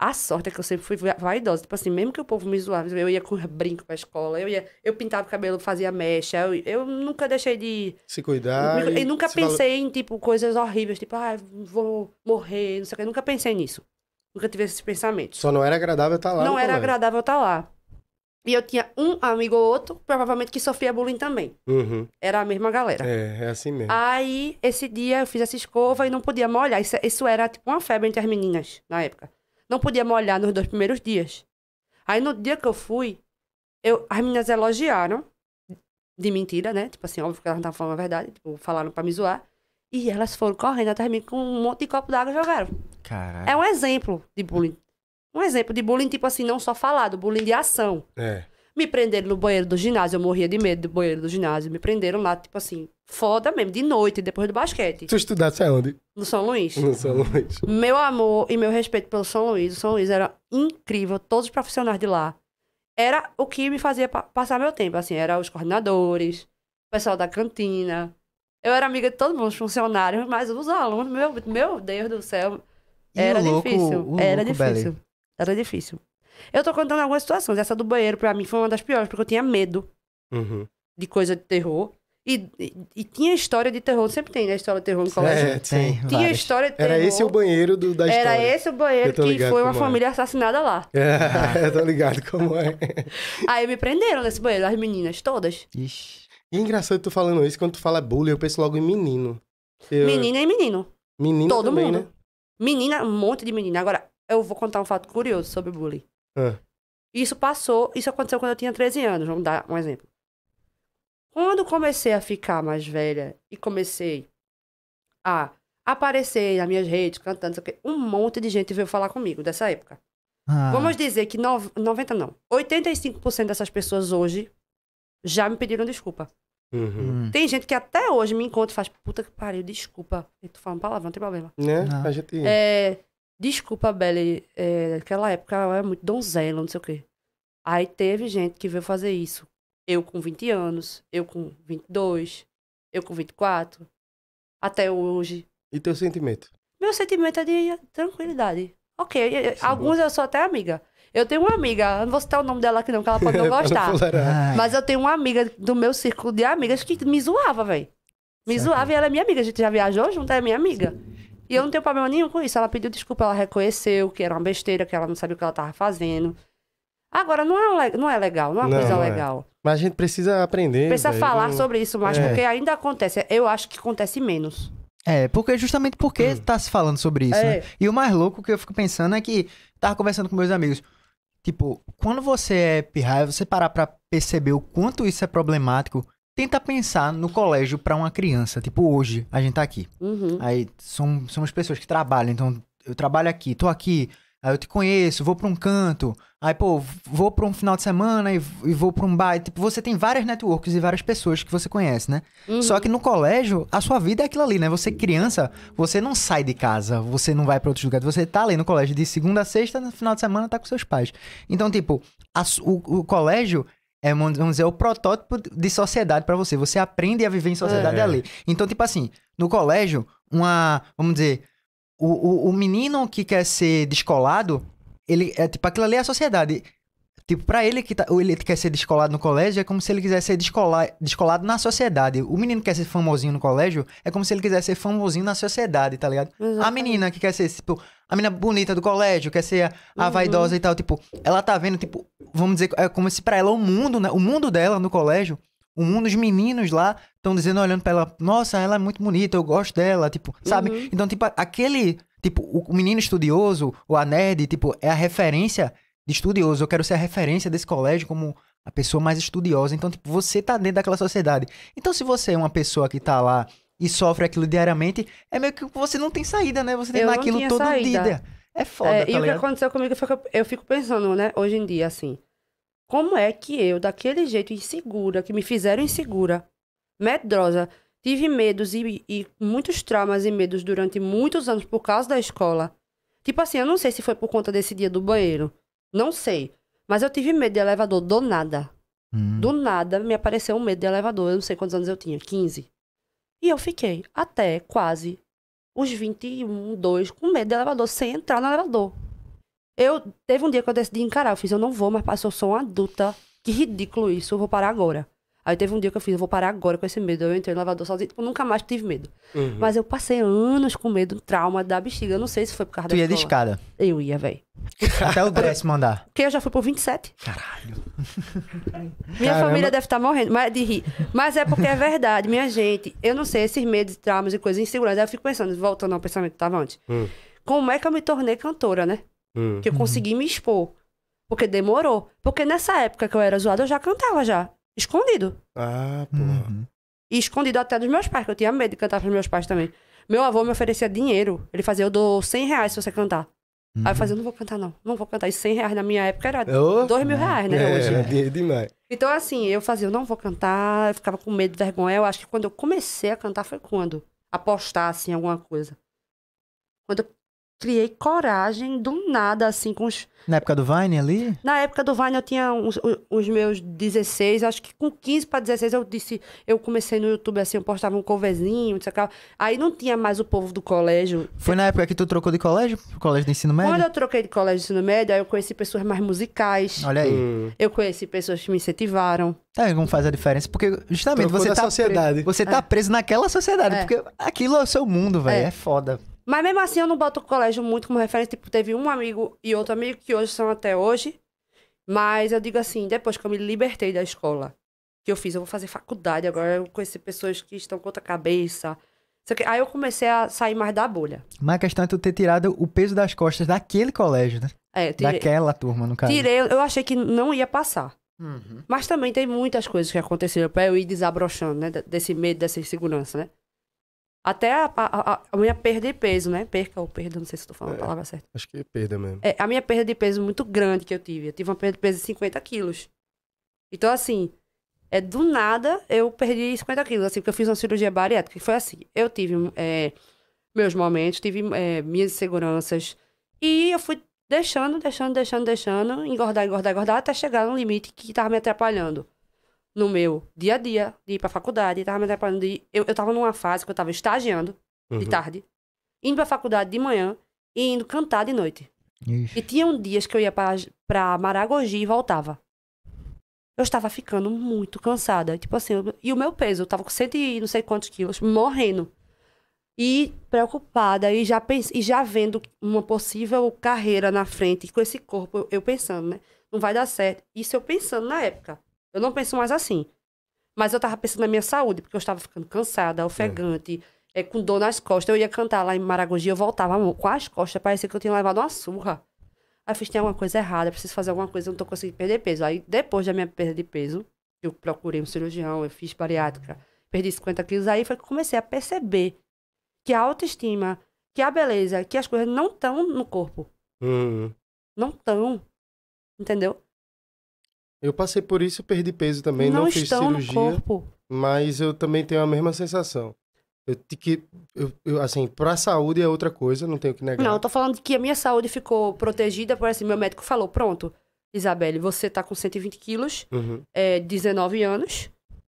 A sorte é que eu sempre fui vaidosa. Tipo assim, mesmo que o povo me zoava, eu ia com brinco pra escola, eu ia, eu pintava o cabelo, fazia mecha, eu, eu nunca deixei de. Se cuidar. Eu, eu e nunca pensei em, tipo, coisas horríveis, tipo, ah, vou morrer, não sei o que. Eu nunca pensei nisso. Nunca tive esses pensamentos. Só não era agradável estar tá lá. Não era agradável estar tá lá. E eu tinha um amigo ou outro, provavelmente que sofria bullying também. Uhum. Era a mesma galera. É, é assim mesmo. Aí, esse dia, eu fiz essa escova e não podia molhar. Isso, isso era tipo uma febre entre as meninas na época. Não podia molhar nos dois primeiros dias. Aí, no dia que eu fui, eu, as meninas elogiaram. De mentira, né? Tipo assim, óbvio que elas não estavam falando a verdade. Tipo, falaram pra me zoar. E elas foram correndo atrás de mim com um monte de copo d'água e jogaram. Caraca. É um exemplo de bullying. Um exemplo de bullying, tipo assim, não só falado, bullying de ação. É. Me prenderam no banheiro do ginásio, eu morria de medo do banheiro do ginásio. Me prenderam lá, tipo assim, foda mesmo, de noite, depois do basquete. Tu estudaste aonde? É no São Luís. No São Luís. Meu amor e meu respeito pelo São Luís. O São Luís era incrível, todos os profissionais de lá. Era o que me fazia pa passar meu tempo, assim, era os coordenadores, o pessoal da cantina. Eu era amiga de todos os funcionários, mas os alunos, meu, meu Deus do céu. era louco, difícil, era louco, difícil. Belly. Era difícil. Eu tô contando algumas situações. Essa do banheiro, pra mim, foi uma das piores, porque eu tinha medo uhum. de coisa de terror. E, e, e, tinha história de terror, sempre tem, né? História de terror no é, colégio. É, tem. Tinha várias. história de terror. Era esse o banheiro do, da história. Era esse o banheiro que foi uma é. família é. assassinada lá. É, eu tô ligado como é. Aí me prenderam nesse banheiro, as meninas todas. Ixi. E é engraçado tu falando isso, quando tu fala bullying, eu penso logo em menino. Eu... Menina e menino. Menino Todo também, mundo. Né? Menina, um monte de menina. Agora, eu vou contar um fato curioso sobre bullying. É. Isso passou, isso aconteceu quando eu tinha 13 anos, vamos dar um exemplo. Quando comecei a ficar mais velha e comecei a aparecer nas minhas redes, cantando, um monte de gente veio falar comigo dessa época. Ah. Vamos dizer que no, 90 não, 85% dessas pessoas hoje já me pediram desculpa. Uhum. Hum. Tem gente que até hoje me encontra e faz, puta que pariu, desculpa. Eu tô falando palavrão, não tem problema. Né? A gente... É, Desculpa, Belle, é, naquela época ela era muito donzela, não sei o quê. Aí teve gente que veio fazer isso. Eu com 20 anos, eu com 22, eu com 24, até hoje. E teu sentimento? Meu sentimento é de tranquilidade. Ok, Sim, é alguns bom. eu sou até amiga. Eu tenho uma amiga, não vou citar o nome dela aqui não, que ela pode não gostar. mas eu tenho uma amiga do meu círculo de amigas que me zoava, velho. Me certo. zoava e ela é minha amiga. A gente já viajou junto, ela é minha amiga. Sim. E eu não tenho problema nenhum com isso. Ela pediu desculpa, ela reconheceu que era uma besteira, que ela não sabia o que ela estava fazendo. Agora, não é, não é legal, não é uma não, coisa é. legal. Mas a gente precisa aprender. Precisa véio. falar sobre isso mais, é. porque ainda acontece. Eu acho que acontece menos. É, porque justamente porque hum. tá se falando sobre isso, é. né? E o mais louco que eu fico pensando é que tava conversando com meus amigos. Tipo, quando você é pirraia, você parar pra perceber o quanto isso é problemático Tenta pensar no colégio para uma criança. Tipo, hoje a gente tá aqui. Uhum. Aí som, somos pessoas que trabalham. Então, eu trabalho aqui, tô aqui. Aí eu te conheço, vou pra um canto. Aí, pô, vou pra um final de semana e, e vou pra um bar. tipo, você tem várias networks e várias pessoas que você conhece, né? Uhum. Só que no colégio, a sua vida é aquilo ali, né? Você criança, você não sai de casa, você não vai para outros lugares. Você tá ali no colégio de segunda a sexta, no final de semana tá com seus pais. Então, tipo, a, o, o colégio é, vamos dizer, é o protótipo de sociedade para você. Você aprende a viver em sociedade é. ali. Então, tipo assim, no colégio, uma, vamos dizer, o, o, o menino que quer ser descolado, ele é tipo aquilo ali é a sociedade. Tipo, pra ele que tá, ele quer ser descolado no colégio, é como se ele quisesse ser descolar, descolado na sociedade. O menino que quer ser famosinho no colégio, é como se ele quisesse ser famosinho na sociedade, tá ligado? Exatamente. A menina que quer ser, tipo, a menina bonita do colégio, quer ser a, a uhum. vaidosa e tal, tipo, ela tá vendo, tipo, vamos dizer, é como se pra ela o mundo, né? O mundo dela no colégio, o mundo dos meninos lá estão dizendo, olhando pra ela, nossa, ela é muito bonita, eu gosto dela, tipo, sabe? Uhum. Então, tipo, aquele, tipo, o menino estudioso, o a nerd, tipo, é a referência de estudioso. Eu quero ser a referência desse colégio como a pessoa mais estudiosa. Então, tipo, você tá dentro daquela sociedade. Então, se você é uma pessoa que tá lá e sofre aquilo diariamente, é meio que você não tem saída, né? Você tem eu naquilo todo saída. dia. É foda, é, tá E ligado? o que aconteceu comigo foi que eu, eu fico pensando, né, hoje em dia, assim, como é que eu, daquele jeito insegura, que me fizeram insegura, medrosa, tive medos e, e muitos traumas e medos durante muitos anos por causa da escola. Tipo assim, eu não sei se foi por conta desse dia do banheiro. Não sei. Mas eu tive medo de elevador do nada. Hum. Do nada me apareceu um medo de elevador. Eu não sei quantos anos eu tinha, 15. E eu fiquei até quase os 21, 2, com medo de elevador, sem entrar no elevador. Eu teve um dia que eu decidi encarar, eu fiz, eu não vou mais passar, eu sou uma adulta. Que ridículo isso, eu vou parar agora. Aí teve um dia que eu fiz, eu vou parar agora com esse medo. Eu entrei no elevador sozinho, tipo, nunca mais tive medo. Uhum. Mas eu passei anos com medo, trauma da bexiga. Eu não sei se foi por causa tu da Tu ia escola. de escada? Eu ia, velho. Até o décimo andar. Porque eu já fui por 27. Caralho. Minha Caramba. família deve estar tá morrendo mas, é de rir. Mas é porque é verdade, minha gente. Eu não sei, esses medos, traumas e coisas, inseguras. Eu fico pensando, voltando ao pensamento que estava antes. Hum. Como é que eu me tornei cantora, né? Hum. Que eu consegui me expor. Porque demorou. Porque nessa época que eu era zoada, eu já cantava já escondido. Ah, porra. Uhum. E escondido até dos meus pais, que eu tinha medo de cantar pros meus pais também. Meu avô me oferecia dinheiro. Ele fazia, eu dou 100 reais se você cantar. Uhum. Aí eu uhum. fazia, não vou cantar não, não vou cantar. E 100 reais na minha época era oh, 2 mil reais, né? É, hoje. Era demais. Então assim, eu fazia, eu não vou cantar. Eu ficava com medo, vergonha. Eu acho que quando eu comecei a cantar foi quando? Apostar, assim, alguma coisa. Quando eu criei coragem do nada, assim, com os. Na época do Vine ali? Na época do Vine eu tinha uns, os meus 16, acho que com 15 para 16 eu disse, eu comecei no YouTube assim, eu postava um coverzinho, não sei o Aí não tinha mais o povo do colégio. Foi na época que tu trocou de colégio? Colégio de ensino médio? Quando eu troquei de colégio de ensino médio, aí eu conheci pessoas mais musicais. Olha aí. Hum. Eu conheci pessoas que me incentivaram. Tá, como faz a diferença? Porque justamente Trocou você tá, sociedade. você tá é. preso naquela sociedade, é. porque aquilo é o seu mundo, velho, é. é foda. Mas mesmo assim eu não boto o colégio muito como referência. Tipo, teve um amigo e outro amigo que hoje são até hoje. Mas eu digo assim, depois que eu me libertei da escola, que eu fiz, eu vou fazer faculdade agora, eu conheci pessoas que estão contra a cabeça. Aí eu comecei a sair mais da bolha. Mas a questão é tu ter tirado o peso das costas daquele colégio, né? É, tirei. Daquela turma, no caso. Tirei, eu achei que não ia passar. Uhum. Mas também tem muitas coisas que aconteceram para eu ir desabrochando, né? Desse medo, dessa insegurança, né? Até a, a, a, minha perda de peso, né? Perca ou perda, não sei se estou falando é, a palavra certa. Acho que é perda mesmo. É, a minha perda de peso muito grande que eu tive. Eu tive uma perda de peso de 50 quilos. Então, assim, é, do nada eu perdi 50 quilos, assim, porque eu fiz uma cirurgia bariátrica. E foi assim: eu tive é, meus momentos, tive é, minhas inseguranças. E eu fui deixando, deixando, deixando, deixando, engordar, engordar, engordar, até chegar num limite que estava me atrapalhando no meu dia a dia, de ir pra faculdade, tava me preparando de ir. Eu, eu tava numa fase que eu tava estagiando uhum. de tarde, indo pra faculdade de manhã e indo cantar de noite. Ixi. E tinham dias que eu ia pra, pra Maragogi e voltava. Eu estava ficando muito cansada. Tipo assim, eu, e o meu peso, eu tava com cento e não sei quantos quilos, morrendo. E preocupada, e já, pens, e já vendo uma possível carreira na frente, com esse corpo, eu, eu pensando, né? Não vai dar certo. Isso eu pensando na época. Eu não penso mais assim. Mas eu tava pensando na minha saúde, porque eu estava ficando cansada, ofegante, é. é com dor nas costas. Eu ia cantar lá em Maragogi, eu voltava com as costas, parecia que eu tinha levado uma surra. Aí eu fiz, tem alguma coisa errada, preciso fazer alguma coisa, eu não tô conseguindo perder peso. Aí depois da minha perda de peso, eu procurei um cirurgião, eu fiz bariátrica, perdi 50 quilos, aí foi que comecei a perceber que a autoestima, que a beleza, que as coisas não estão no corpo. Uhum. Não estão. Entendeu? Eu passei por isso, perdi peso também, não, não fiz cirurgia. Mas eu também tenho a mesma sensação. Eu, que, eu, eu, assim, pra saúde é outra coisa, não tenho que negar. Não, eu tô falando que a minha saúde ficou protegida, por assim, meu médico falou, pronto, Isabelle, você tá com 120 quilos, uhum. é, 19 anos,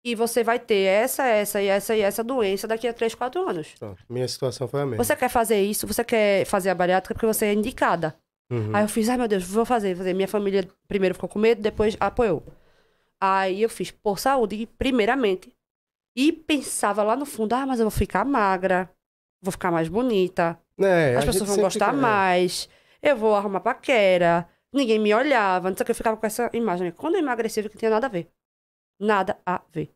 e você vai ter essa, essa e essa e essa doença daqui a 3, 4 anos. minha situação foi a mesma. Você quer fazer isso, você quer fazer a bariátrica porque você é indicada. Uhum. Aí eu fiz, ai meu Deus, vou fazer, fazer. Minha família primeiro ficou com medo, depois apoiou. Ah, Aí eu fiz por saúde, primeiramente. E pensava lá no fundo, ah, mas eu vou ficar magra, vou ficar mais bonita, é, as pessoas vão gostar é. mais, eu vou arrumar paquera, ninguém me olhava, não sei o que, eu ficava com essa imagem. Quando eu emagreci, eu que não tinha nada a ver. Nada a ver.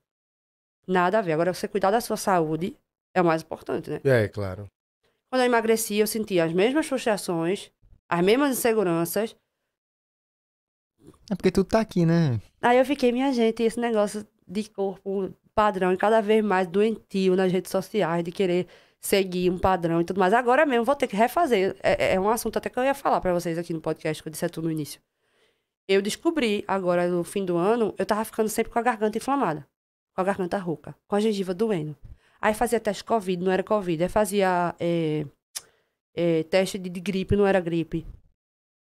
Nada a ver. Agora, você cuidar da sua saúde é o mais importante, né? É, claro. Quando eu emagreci, eu sentia as mesmas frustrações, as mesmas inseguranças. É porque tudo tá aqui, né? Aí eu fiquei, minha gente, esse negócio de corpo padrão, e cada vez mais doentio nas redes sociais, de querer seguir um padrão e tudo mais. Agora mesmo vou ter que refazer. É, é, é um assunto até que eu ia falar para vocês aqui no podcast, que eu disse é tudo no início. Eu descobri agora no fim do ano, eu tava ficando sempre com a garganta inflamada, com a garganta rouca, com a gengiva doendo. Aí fazia teste Covid, não era Covid. Aí fazia é, é, teste de, de, gripe, não era gripe.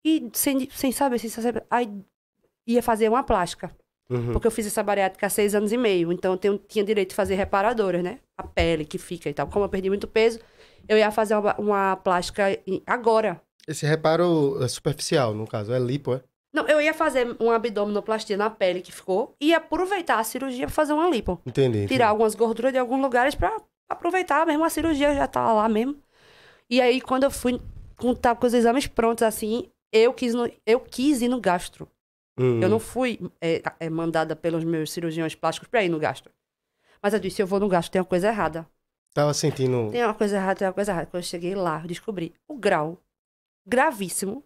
E sem, sem saber, sem saber. Aí ia fazer uma plástica. Uhum. Porque eu fiz essa bariátrica há seis anos e meio. Então eu tenho, tinha direito de fazer reparadoras, né? A pele que fica e tal. Como eu perdi muito peso, eu ia fazer uma, uma plástica agora. Esse reparo é superficial, no caso, é lipo, é? Não, eu ia fazer uma abdominoplastia na pele que ficou e aproveitar a cirurgia pra fazer uma lipo. Entendi. Tirar entendi. algumas gorduras de alguns lugares para aproveitar mesmo. A cirurgia já tá lá mesmo. E aí, quando eu fui com, tava com os exames prontos, assim, eu quis, no, eu quis ir no gastro. Hum. Eu não fui é, tá, é, mandada pelos meus cirurgiões plásticos para ir no gastro. Mas eu disse, eu vou no gastro, tem uma coisa errada. Tava sentindo... Tem uma coisa errada, tem uma coisa errada. Quando eu cheguei lá, eu descobri o grau gravíssimo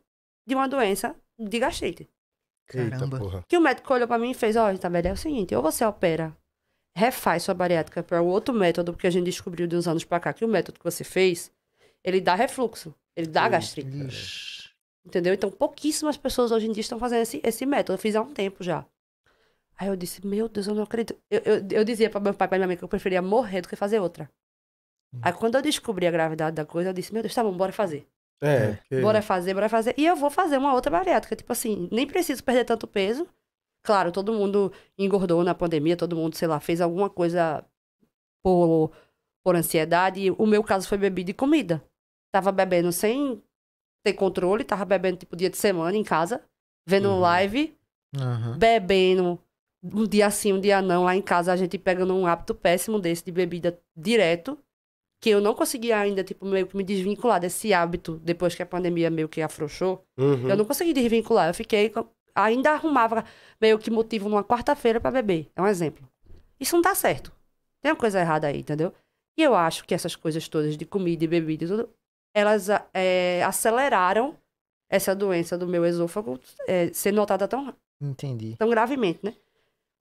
de uma doença de gastrite. Caramba. que o médico olhou pra mim e fez, ó, oh, Isabel, é o seguinte, ou você opera, refaz sua bariátrica para o outro método, porque a gente descobriu de uns anos pra cá que o método que você fez ele dá refluxo, ele dá gastrite. Entendeu? Então, pouquíssimas pessoas hoje em dia estão fazendo esse, esse método. Eu fiz há um tempo já. Aí eu disse, meu Deus, eu não acredito. Eu, eu, eu dizia para meu pai e pra minha mãe que eu preferia morrer do que fazer outra. Hum. Aí quando eu descobri a gravidade da coisa, eu disse, meu Deus, tá bom, bora fazer. É. é. Que... Bora fazer, bora fazer. E eu vou fazer uma outra bariátrica. Tipo assim, nem preciso perder tanto peso. Claro, todo mundo engordou na pandemia, todo mundo, sei lá, fez alguma coisa por, por ansiedade. O meu caso foi bebida e comida. Tava bebendo sem ter controle, tava bebendo tipo dia de semana em casa, vendo uhum. live, uhum. bebendo um dia sim, um dia não, lá em casa a gente pegando um hábito péssimo desse de bebida direto, que eu não conseguia ainda, tipo, meio que me desvincular desse hábito depois que a pandemia meio que afrouxou. Uhum. Eu não consegui desvincular, eu fiquei ainda arrumava meio que motivo numa quarta-feira para beber, é um exemplo. Isso não tá certo. Tem uma coisa errada aí, entendeu? E eu acho que essas coisas todas de comida e bebida e tudo elas é, aceleraram essa doença do meu esôfago é, ser notada tão, Entendi. tão gravemente, né?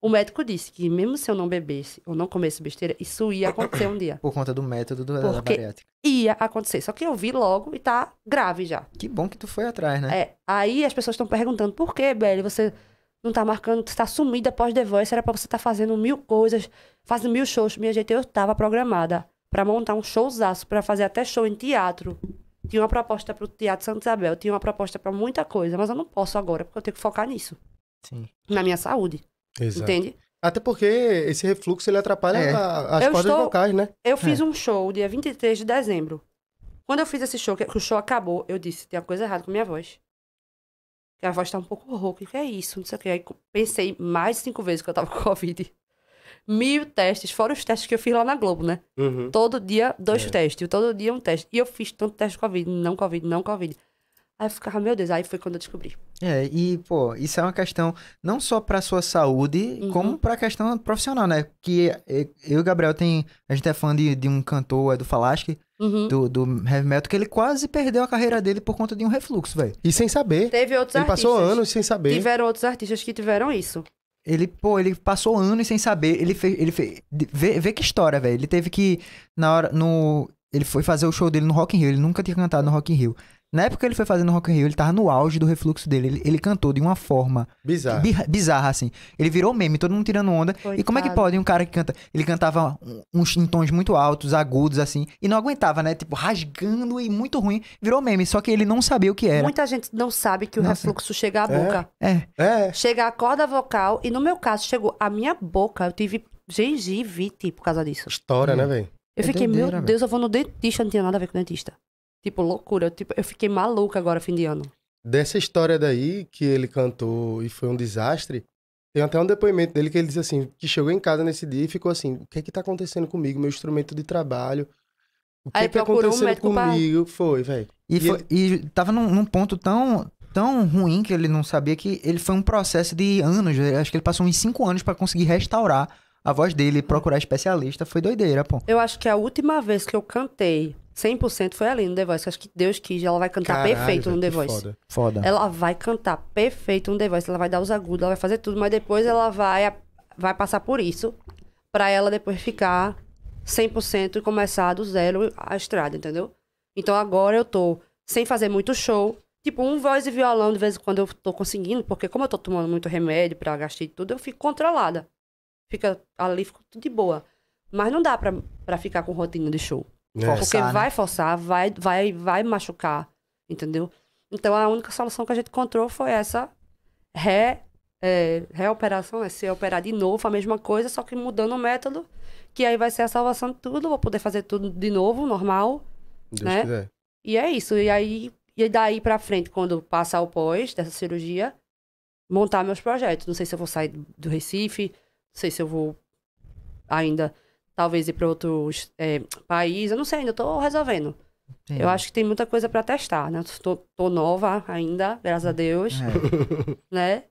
O médico disse que mesmo se eu não bebesse ou não comesse besteira, isso ia acontecer um dia. Por conta do método do, da bariátrica. ia acontecer. Só que eu vi logo e tá grave já. Que bom que tu foi atrás, né? É. Aí as pessoas estão perguntando, por que, Belle, você não tá marcando, você tá sumida após The Voice, era pra você estar tá fazendo mil coisas, fazendo mil shows. Minha gente, eu tava programada para montar um showzaço, para fazer até show em teatro. Tinha uma proposta para o Teatro Santa Isabel, tinha uma proposta para muita coisa, mas eu não posso agora, porque eu tenho que focar nisso. Sim. Na minha saúde. Exato. Entende? Até porque esse refluxo ele atrapalha é. a, as eu cordas estou... vocais, né? Eu fiz é. um show dia 23 de dezembro. Quando eu fiz esse show, que o show acabou, eu disse: tem uma coisa errada com minha voz. Que a voz tá um pouco rouca, o que é isso? Não sei o que. Aí pensei mais cinco vezes que eu tava com Covid mil testes, fora os testes que eu fiz lá na Globo, né? Uhum. Todo dia, dois é. testes, todo dia um teste. E eu fiz tanto teste de Covid, não Covid, não Covid. Aí eu ficava, meu Deus, aí foi quando eu descobri. É, e, pô, isso é uma questão não só pra sua saúde, uhum. como pra questão profissional, né? Que eu e o Gabriel tem. A gente é fã de, de um cantor, é do Falasque, uhum. do, do Heavy Metal, que ele quase perdeu a carreira dele por conta de um refluxo, velho. E sem saber. Teve outros ele artistas. Passou anos sem saber. Tiveram outros artistas que tiveram isso. Ele, pô, ele passou anos sem saber. Ele fez. Ele fez vê, vê que história, velho. Ele teve que. Na hora. No, ele foi fazer o show dele no Rock in Rio. Ele nunca tinha cantado no Rock in Rio. Na época que ele foi fazendo Rock in Rio, ele tava no auge do refluxo dele. Ele, ele cantou de uma forma bizarra. bizarra, assim. Ele virou meme, todo mundo tirando onda. Coitado. E como é que pode um cara que canta. Ele cantava uns em tons muito altos, agudos, assim, e não aguentava, né? Tipo, rasgando e muito ruim. Virou meme, só que ele não sabia o que era. Muita gente não sabe que o Nossa. refluxo chega à é. boca. É. é. é. Chega à corda vocal, e no meu caso, chegou à minha boca. Eu tive gengivite tipo, por causa disso. História, né, é. velho? Eu é fiquei, doideira, meu Deus, eu vou no dentista, não tinha nada a ver com dentista. Tipo, loucura. Tipo, eu fiquei maluca agora, fim de ano. Dessa história daí, que ele cantou e foi um desastre, tem até um depoimento dele que ele diz assim, que chegou em casa nesse dia e ficou assim, o que é que tá acontecendo comigo? Meu instrumento de trabalho, o que, Aí é que aconteceu tá um comigo? Pra... Foi, velho. E, e, ele... e, tava num, num, ponto tão, tão ruim que ele não sabia que ele foi um processo de anos. Acho que ele passou uns cinco anos para conseguir restaurar a voz dele, procurar especialista. Foi doideira, pô. Eu acho que é a última vez que eu cantei 100% foi ali no The Voice. Acho que Deus quis. Ela vai cantar Caralho, perfeito no The Voice. Foda. foda. Ela vai cantar perfeito no The Voice. Ela vai dar os agudos, ela vai fazer tudo. Mas depois ela vai, vai passar por isso. Pra ela depois ficar 100% e começar do zero a estrada, entendeu? Então agora eu tô sem fazer muito show. Tipo, um voz e violão de vez em quando eu tô conseguindo. Porque como eu tô tomando muito remédio pra gastar e tudo, eu fico controlada. Fica ali, fico tudo de boa. Mas não dá pra, pra ficar com rotina de show. É. Forçar, Porque né? vai forçar, vai, vai, vai machucar, entendeu? Então a única solução que a gente encontrou foi essa re, é, reoperação, é se operar de novo, a mesma coisa, só que mudando o método, que aí vai ser a salvação de tudo, vou poder fazer tudo de novo, normal, Deus né? Quiser. E é isso, e aí e daí para frente, quando passar o pós dessa cirurgia, montar meus projetos. Não sei se eu vou sair do Recife, não sei se eu vou ainda talvez ir para outro é, país. Eu não sei, ainda estou resolvendo. Entendi. É. Eu acho que tem muita coisa para testar, né? Tô, tô, nova ainda, graças a Deus, é. né?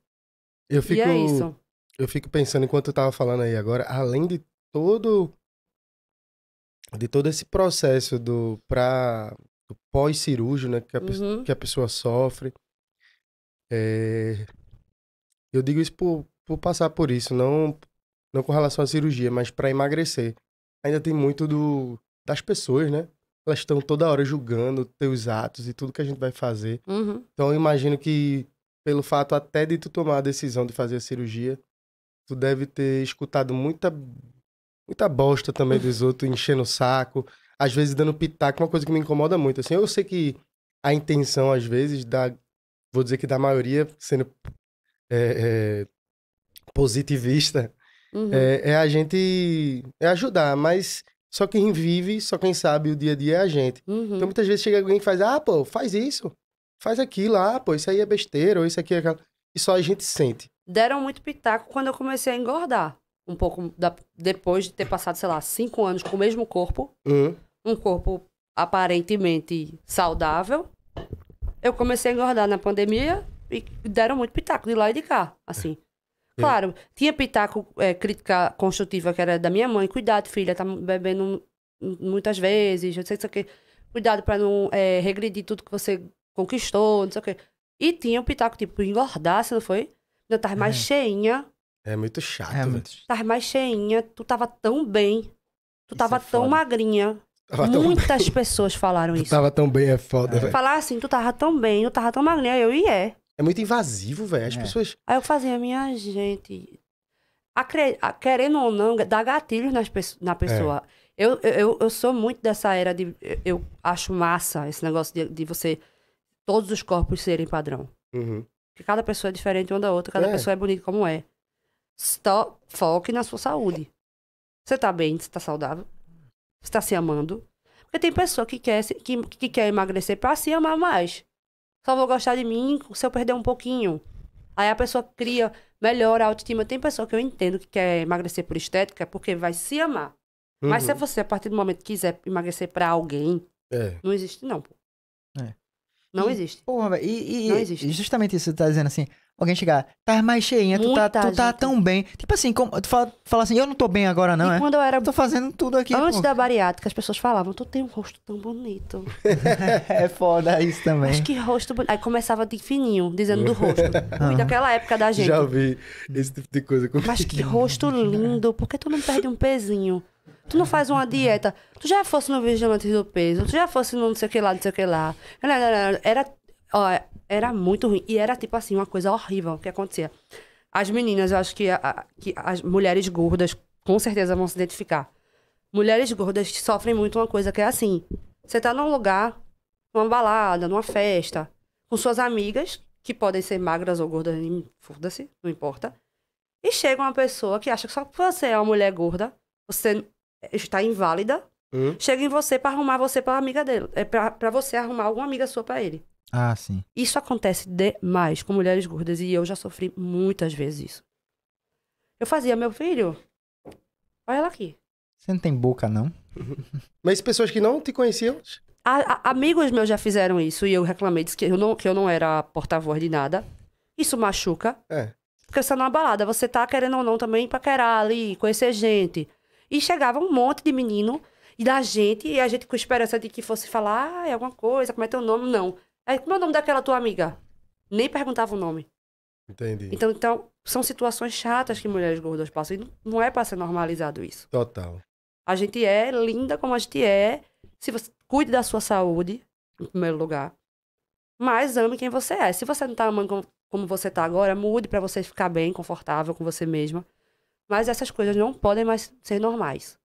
Eu fico, e é isso. Eu fico pensando enquanto eu tava falando aí agora, além de todo de todo esse processo do para pós cirúrgico, né, que a, uhum. que a pessoa sofre, é, eu digo isso por, por passar por isso, não não com relação à cirurgia, mas para emagrecer, ainda tem muito do das pessoas, né? Elas estão toda hora julgando teus atos e tudo que a gente vai fazer. Uhum. Então eu imagino que pelo fato até de tu tomar a decisão de fazer a cirurgia, tu deve ter escutado muita muita bosta também dos outros enchendo o saco, às vezes dando pitaco, uma coisa que me incomoda muito. Assim, eu sei que a intenção às vezes da vou dizer que da maioria sendo é, é, positivista Uhum. É, é, a gente é ajudar, mas só quem vive, só quem sabe o dia a dia é a gente. Então, uhum. Então muitas vezes chega alguém e faz, ah, pô, faz isso, faz aquilo, ah, pô, isso aí é besteira, ou isso aqui é aquilo. E só a gente sente. Deram muito pitaco quando eu comecei a engordar. Um pouco da, depois de ter passado, sei lá, cinco anos com o mesmo corpo. Uhum. Um corpo aparentemente saudável. Eu comecei a engordar na pandemia e deram muito pitaco de lá e de cá, assim. É. Claro, tinha pitaco é, crítica construtiva que era da minha mãe. Cuidado, filha, tá bebendo muitas vezes, não sei o que. Cuidado para não é, regredir tudo que você conquistou, não sei o que. E tinha o pitaco, tipo, engordar, se não foi? Não, tava mais é. cheinha. É muito chato, é muito... Tava mais cheinha, tu tava tão bem, tu tava é tão foda. magrinha. Tava Muitas tão pessoas falaram isso. Tu tava tão bem, é foda, é. Falar assim, tu tava tão bem, tu tava tão magrinha, eu e é. É muito invasivo, velho. As é. pessoas. Aí eu fazia, minha gente. Acre... Querendo ou não, dá gatilhos nas pe... na pessoa. É. Eu, eu, eu sou muito dessa era de. Eu acho massa esse negócio de, de você. Todos os corpos serem padrão. Uhum. cada pessoa é diferente uma da outra, cada é. pessoa é bonita como é. Stop, foque na sua saúde. Você tá bem, você tá saudável, você tá se amando. Porque tem pessoa que quer, que, que quer emagrecer pra se amar mais só vou gostar de mim se eu perder um pouquinho. Aí a pessoa cria, melhora a autoestima. Tem pessoa que eu entendo que quer emagrecer por estética porque vai se amar. Uhum. Mas se uhum. você, a partir do momento que quiser emagrecer para alguém, é. não existe não, pô. Não e, existe. Porra, e, e, não existe. justamente isso tu tá dizendo assim. Alguém chegar, tá mais cheinha, tu tá, tu tá tão bem. Tipo assim, como, tu fala, fala, assim, eu não tô bem agora, não, e é? Quando eu era. Tô fazendo tudo aqui. Antes pô. da bariátrica, as pessoas falavam, tu tem um rosto tão bonito. é foda isso também. Mas que rosto bonito. Aí começava de fininho, dizendo do rosto. Muito daquela época da gente. Já vi esse tipo de coisa. Mas que rosto lindo, por que tu não perde um pezinho? Tu não faz uma dieta. Tu já fosse no vigilante do peso, tu já fosse no não sei o que lá, não sei o que lá. Era, ó, era muito ruim. E era, tipo assim, uma coisa horrível que acontecia. As meninas, eu acho que, a, que as mulheres gordas com certeza vão se identificar. Mulheres gordas sofrem muito uma coisa que é assim. Você tá num lugar, numa balada, numa festa, com suas amigas, que podem ser magras ou gordas, foda-se, não importa. E chega uma pessoa que acha que só você é uma mulher gorda você está inválida, hum? chega em você para arrumar você para amiga dele, é para você arrumar alguma amiga sua para ele. Ah, sim. Isso acontece demais com mulheres gordas e eu já sofri muitas vezes isso. Eu fazia meu filho, olha ela aqui. Você não tem boca não? Mas pessoas que não te conheciam? A, a, amigos meus já fizeram isso e eu reclamei, disse que eu não, que eu não era porta-voz de nada. Isso machuca. É. Porque você tá numa balada, você tá querendo ou não também paquerar ali, conhecer gente. E chegava um monte de menino e da gente, e a gente com esperança de que fosse falar ah, é alguma coisa, como é teu nome? Não. Aí, como é o nome daquela tua amiga? Nem perguntava o nome. Entendi. Então, então são situações chatas que mulheres gordas passam. E não é para ser normalizado isso. Total. A gente é linda como a gente é. Se você cuide da sua saúde, em primeiro lugar. Mas ame quem você é. Se você não tá amando como, como você tá agora, mude para você ficar bem, confortável com você mesma. Mas essas coisas não podem mais ser normais,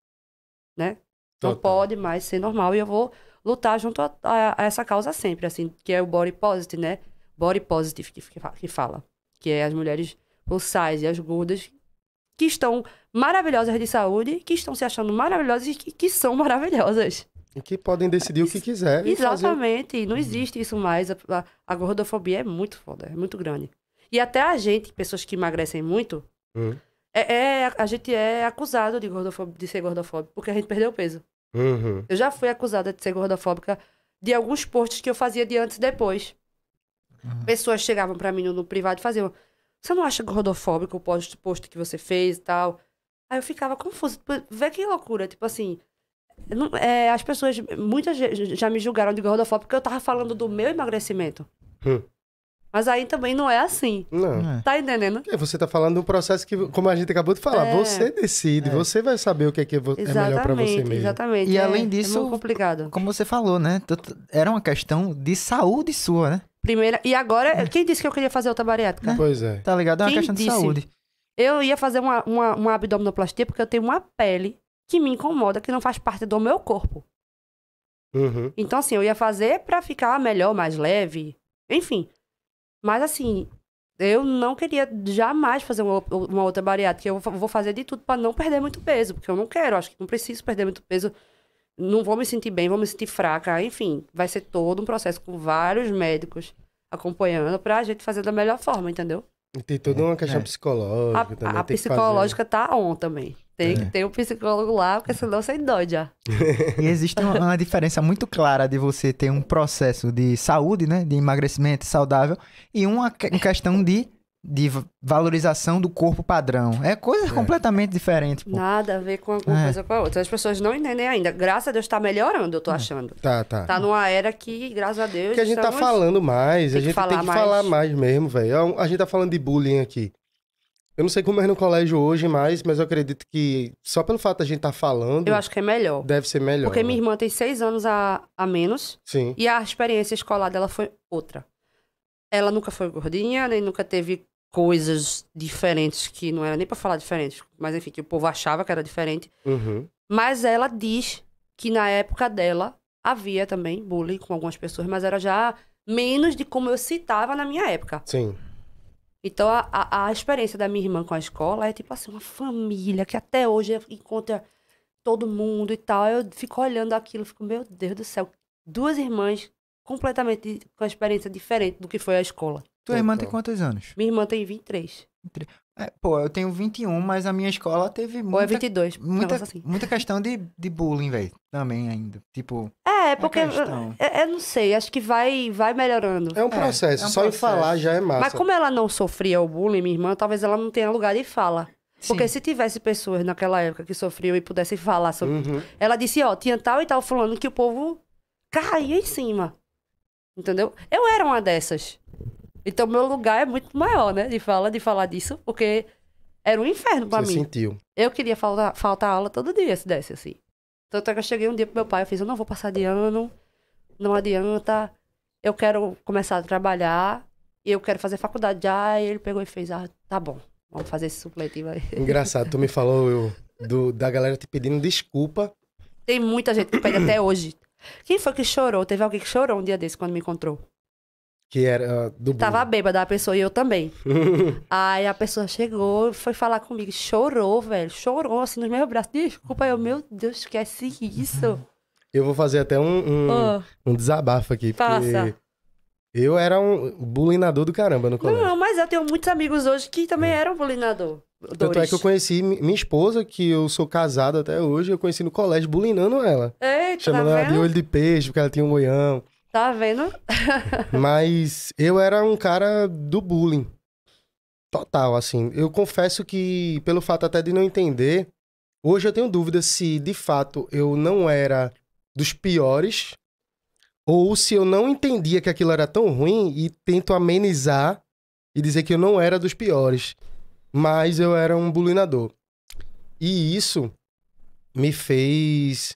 né? Não pode mais ser normal e eu vou lutar junto a, a, a, essa causa sempre, assim, que é o body positive, né? Body positive que, que fala, que é as mulheres plus size e as gordas que estão maravilhosas de saúde, que estão se achando maravilhosas e que, que são maravilhosas. E que podem decidir o que quiser. Exatamente. Fazer... Não uhum. existe isso mais. A, a, gordofobia é muito foda, é muito grande. E até a gente, pessoas que emagrecem muito, hum. É, é, a gente é acusado de, de, ser gordofóbico, porque a gente perdeu peso. Uhum. Eu já fui acusada de ser gordofóbica de alguns posts que eu fazia de antes e depois. Uhum. Pessoas chegavam para mim no, no, privado e faziam: Você não acha gordofóbico o post, post que você fez e tal? Aí eu ficava confusa. Tipo, vê que loucura. Tipo assim, não, é, as pessoas, muitas já me julgaram de gordofóbico porque eu tava falando do meu emagrecimento. Uhum. Mas aí também não é assim. Não. É. Tá entendendo? Porque você tá falando de um processo que, como a gente acabou de falar, é. você decide, é. você vai saber o que é, que é melhor para você mesmo. Exatamente. E é, além é disso, é complicado. como você falou, né? Era uma questão de saúde sua, né? Primeira. E agora, quem disse que eu queria fazer outra bariátrica? Pois é. Tá ligado? É uma quem questão de saúde. Eu ia fazer uma, uma, uma abdominoplastia porque eu tenho uma pele que me incomoda, que não faz parte do meu corpo. Uhum. Então, assim, eu ia fazer para ficar melhor, mais leve, enfim. Mas assim, eu não queria jamais fazer uma, uma outra bariátrica. Eu vou fazer de tudo para não perder muito peso, porque eu não quero, acho que não preciso perder muito peso. Não vou me sentir bem, vou me sentir fraca. Enfim, vai ser todo um processo com vários médicos acompanhando para a gente fazer da melhor forma, entendeu? E tem toda uma questão é. é. psicológica a, também. A psicológica fazer... tá on também. Tem é. que ter um psicólogo lá, porque senão você endoida. E existe uma diferença muito clara de você ter um processo de saúde, né? De emagrecimento saudável e uma questão de, de valorização do corpo padrão. É coisa é. completamente diferente. Pô. Nada a ver com uma é. coisa com a outra. As pessoas não entendem ainda. Graças a Deus tá melhorando, eu tô é. achando. Tá, tá. Tá numa era que, graças a Deus. Que a gente tá estamos... tá falando mais, a gente tem que falar mais, mais mesmo, velho. É a gente tá falando de bullying aqui. Eu não sei como é no colégio hoje mais, mas eu acredito que só pelo fato de a gente estar tá falando. Eu acho que é melhor. Deve ser melhor. Porque né? minha irmã tem seis anos a, a menos. Sim. E a experiência escolar dela foi outra. Ela nunca foi gordinha, nem nunca teve coisas diferentes que não era nem para falar diferentes, mas enfim, que o povo achava que era diferente. Uhum. Mas ela diz que na época dela havia também bullying com algumas pessoas, mas era já menos de como eu citava na minha época. Sim. Então, a, a, a, experiência da minha irmã com a escola é tipo assim, uma família que até hoje encontra todo mundo e tal. Eu fico olhando aquilo, fico, meu Deus do céu, duas irmãs completamente com a experiência diferente do que foi a escola. Tua então, irmã tem quantos anos? Minha irmã tem 23. É, pô, eu tenho 21, mas a minha escola teve é muita... Ou é 22, muita, assim. muita questão de, de bullying, velho, também ainda. Tipo... É, é porque... É, eu é, não sei, acho que vai, vai melhorando. É um processo, é, é um só processo. em falar já é massa. Mas como ela não sofria o bullying, minha irmã, talvez ela não tenha lugar de fala. Sim. Porque se tivesse pessoas naquela época que sofriam e pudessem falar sobre... Uhum. Ela disse, ó, tinha tal e tal fulano que o povo caía em cima. Entendeu? Eu era uma dessas. Então, meu lugar é muito maior, né? De fala, de falar disso, porque era um inferno para mim. sentiu. Eu queria faltar, faltar aula todo dia, se desse assim. Tanto é que eu cheguei um dia pro meu pai, eu fiz, eu não vou passar de ano, não adianta, eu quero começar a trabalhar, e eu quero fazer faculdade já. E ele pegou e fez, ah, tá bom, vamos fazer esse supletivo aí. Engraçado, tu me falou eu, do, da galera te pedindo desculpa. Tem muita gente que pede até hoje. Quem foi que chorou? Teve alguém que chorou um dia desse quando me encontrou. Que era ah, do bolo. Tava bêbada a pessoa e eu também. aí a pessoa chegou, foi falar comigo, chorou, velho. Chorou assim nos meus braços. Desculpa, eu, meu Deus, esquece isso. Eu vou fazer até um, um, oh. um desabafo aqui. Passa. Eu era um bulinador do caramba no colégio. Não, mas eu tenho muitos amigos hoje que também é. eram bulinador. Dores. Tanto é que eu conheci minha esposa, que eu sou casado até hoje, eu conheci no colégio bulinando ela. Eita, tá chamando tá ela de olho de peixe, porque ela tinha um moião. Tá vendo? Mas eu era um cara do bullying. Total, assim. Eu confesso que, pelo fato até de não entender, hoje eu tenho dúvida se de fato eu não era dos piores ou se eu não entendia que aquilo era tão ruim e tento amenizar e dizer que eu não era dos piores, mas eu era um bulinador. E isso me fez,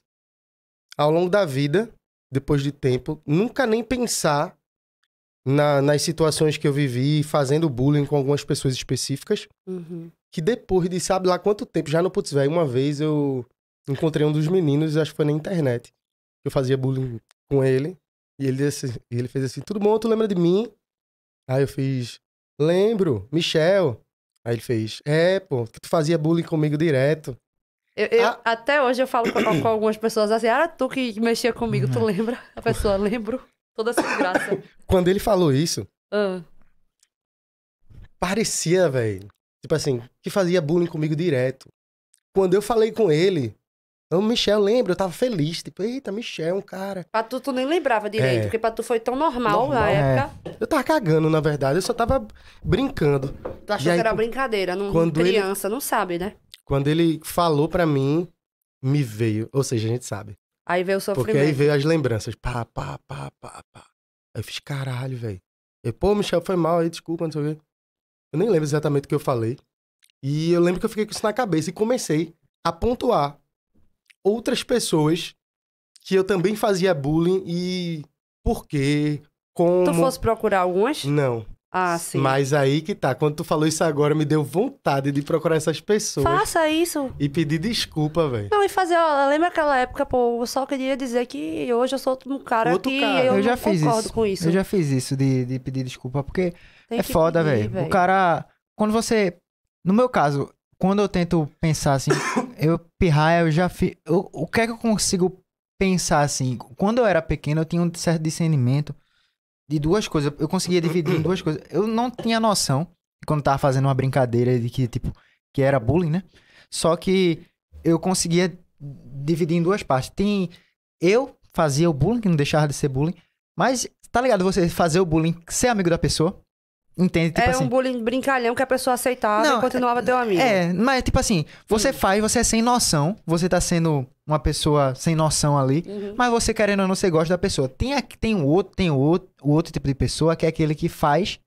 ao longo da vida, depois de tempo, nunca nem pensar na, nas situações que eu vivi, fazendo bullying com algumas pessoas específicas, uhum. que depois de sabe lá quanto tempo, já no Putz, velho, uma vez eu encontrei um dos meninos, acho que foi na internet, eu fazia bullying com ele, e ele, assim, ele fez assim, tudo bom, tu lembra de mim? Aí eu fiz, lembro, Michel. Aí ele fez, é, pô, que tu fazia bullying comigo direto. Eu, eu, ah. Até hoje eu falo com, com, algumas pessoas assim, ah, tu que mexia comigo, tu uhum. lembra? A pessoa, lembro. Toda essa graça. Quando ele falou isso, parecia, velho, tipo assim, que fazia bullying comigo direto. Quando eu falei com ele, o Michel lembra, eu tava feliz, tipo, eita, Michel, um cara. Pra tu, tu nem lembrava direito, é. porque pra tu foi tão normal, normal na é. época. É. Eu tava cagando, na verdade, eu só tava brincando. Tu achou aí, que era brincadeira, não, criança, ele... não sabe, né? Quando ele falou para mim, me veio. Ou seja, a gente sabe. Aí veio o sofrimento. Porque aí veio as lembranças. Pá, pá, pá, pá, pá. Aí eu fiz, caralho, velho. Pô, Michel, foi mal aí, desculpa, não sei o quê. Eu nem lembro exatamente o que eu falei. E eu lembro que eu fiquei com isso na cabeça e comecei a pontuar outras pessoas que eu também fazia bullying e por quê, como... Tu fosse procurar algumas? Não. Ah, sim. Mas aí que tá. Quando tu falou isso agora, me deu vontade de procurar essas pessoas. Faça isso. E pedir desculpa, velho. Não, e fazer, ó, lembra aquela época, pô, eu só queria dizer que hoje eu sou um cara Outro que cara. eu, eu já fiz isso. com isso. Eu já fiz isso de, de pedir desculpa, porque Tem é foda, velho. O cara, quando você, no meu caso, quando eu tento pensar assim, eu pirraia, eu já fiz, o que é que eu consigo pensar assim? Quando eu era pequeno, eu tinha um certo discernimento de duas coisas. Eu conseguia dividir em duas coisas. Eu não tinha noção quando tava fazendo uma brincadeira de que, tipo, que era bullying, né? Só que eu conseguia dividir em duas partes. Tem. Eu fazia o bullying, que não deixava de ser bullying. Mas, tá ligado? Você fazer o bullying, ser amigo da pessoa. Entende? Tipo era é assim, um bullying brincalhão que a pessoa aceitava não, e continuava é, teu amigo. É, mas tipo assim, você faz, você é sem noção, você tá sendo uma pessoa sem noção ali, uhum. mas você querendo ou não, você gosta da pessoa. Tem tem o outro, tem o outro, o outro tipo de pessoa que é aquele que faz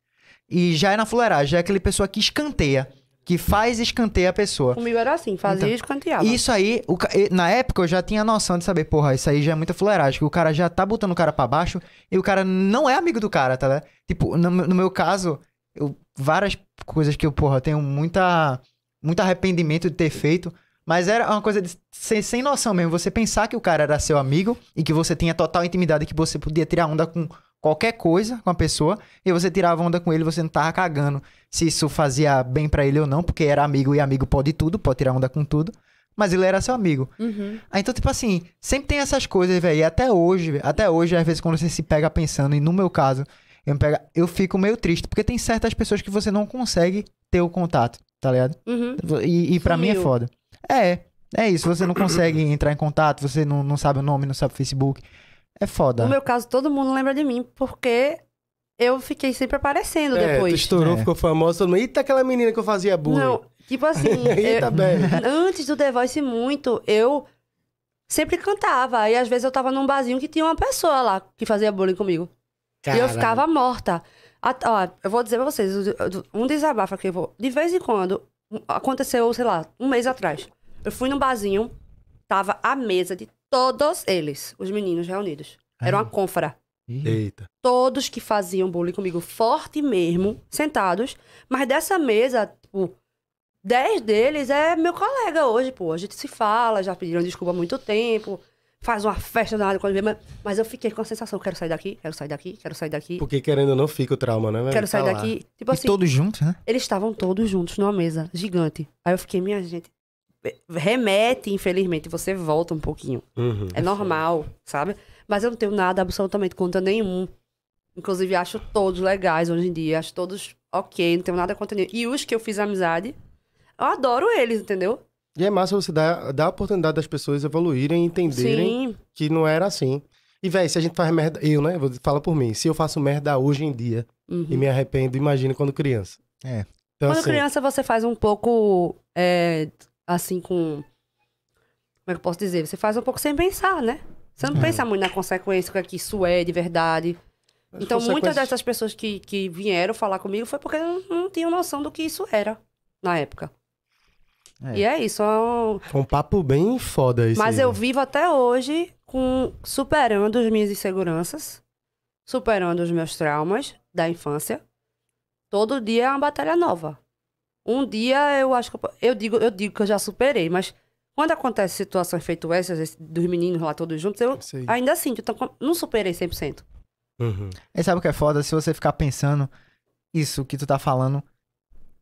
e já é na fuleiragem, já é aquele pessoa que escanteia, que faz escanteia a pessoa. Comigo era assim, fazia então, escanteava. Isso aí, o, na época eu já tinha noção de saber, porra, isso aí já é muita fuleiragem, que o cara já tá botando o cara para baixo e o cara não é amigo do cara, tá né? Tipo, no, no, meu caso, eu, várias coisas que eu, porra, tenho muita muito arrependimento de ter feito, mas era uma coisa de sem, sem noção mesmo. Você pensar que o cara era seu amigo e que você tinha total intimidade, que você podia tirar onda com qualquer coisa com a pessoa e você tirava onda com ele, você não tava cagando se isso fazia bem para ele ou não, porque era amigo e amigo pode tudo, pode tirar onda com tudo. Mas ele era seu amigo. Uhum. Aí, então, tipo assim, sempre tem essas coisas, velho. E até hoje, até hoje, às vezes, quando você se pega pensando, e no meu caso, eu, pego, eu fico meio triste, porque tem certas pessoas que você não consegue ter o contato, tá ligado? Uhum. E, e para mim é foda. É, é isso. Você não consegue entrar em contato, você não, não sabe o nome, não sabe o Facebook. É foda. No meu caso, todo mundo lembra de mim, porque eu fiquei sempre aparecendo é, depois. Tu estourou, é. ficou famosa, todo mundo. Eita, aquela menina que eu fazia bullying. Não, tipo assim. Eita, eu, Antes do The Voice muito, eu sempre cantava. E às vezes eu tava num barzinho que tinha uma pessoa lá que fazia bullying comigo. Caramba. E eu ficava morta. A, ó, eu vou dizer pra vocês, um desabafo aqui. Eu vou. De vez em quando, Aconteceu, sei lá, um mês atrás. Eu fui num barzinho, tava a mesa de todos eles, os meninos reunidos. Era uma confra. Eita. Todos que faziam bullying comigo, forte mesmo, sentados. Mas dessa mesa, tipo, dez deles é meu colega hoje, pô. A gente se fala, já pediram desculpa há muito tempo faz uma festa da área quando mas, mas eu fiquei com a sensação, quero sair daqui, quero sair daqui, quero sair daqui. Porque querendo ou não fica o trauma, né? quero sair tá daqui. Tipo e assim, todos juntos, né? Eles estavam todos juntos numa mesa gigante. Aí eu fiquei, minha gente, eh, remete, infelizmente, você volta um pouquinho. Uhum, é normal, sim. sabe? Mas eu não tenho nada absolutamente contra nenhum. Inclusive, acho todos legais hoje em dia, acho todos ok, não tenho nada contra nenhum. E os que eu fiz amizade, eu adoro eles, entendeu? E é massa você dar, dar a oportunidade das pessoas evoluírem, entenderem Sim. que não era assim. E, velho, se a gente faz merda. Eu, né? Vou falar por mim. Se eu faço merda hoje em dia uhum. e me arrependo, imagina quando criança. É. Então, quando assim... criança, você faz um pouco. É, assim, com. Como é que eu posso dizer? Você faz um pouco sem pensar, né? Você não é. pensa muito na consequência, o que é isso é de verdade. As então, consequências... muitas dessas pessoas que, que vieram falar comigo foi porque não, não tinham noção do que isso era na época. É. E é, é isso. Foi um papo bem foda isso. Mas aí. eu vivo até hoje com superando as minhas inseguranças, superando os meus traumas da infância. Todo dia é uma batalha nova. Um dia eu acho que eu, digo, eu digo que eu já superei, mas quando acontece situações feito essas dos meninos lá todos juntos, eu ainda assim, não superei 100%. Uhum. E sabe o que é foda? Se você ficar pensando isso que tu tá falando,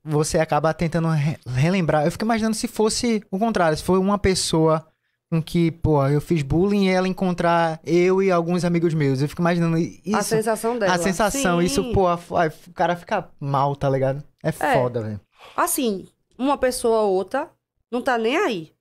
você acaba tentando re relembrar. Eu fico imaginando se fosse o contrário, se foi uma pessoa com que, pô, eu fiz bullying e ela encontrar eu e alguns amigos meus. Eu fico imaginando isso. A sensação dela. A sensação, Sim. isso, pô, o cara fica mal, tá ligado? É, é foda, velho. Assim, uma pessoa ou outra não tá nem aí.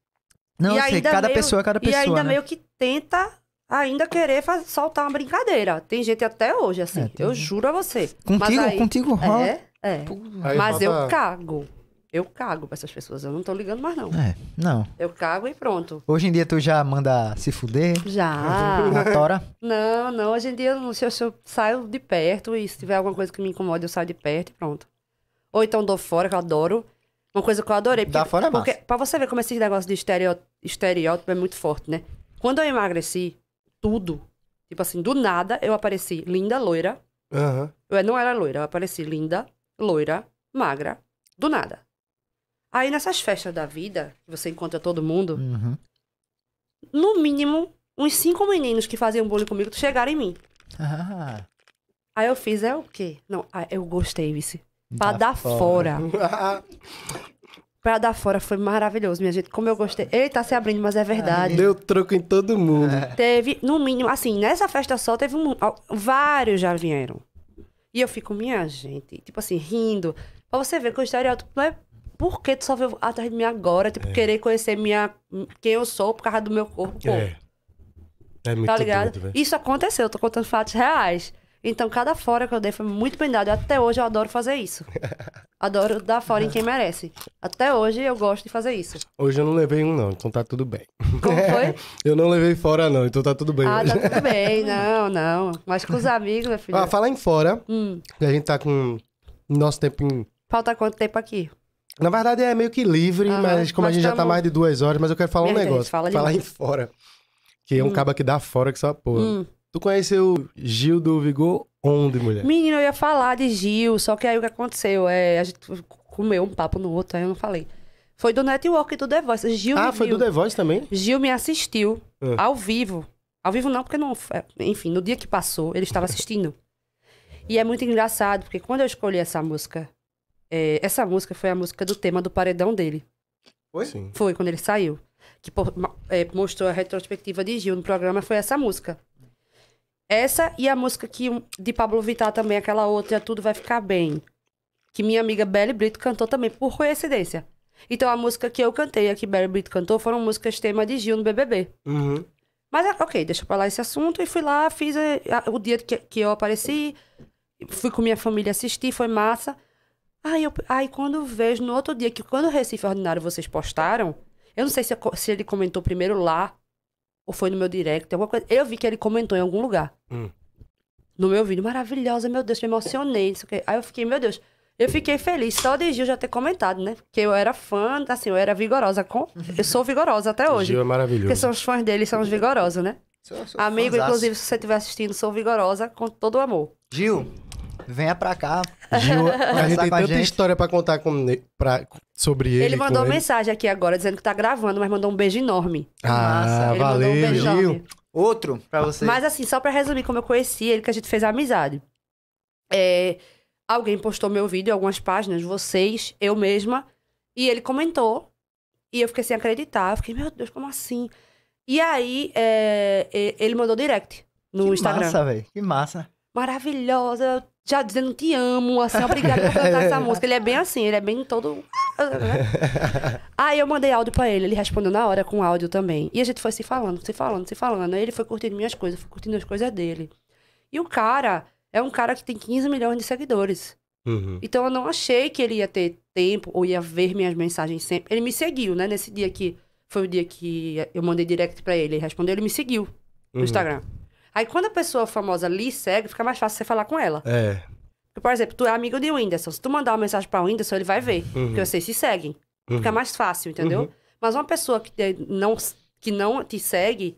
Não, e sei, assim, cada meio, pessoa é cada pessoa. E ainda né? meio que tenta ainda querer faz, soltar uma brincadeira. Tem gente até hoje, assim. É, eu juro a você. Contigo, aí, contigo rola. É, é. Aí Mas eu cago. Eu cago pra essas pessoas. Eu não tô ligando mais, não. É, não. Eu cago e pronto. Hoje em dia tu já manda se fuder? Já. Na tora? Não, não. Hoje em dia, se eu, se eu saio de perto e se tiver alguma coisa que me incomoda, eu saio de perto e pronto. Ou então dou fora, que eu adoro. Uma coisa que eu adorei. Porque, Dá fora é porque, Pra você ver como esse negócio de estereótipo, é muito forte, né? Quando eu emagreci, tudo. Tipo assim, do nada eu apareci linda, loira. Uhum. Eu não era loira, eu apareci linda, loira, magra, do nada. Aí nessas festas da vida, que você encontra todo mundo, uhum. no mínimo, uns cinco meninos que faziam bullying comigo chegaram em mim. Ah. Aí eu fiz, é o quê? Não, ah, eu gostei, vice. Pra dar, dar fora. fora. pra dar fora foi maravilhoso, minha gente. Como eu gostei. Ele tá se abrindo, mas é verdade. Deu troco em todo mundo. É. Teve, no mínimo, assim, nessa festa só teve um, vários já vieram. E eu fico, minha gente, tipo assim, rindo. Pra você ver que o estereótipo não é por que tu só veio atrás de mim agora, tipo, é. querer conhecer minha, quem eu sou por causa do meu corpo. É. É tá muito tá ligado? Doido, Isso aconteceu, eu tô contando fatos reais. Então, cada fora que eu dei foi muito bem dado. Até hoje eu adoro fazer isso. Adoro dar fora em quem merece. Até hoje eu gosto de fazer isso. Hoje eu não levei um, não, então tá tudo bem. Como foi? eu não levei fora, não, então tá tudo bem. Ah, hoje. tá tudo bem, não, não. Mas com os amigos, meu filho. Ah, falar em fora. Hum. A gente tá com nosso tempo em. Falta quanto tempo aqui? Na verdade é meio que livre, mas como mas a gente tamo... já tá, tá mais de duas horas, mas eu quero falar Minha um negócio. Gente, fala falar em fora. Que é um hum. caba que dá fora que só porra. Hum. Tu conheceu Gil do Vigor onde, mulher? Menina, eu ia falar de Gil, só que aí o que aconteceu? É, a gente comeu um papo no outro, aí eu não falei. Foi do network do The Voice. Gil ah, foi viu. do The Voice também? Gil me assistiu ah. ao vivo. Ao vivo não, porque não. Enfim, no dia que passou, ele estava assistindo. e é muito engraçado, porque quando eu escolhi essa música, é, essa música foi a música do tema do paredão dele. Foi? Sim. Foi, quando ele saiu. Que é, mostrou a retrospectiva de Gil no programa, foi essa música. Essa e a música que, de Pablo Vittar também, aquela outra, Tudo Vai Ficar Bem. Que minha amiga Belle Brito cantou também, por coincidência. Então a música que eu cantei e a que Belle Brito cantou foram músicas tema de Gil no BBB. Uhum. Mas, é, ok, deixa pra lá esse assunto. E fui lá, fiz a, eh, a, o dia que, que eu apareci. Fui com minha família assistir, foi massa. Aí, eu, aí quando vejo, no outro dia, que quando o Recife Ordinário vocês postaram, eu não sei se, se ele comentou primeiro lá ou foi no meu direct, alguma coisa. Eu vi que ele comentou em algum lugar. Hum. No meu vídeo. Maravilhosa, meu Deus, me emocionei. Aí eu fiquei, meu Deus. Eu fiquei feliz só de Gil já ter comentado, né? porque eu era fã, assim, eu era vigorosa com. Eu sou vigorosa até hoje. Gil é maravilhoso. Porque são os fãs dele, são os vigorosos, né? Sou, sou Amigo, fãzaço. inclusive, se você estiver assistindo, sou vigorosa com todo o amor. Gil, venha pra cá. Gil, a gente tem tanta gente. história pra contar com, pra, sobre ele. Ele mandou mensagem ele. aqui agora dizendo que tá gravando, mas mandou um beijo enorme. Ah, Nossa, valeu, um Gil. Outro pra você. Mas assim, só pra resumir como eu conheci ele, que a gente fez a amizade. É, alguém postou meu vídeo, algumas páginas, vocês, eu mesma, e ele comentou. E eu fiquei sem acreditar. Eu fiquei, meu Deus, como assim? E aí, é, ele mandou direct no que Instagram. Massa, velho. Que massa. Maravilhosa, já dizendo te amo, assim, obrigado por cantar essa é. música. Ele é bem assim, ele é bem todo. Né? Aí eu mandei áudio pra ele, ele respondeu na hora com áudio também. E a gente foi se falando, se falando, se falando. Aí ele foi curtindo minhas coisas, foi curtindo as coisas dele. E o cara é um cara que tem 15 milhões de seguidores. Uhum. Então eu não achei que ele ia ter tempo ou ia ver minhas mensagens sempre. Ele me seguiu, né? Nesse dia que foi o dia que eu mandei direct para ele, ele respondeu, ele me seguiu no uhum. Instagram. Aí quando a pessoa famosa lhe segue, fica mais fácil você falar com ela. É. Porque, por exemplo, tu é amigo de Whindersson. Se tu mandar uma mensagem para o Whindersson, ele vai ver. Uhum. Porque vocês se seguem. Uhum. Fica mais fácil, entendeu? Uhum. Mas uma pessoa que eh, não, que não te segue.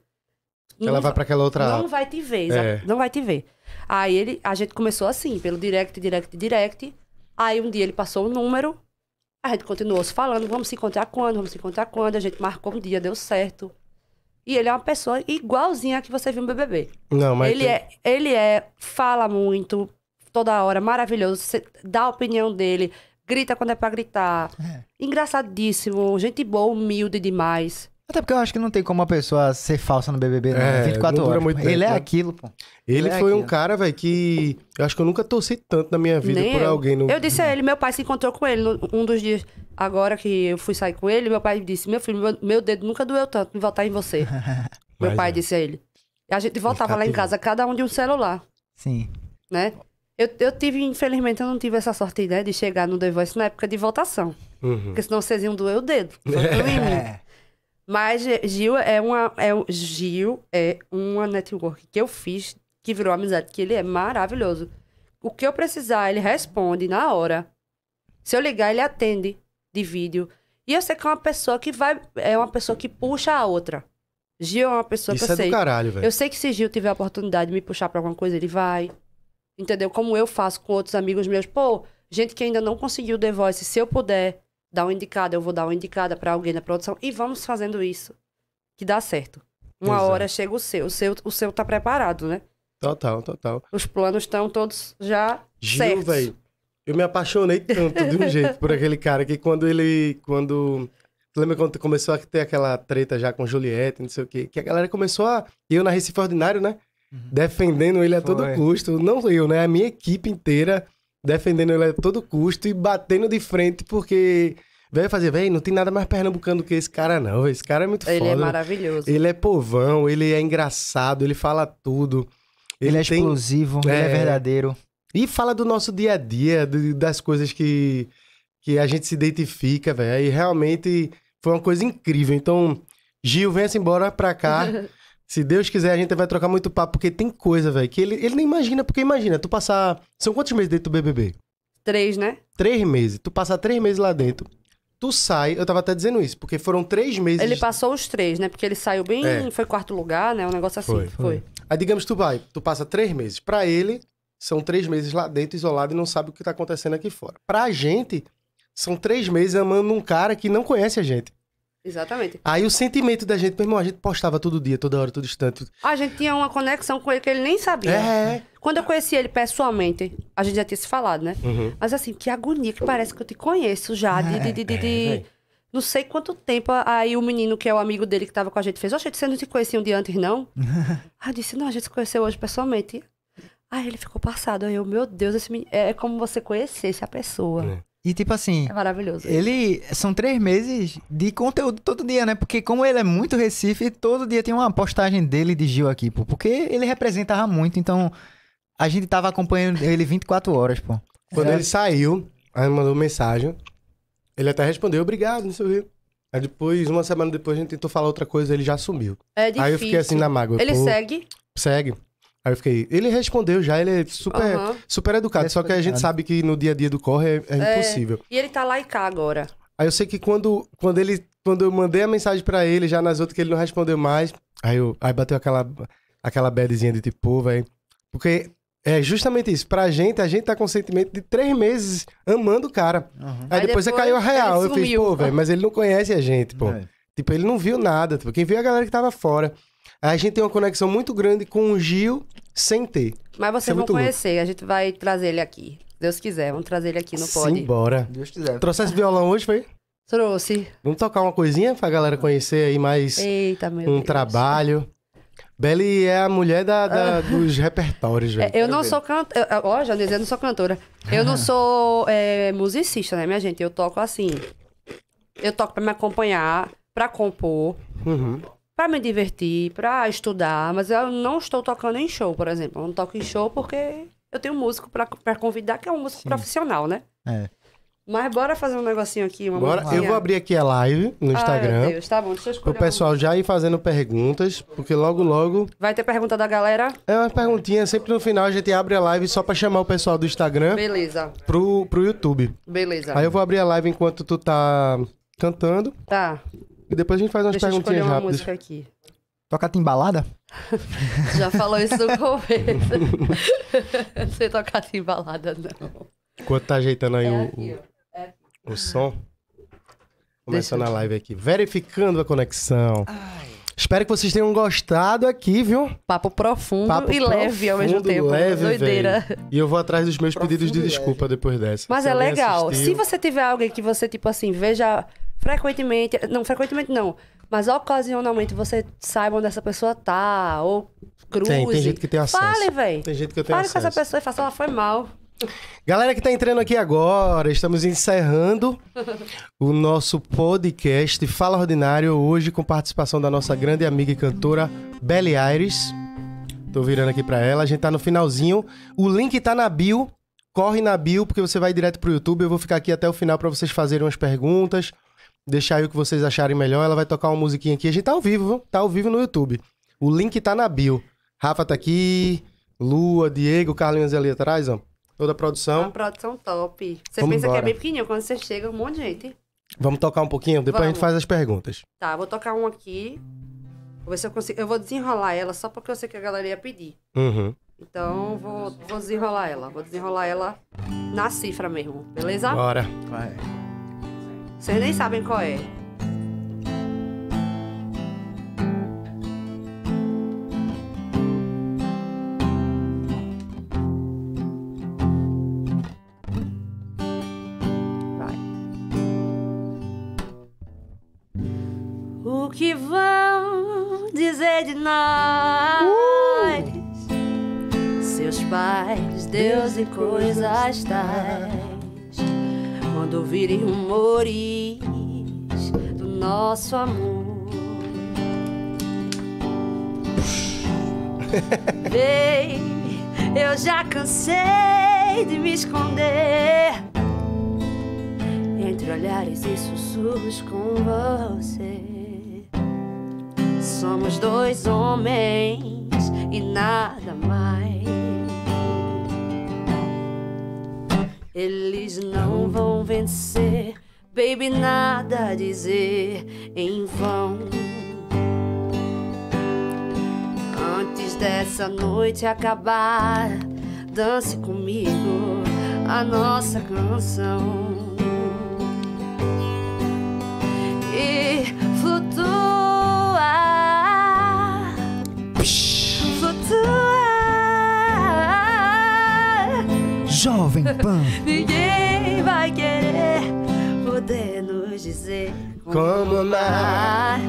Ela vai para aquela outra. Não vai te ver, é. não vai te ver. Aí ele, a gente começou assim, pelo direct, direct, direct. Aí um dia ele passou o um número, a gente continuou se falando, vamos se encontrar quando, vamos se encontrar quando. A gente marcou um dia, deu certo. E ele é uma pessoa igualzinha a que você viu no BBB. Não, mas. Ele, tem... é, ele é. Fala muito, toda hora, maravilhoso. Você dá a opinião dele, grita quando é pra gritar. É. Engraçadíssimo, gente boa, humilde demais. Até porque eu acho que não tem como uma pessoa ser falsa no BBB né? é, 24 horas. Muito ele é né? aquilo, pô. Ele, ele é foi é um cara, velho, que eu acho que eu nunca torci tanto na minha vida Nem por eu. alguém. No... Eu disse a ele, meu pai se encontrou com ele um dos dias agora que eu fui sair com ele, meu pai disse: Meu filho, meu, meu dedo nunca doeu tanto em votar em você. meu pai é. disse a ele. A gente voltava lá em casa, cada um de um celular. Sim. Né? Eu, eu tive, infelizmente, eu não tive essa sorte, né, de chegar no The Voice na época de votação. Uhum. Porque senão vocês iam doer o dedo. É. Mas Gil é uma. É, Gil é uma network que eu fiz, que virou amizade, que ele é maravilhoso. O que eu precisar, ele responde na hora. Se eu ligar, ele atende de vídeo. E eu sei que é uma pessoa que vai. É uma pessoa que puxa a outra. Gil é uma pessoa Isso que eu é sei. Do caralho, velho. Eu sei que se Gil tiver a oportunidade de me puxar pra alguma coisa, ele vai. Entendeu? Como eu faço com outros amigos meus. Pô, gente que ainda não conseguiu The Voice, se eu puder dar uma indicada, eu vou dar uma indicada para alguém na produção. E vamos fazendo isso. Que dá certo. Uma Exato. hora chega o seu. O seu, o seu tá preparado, né? Total, total. Os planos estão todos já Gil, certos. Véio, eu me apaixonei tanto de um jeito por aquele cara que quando ele. Quando. Lembra quando começou a ter aquela treta já com Juliette, não sei o quê? Que a galera começou a. Eu na Recife Ordinário, né? Uhum. Defendendo ele a Foi. todo custo. Não eu, né? A minha equipe inteira defendendo ele a todo custo e batendo de frente porque. Velho, fazer, velho, não tem nada mais pernambucano do que esse cara, não. Esse cara é muito ele é foda. Ele é maravilhoso. Ele é povão, ele é engraçado, ele fala tudo. Ele, é ele é tem... explosivo, é... ele é verdadeiro. E fala do nosso dia a dia, das coisas que, que a gente se identifica, velho. E realmente foi uma coisa incrível. Então, Gil, venha-se assim, embora pra cá. se Deus quiser, a gente vai trocar muito papo, porque tem coisa, velho, que ele, ele nem imagina, porque imagina, tu passar. São quantos meses dentro do BBB? Três, né? Três meses. Tu passar três meses lá dentro. Tu sai, eu tava até dizendo isso, porque foram três meses. Ele passou os três, né? Porque ele saiu bem, é. foi quarto lugar, né? Um negócio assim. Foi. foi. foi. Aí, digamos, tu vai, tu passa três meses. Pra ele, são três meses lá dentro, isolado, e não sabe o que está acontecendo aqui fora. Para a gente, são três meses amando um cara que não conhece a gente. Exatamente. Aí o sentimento da gente, meu irmão, a gente postava todo dia, toda hora, todo instante. A gente tinha uma conexão com ele que ele nem sabia. É. Quando eu conheci ele pessoalmente, a gente já tinha se falado, né? Uhum. Mas assim, que agonia, que parece que eu te conheço já, de... de, de, de, de... É, é, é. Não sei quanto tempo. Aí o menino, que é o amigo dele que tava com a gente, fez: Oxe, você não te conheciam de antes, não? ah, disse: Não, a gente se conheceu hoje pessoalmente. Aí ele ficou passado. Aí eu, meu Deus, esse menino... É, é como você conhecesse a pessoa. É. E tipo assim. É maravilhoso. Ele. São três meses de conteúdo todo dia, né? Porque como ele é muito Recife, todo dia tem uma postagem dele de Gil aqui, pô. Porque ele representava muito, então. A gente tava acompanhando ele 24 horas, pô. Quando é. ele saiu, aí me mandou mensagem. Ele até respondeu, obrigado, não sei o quê. Aí depois, uma semana depois, a gente tentou falar outra coisa, ele já sumiu. É difícil. Aí eu fiquei assim na mágoa. Ele pô, segue? Segue. Aí eu fiquei, ele respondeu já, ele é super, super educado, só que a gente sabe que no dia a dia do corre é, é, é, impossível. E ele tá lá e cá agora. Aí eu sei que quando, quando ele quando eu mandei a mensagem para ele, já nas outras que ele não respondeu mais, aí eu aí bateu aquela aquela badzinha de tipo, pô, velho, porque é justamente isso. Pra gente, a gente tá com sentimento de três meses amando o cara. Uhum. Aí, aí, depois, depois caiu a real. Eu fiz, pô, velho, mas ele não conhece a gente, pô. É. Tipo, ele não viu nada. Tipo, quem viu é a galera que tava fora. A gente tem uma conexão muito grande com o Gil sem ter. Mas vocês é vão conhecer, louco. a gente vai trazer ele aqui. Deus quiser, vamos trazer ele aqui no pod. Sim, bora. Deus quiser. esse violão hoje, foi? Trouxe. Vamos tocar uma coisinha pra galera conhecer aí mais Eita, um Deus. trabalho. Belly é a mulher da, da ah. dos repertórios, velho. É, eu não sou cantora. Ó, já dizia, eu não sou cantora. Eu não sou é, musicista, né, minha gente? Eu toco assim. Eu toco pra me acompanhar, pra compor. Uhum para me divertir, para estudar, mas eu não estou tocando em show, por exemplo. Eu não toco em show porque eu tenho um músico para convidar, que é um músico Sim. profissional, né? É. Mas bora fazer um negocinho aqui, uma bora, mãozinha. Eu vou abrir aqui a live no ah, meu Deus, tá bom, deixa eu escutar. O pessoal já ir fazendo perguntas, porque logo, logo. Vai ter pergunta da galera? É uma perguntinha, sempre no final a gente abre a live só pra chamar o pessoal do Instagram. Beleza. Pro, pro YouTube. Beleza. Aí eu vou abrir a live enquanto tu tá cantando. Tá depois a gente faz umas Deixa perguntinhas eu uma rápidas. música aqui. Toca timbalada? Já falou isso no começo. não sei tocar timbalada, não. Enquanto tá ajeitando aí é o, é o som. Começando a live aqui. Verificando a conexão. Ai. Espero que vocês tenham gostado aqui, viu? Papo profundo Papo e profundo, leve ao mesmo tempo. Né? Leve, Doideira. Véio. E eu vou atrás dos meus profundo pedidos de desculpa depois dessa. Mas Se é legal. Assistiu... Se você tiver alguém que você, tipo assim, veja frequentemente, não frequentemente não, mas ocasionalmente você saiba onde essa pessoa tá, ou cruze. Tem, tem gente que tem acesso. Fale, velho. Tem gente que eu tenho Fale com essa pessoa e faça, ela foi mal. Galera que tá entrando aqui agora, estamos encerrando o nosso podcast Fala Ordinário, hoje com participação da nossa grande amiga e cantora Belle Aires. Tô virando aqui para ela, a gente tá no finalzinho. O link tá na bio, corre na bio porque você vai direto pro YouTube, eu vou ficar aqui até o final para vocês fazerem umas perguntas, Deixar aí o que vocês acharem melhor. Ela vai tocar uma musiquinha aqui. A gente tá ao vivo, Tá ao vivo no YouTube. O link tá na bio. Rafa tá aqui, Lua, Diego, Carlinhos ali atrás, ó. Toda a produção. Uma produção top. Você pensa embora. que é bem pequenininho. Quando você chega, um monte de gente. Vamos tocar um pouquinho? Depois Vamos. a gente faz as perguntas. Tá, vou tocar um aqui. Vou ver se eu consigo. Eu vou desenrolar ela só porque eu sei que a galera ia pedir. Uhum. Então vou, vou desenrolar ela. Vou desenrolar ela na cifra mesmo, beleza? Bora. Vai. Vocês nem sabem qual é. O que vão dizer de nós? Uh! Seus pais, Deus e coisas tais quando ouvirem rumores do nosso amor. Vem, eu já cansei de me esconder entre olhares e sussurros com você. Somos dois homens e nada mais. Eles não vão vencer, baby, nada a dizer em vão. Antes dessa noite acabar, dance comigo a nossa canção. E Jovem Pan. Ninguém vai querer poder nos dizer como, como amar.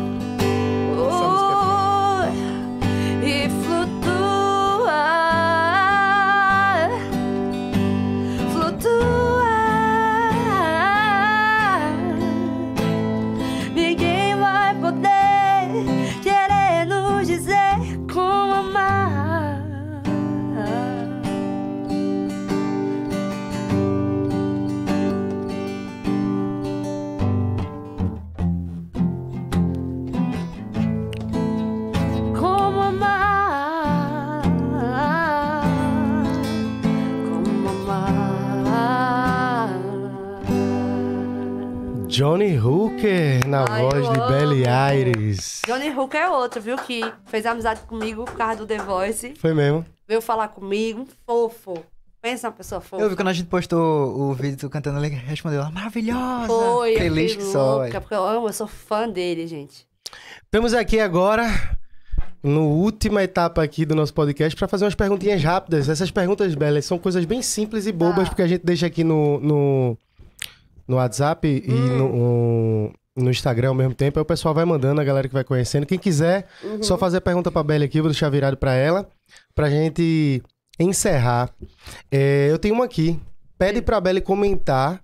Johnny Hooker na Ai, voz de Belly Aires. Johnny Hooker é outro, viu? Que fez amizade comigo por causa do The Voice. Foi mesmo. Veio falar comigo, um fofo. Pensa uma pessoa fofa. Eu vi quando a gente postou o vídeo do cantando, ele respondeu lá, ah, maravilhosa. Foi, Feliz é que só. porque eu amo, eu sou fã dele, gente. Estamos aqui agora no última etapa aqui do nosso podcast para fazer umas perguntinhas rápidas. Essas perguntas Belly, são coisas bem simples e bobas, ah. porque a gente deixa aqui no, no no WhatsApp hum. e no, hum. um, no Instagram ao mesmo tempo. Aí o pessoal vai mandando, a galera que vai conhecendo. Quem quiser, uhum. só fazer a pergunta pra Bela aqui, vou deixar virado pra ela, pra gente encerrar. É, eu tenho uma aqui. Pede pra Bela comentar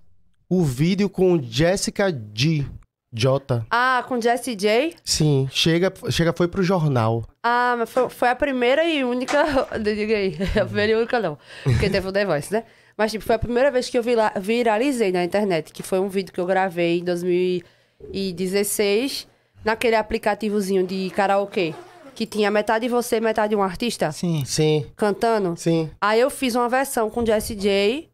o vídeo com Jessica G. Jota. Ah, com Jessie J? Sim, chega, chega foi pro jornal. Ah, mas foi, foi a primeira e única. Diga aí, a primeira e única não. Porque teve o The Voice, né? Mas, tipo, foi a primeira vez que eu viralizei na internet, que foi um vídeo que eu gravei em 2016, naquele aplicativozinho de karaokê. Que tinha metade você, e metade um artista. Sim. Sim. Cantando. Sim. Aí eu fiz uma versão com Jesse J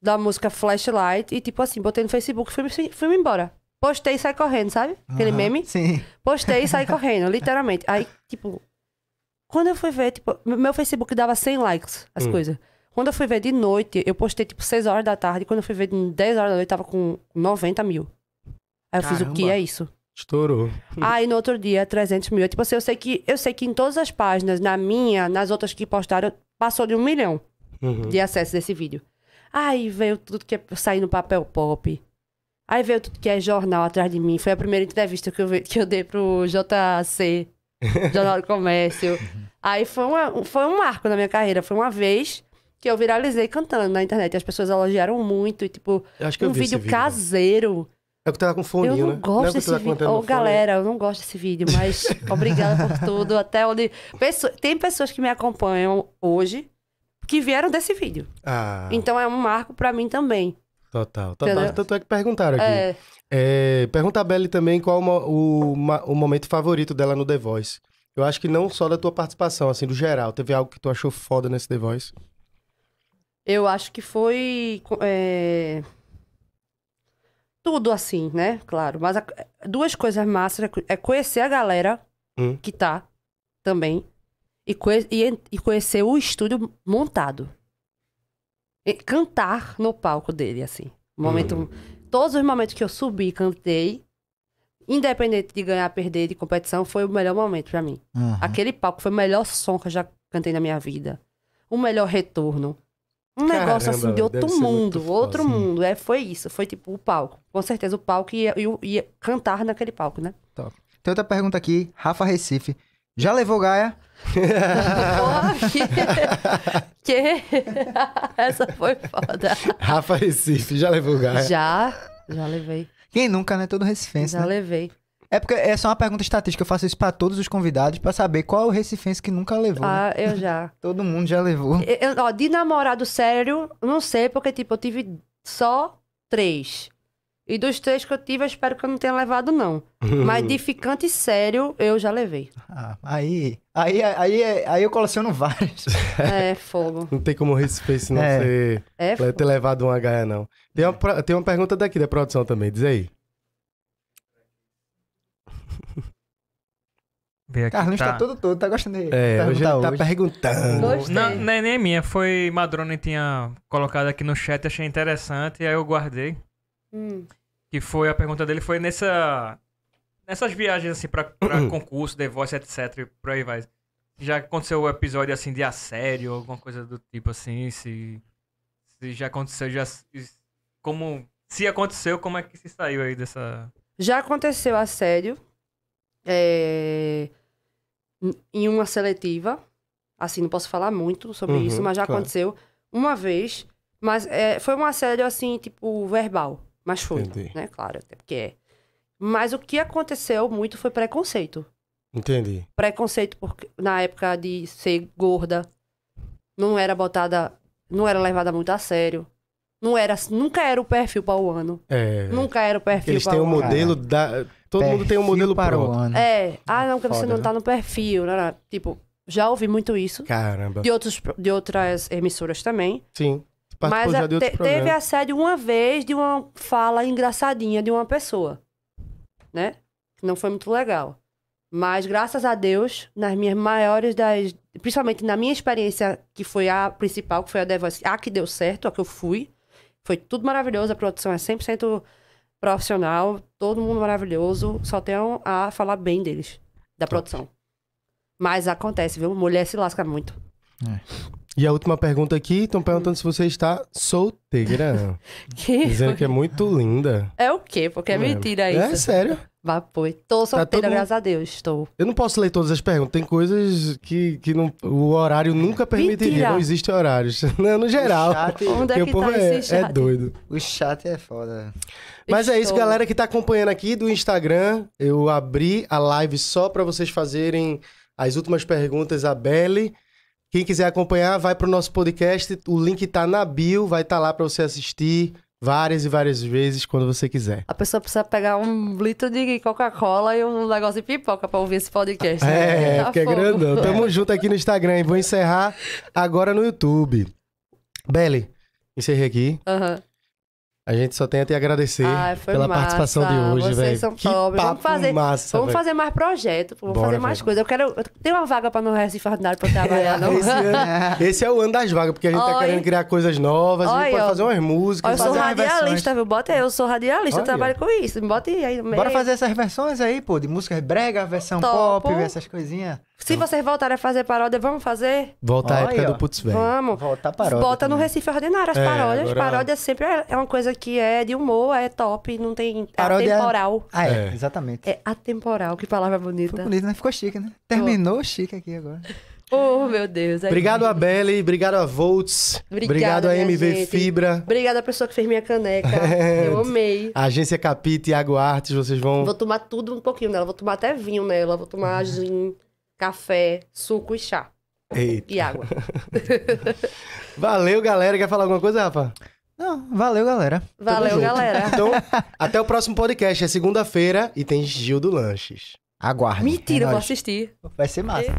da música Flashlight e, tipo assim, botei no Facebook e fui, fui embora. Postei e saí correndo, sabe? Aquele meme. Sim. Postei e saí correndo, literalmente. Aí, tipo, quando eu fui ver, tipo, meu Facebook dava 100 likes, as hum. coisas. Quando eu fui ver de noite, eu postei tipo 6 horas da tarde. Quando eu fui ver de 10 horas da noite, tava com 90 mil. Aí eu Caramba. fiz o que é isso? Estourou. Aí no outro dia, 300 mil. Tipo assim, eu sei que, eu sei que em todas as páginas, na minha, nas outras que postaram, passou de um milhão uhum. de acessos desse vídeo. Aí veio tudo que é sair no papel pop. Aí veio tudo que é jornal atrás de mim. Foi a primeira entrevista que eu, vi, que eu dei pro JC, Jornal do Comércio. Uhum. Aí foi, uma, foi um marco na minha carreira. Foi uma vez que eu viralizei cantando na internet. As pessoas elogiaram muito e, tipo, um vídeo, vídeo caseiro. É que tava com fone, né? Eu não gosto né? não é desse vídeo. Ô, oh, galera, eu não gosto desse vídeo, mas obrigada por tudo. Até onde. Tem pessoas que me acompanham hoje que vieram desse vídeo. Ah. Então é um marco para mim também. Total, total. É, tanto é que perguntaram aqui. É... É, pergunta a Belle também qual o, o, o momento favorito dela no The Voice. Eu acho que não só da tua participação, assim, do geral. Teve algo que tu achou foda nesse The Voice? Eu acho que foi. É... Tudo assim, né? Claro. Mas a... duas coisas massas é, é conhecer a galera hum. que tá também e, conhe... e conhecer o estúdio montado. E cantar no palco dele, assim. Momento. Hum. Todos os momentos que eu subi e cantei, independente de ganhar, perder, de competição, foi o melhor momento para mim. Uhum. Aquele palco foi o melhor som que eu já cantei na minha vida. O melhor retorno. Um Caramba, negócio assim de outro mundo, outro assim. mundo. É, foi isso, foi tipo o palco. Com certeza o palco ia, ia, ia cantar naquele palco, né? Top. Tem outra pergunta aqui, Rafa Recife. Já levou Gaia? que... que... Essa foi foda. Rafa Recife, já levou Gaia? Já, já levei. Quem nunca, né? Todo Recife Já né? levei. É porque essa é uma pergunta estatística. Eu faço isso para todos os convidados para saber qual é o recifense que nunca levou. Ah, né? eu já. Todo mundo já levou. Eu, ó, de namorado sério, não sei, porque, tipo, eu tive só três. E dos três que eu tive, eu espero que eu não tenha levado, não. Mas de ficante sério, eu já levei. Ah, aí, aí, aí, aí eu coleciono vários. É, fogo. Não tem como recifense não é. ser, é, é ter levado uma gaia, não. Tem uma, tem uma pergunta daqui da produção também, diz aí. Ver aqui, Carlinhos tá... tá todo todo, tá gostando dele. É, tá, hoje tá, tá, hoje. perguntando. Não, não é nem minha, foi Madrona tinha colocado aqui no chat, achei interessante, e aí eu guardei. Hum. Que foi, a pergunta dele foi nessa... Nessas viagens, assim, pra, pra uhum. concurso, The Voice, etc, por aí vai. Já aconteceu um episódio, assim, de assédio, alguma coisa do tipo, assim, se... Se já aconteceu, já... Como... Se aconteceu, como é que se saiu aí dessa... Já aconteceu assédio. É em uma seletiva, assim, não posso falar muito sobre uhum, isso, mas já claro. aconteceu uma vez, mas é, foi um assédio, assim, tipo, verbal, mas foi, Entendi. né, claro, até porque é. Mas o que aconteceu muito foi preconceito. Entendi. Preconceito porque, na época de ser gorda, não era botada, não era levada muito a sério. Não era, nunca era o perfil para o ano. É. Nunca era o perfil Eles para o ano. Eles têm um modelo da. Todo perfil mundo tem um modelo para pronto. o ano. É. Ah, não, porque você não tá né? no perfil. Não, né, não. Né? Tipo, já ouvi muito isso. Caramba. De, outros, de outras emissoras também. Sim. Mas já é, de te, teve assédio uma vez de uma fala engraçadinha de uma pessoa. Né? Que não foi muito legal. Mas graças a Deus, nas minhas maiores das. Principalmente na minha experiência, que foi a principal, que foi a Devoice, a que deu certo, a que eu fui foi tudo maravilhoso, a produção é 100% profissional, todo mundo maravilhoso, só tenho a falar bem deles, da Top. produção. Mas acontece, viu? Mulher se lasca muito. É. E a última pergunta aqui, estão perguntando se você está solteira. que? Dizendo que é muito linda. É o quê? Porque é, é? mentira é, isso. É sério. Vapor. Tô tá solteira, tá mundo... graças a Deus, estou. Eu não posso ler todas as perguntas. Tem coisas que, que não, o horário nunca permitiria. Mentira. Não existe horários. no geral. O chat... É Onde é que o povo tá é, esse chat? é doido. O chat é foda. Mas estou... é isso, galera que está acompanhando aqui do Instagram. Eu abri a live só para vocês fazerem as últimas perguntas à Belle. Quem quiser acompanhar, vai pro nosso podcast. O link está na bio, vai estar tá lá para você assistir várias e várias vezes quando você quiser. A pessoa precisa pegar um litro de Coca-Cola e um negócio de pipoca para ouvir esse podcast. Né? É, tá porque é grandão. Tamo junto aqui no Instagram e vou encerrar agora no YouTube. Beli, encerrei aqui. Aham. Uhum. A gente só tem a te agradecer ah, pela massa. participação de hoje, velho. São que top. vamos fazer, massa, vamos fazer mais projetos, vamos Bora, fazer mais coisas. Eu quero, tem uma vaga para no Recife Ordinário para trabalhar, não? esse, é, esse é o ano das vagas, porque a gente Oi. tá querendo criar coisas novas, Oi, a gente ó. pode fazer umas músicas, Oi, eu sou radialista, viu? Bota aí, eu sou radialista, eu trabalho com isso. Bota aí. Bora fazer essas versões aí, pô, de músicas brega, versão Topo. pop, essas coisinhas. Se então... vocês voltarem a fazer paródia, vamos fazer? Voltar à época do putz velho. Vamos. Voltar a paródia. Bota também. no Recife Ordinário as é, paródias. Agora... Paródia sempre é, é uma coisa que é de humor, é top, não tem... É paródia... É atemporal. Ah, é. é. Exatamente. É atemporal, que palavra bonita. Foi bonito, né? Ficou chique, né? Terminou chique aqui agora. Oh, meu Deus. É obrigado a Belly, obrigado a Volts, obrigado, a MV gente. Fibra. obrigada a pessoa que fez minha caneca. Eu amei. A Agência Capita e Artes, vocês vão. Vou tomar tudo um pouquinho nela, vou tomar até vinho nela, vou tomar uhum. gin café, suco e chá. Eita. E água. valeu, galera. Quer falar alguma coisa, Rafa? Não, valeu, galera. Valeu, galera. Então, até o próximo podcast. É segunda-feira e tem Gil do Lanches. Aguarde. Mentira, é eu vou assistir. Vai ser massa.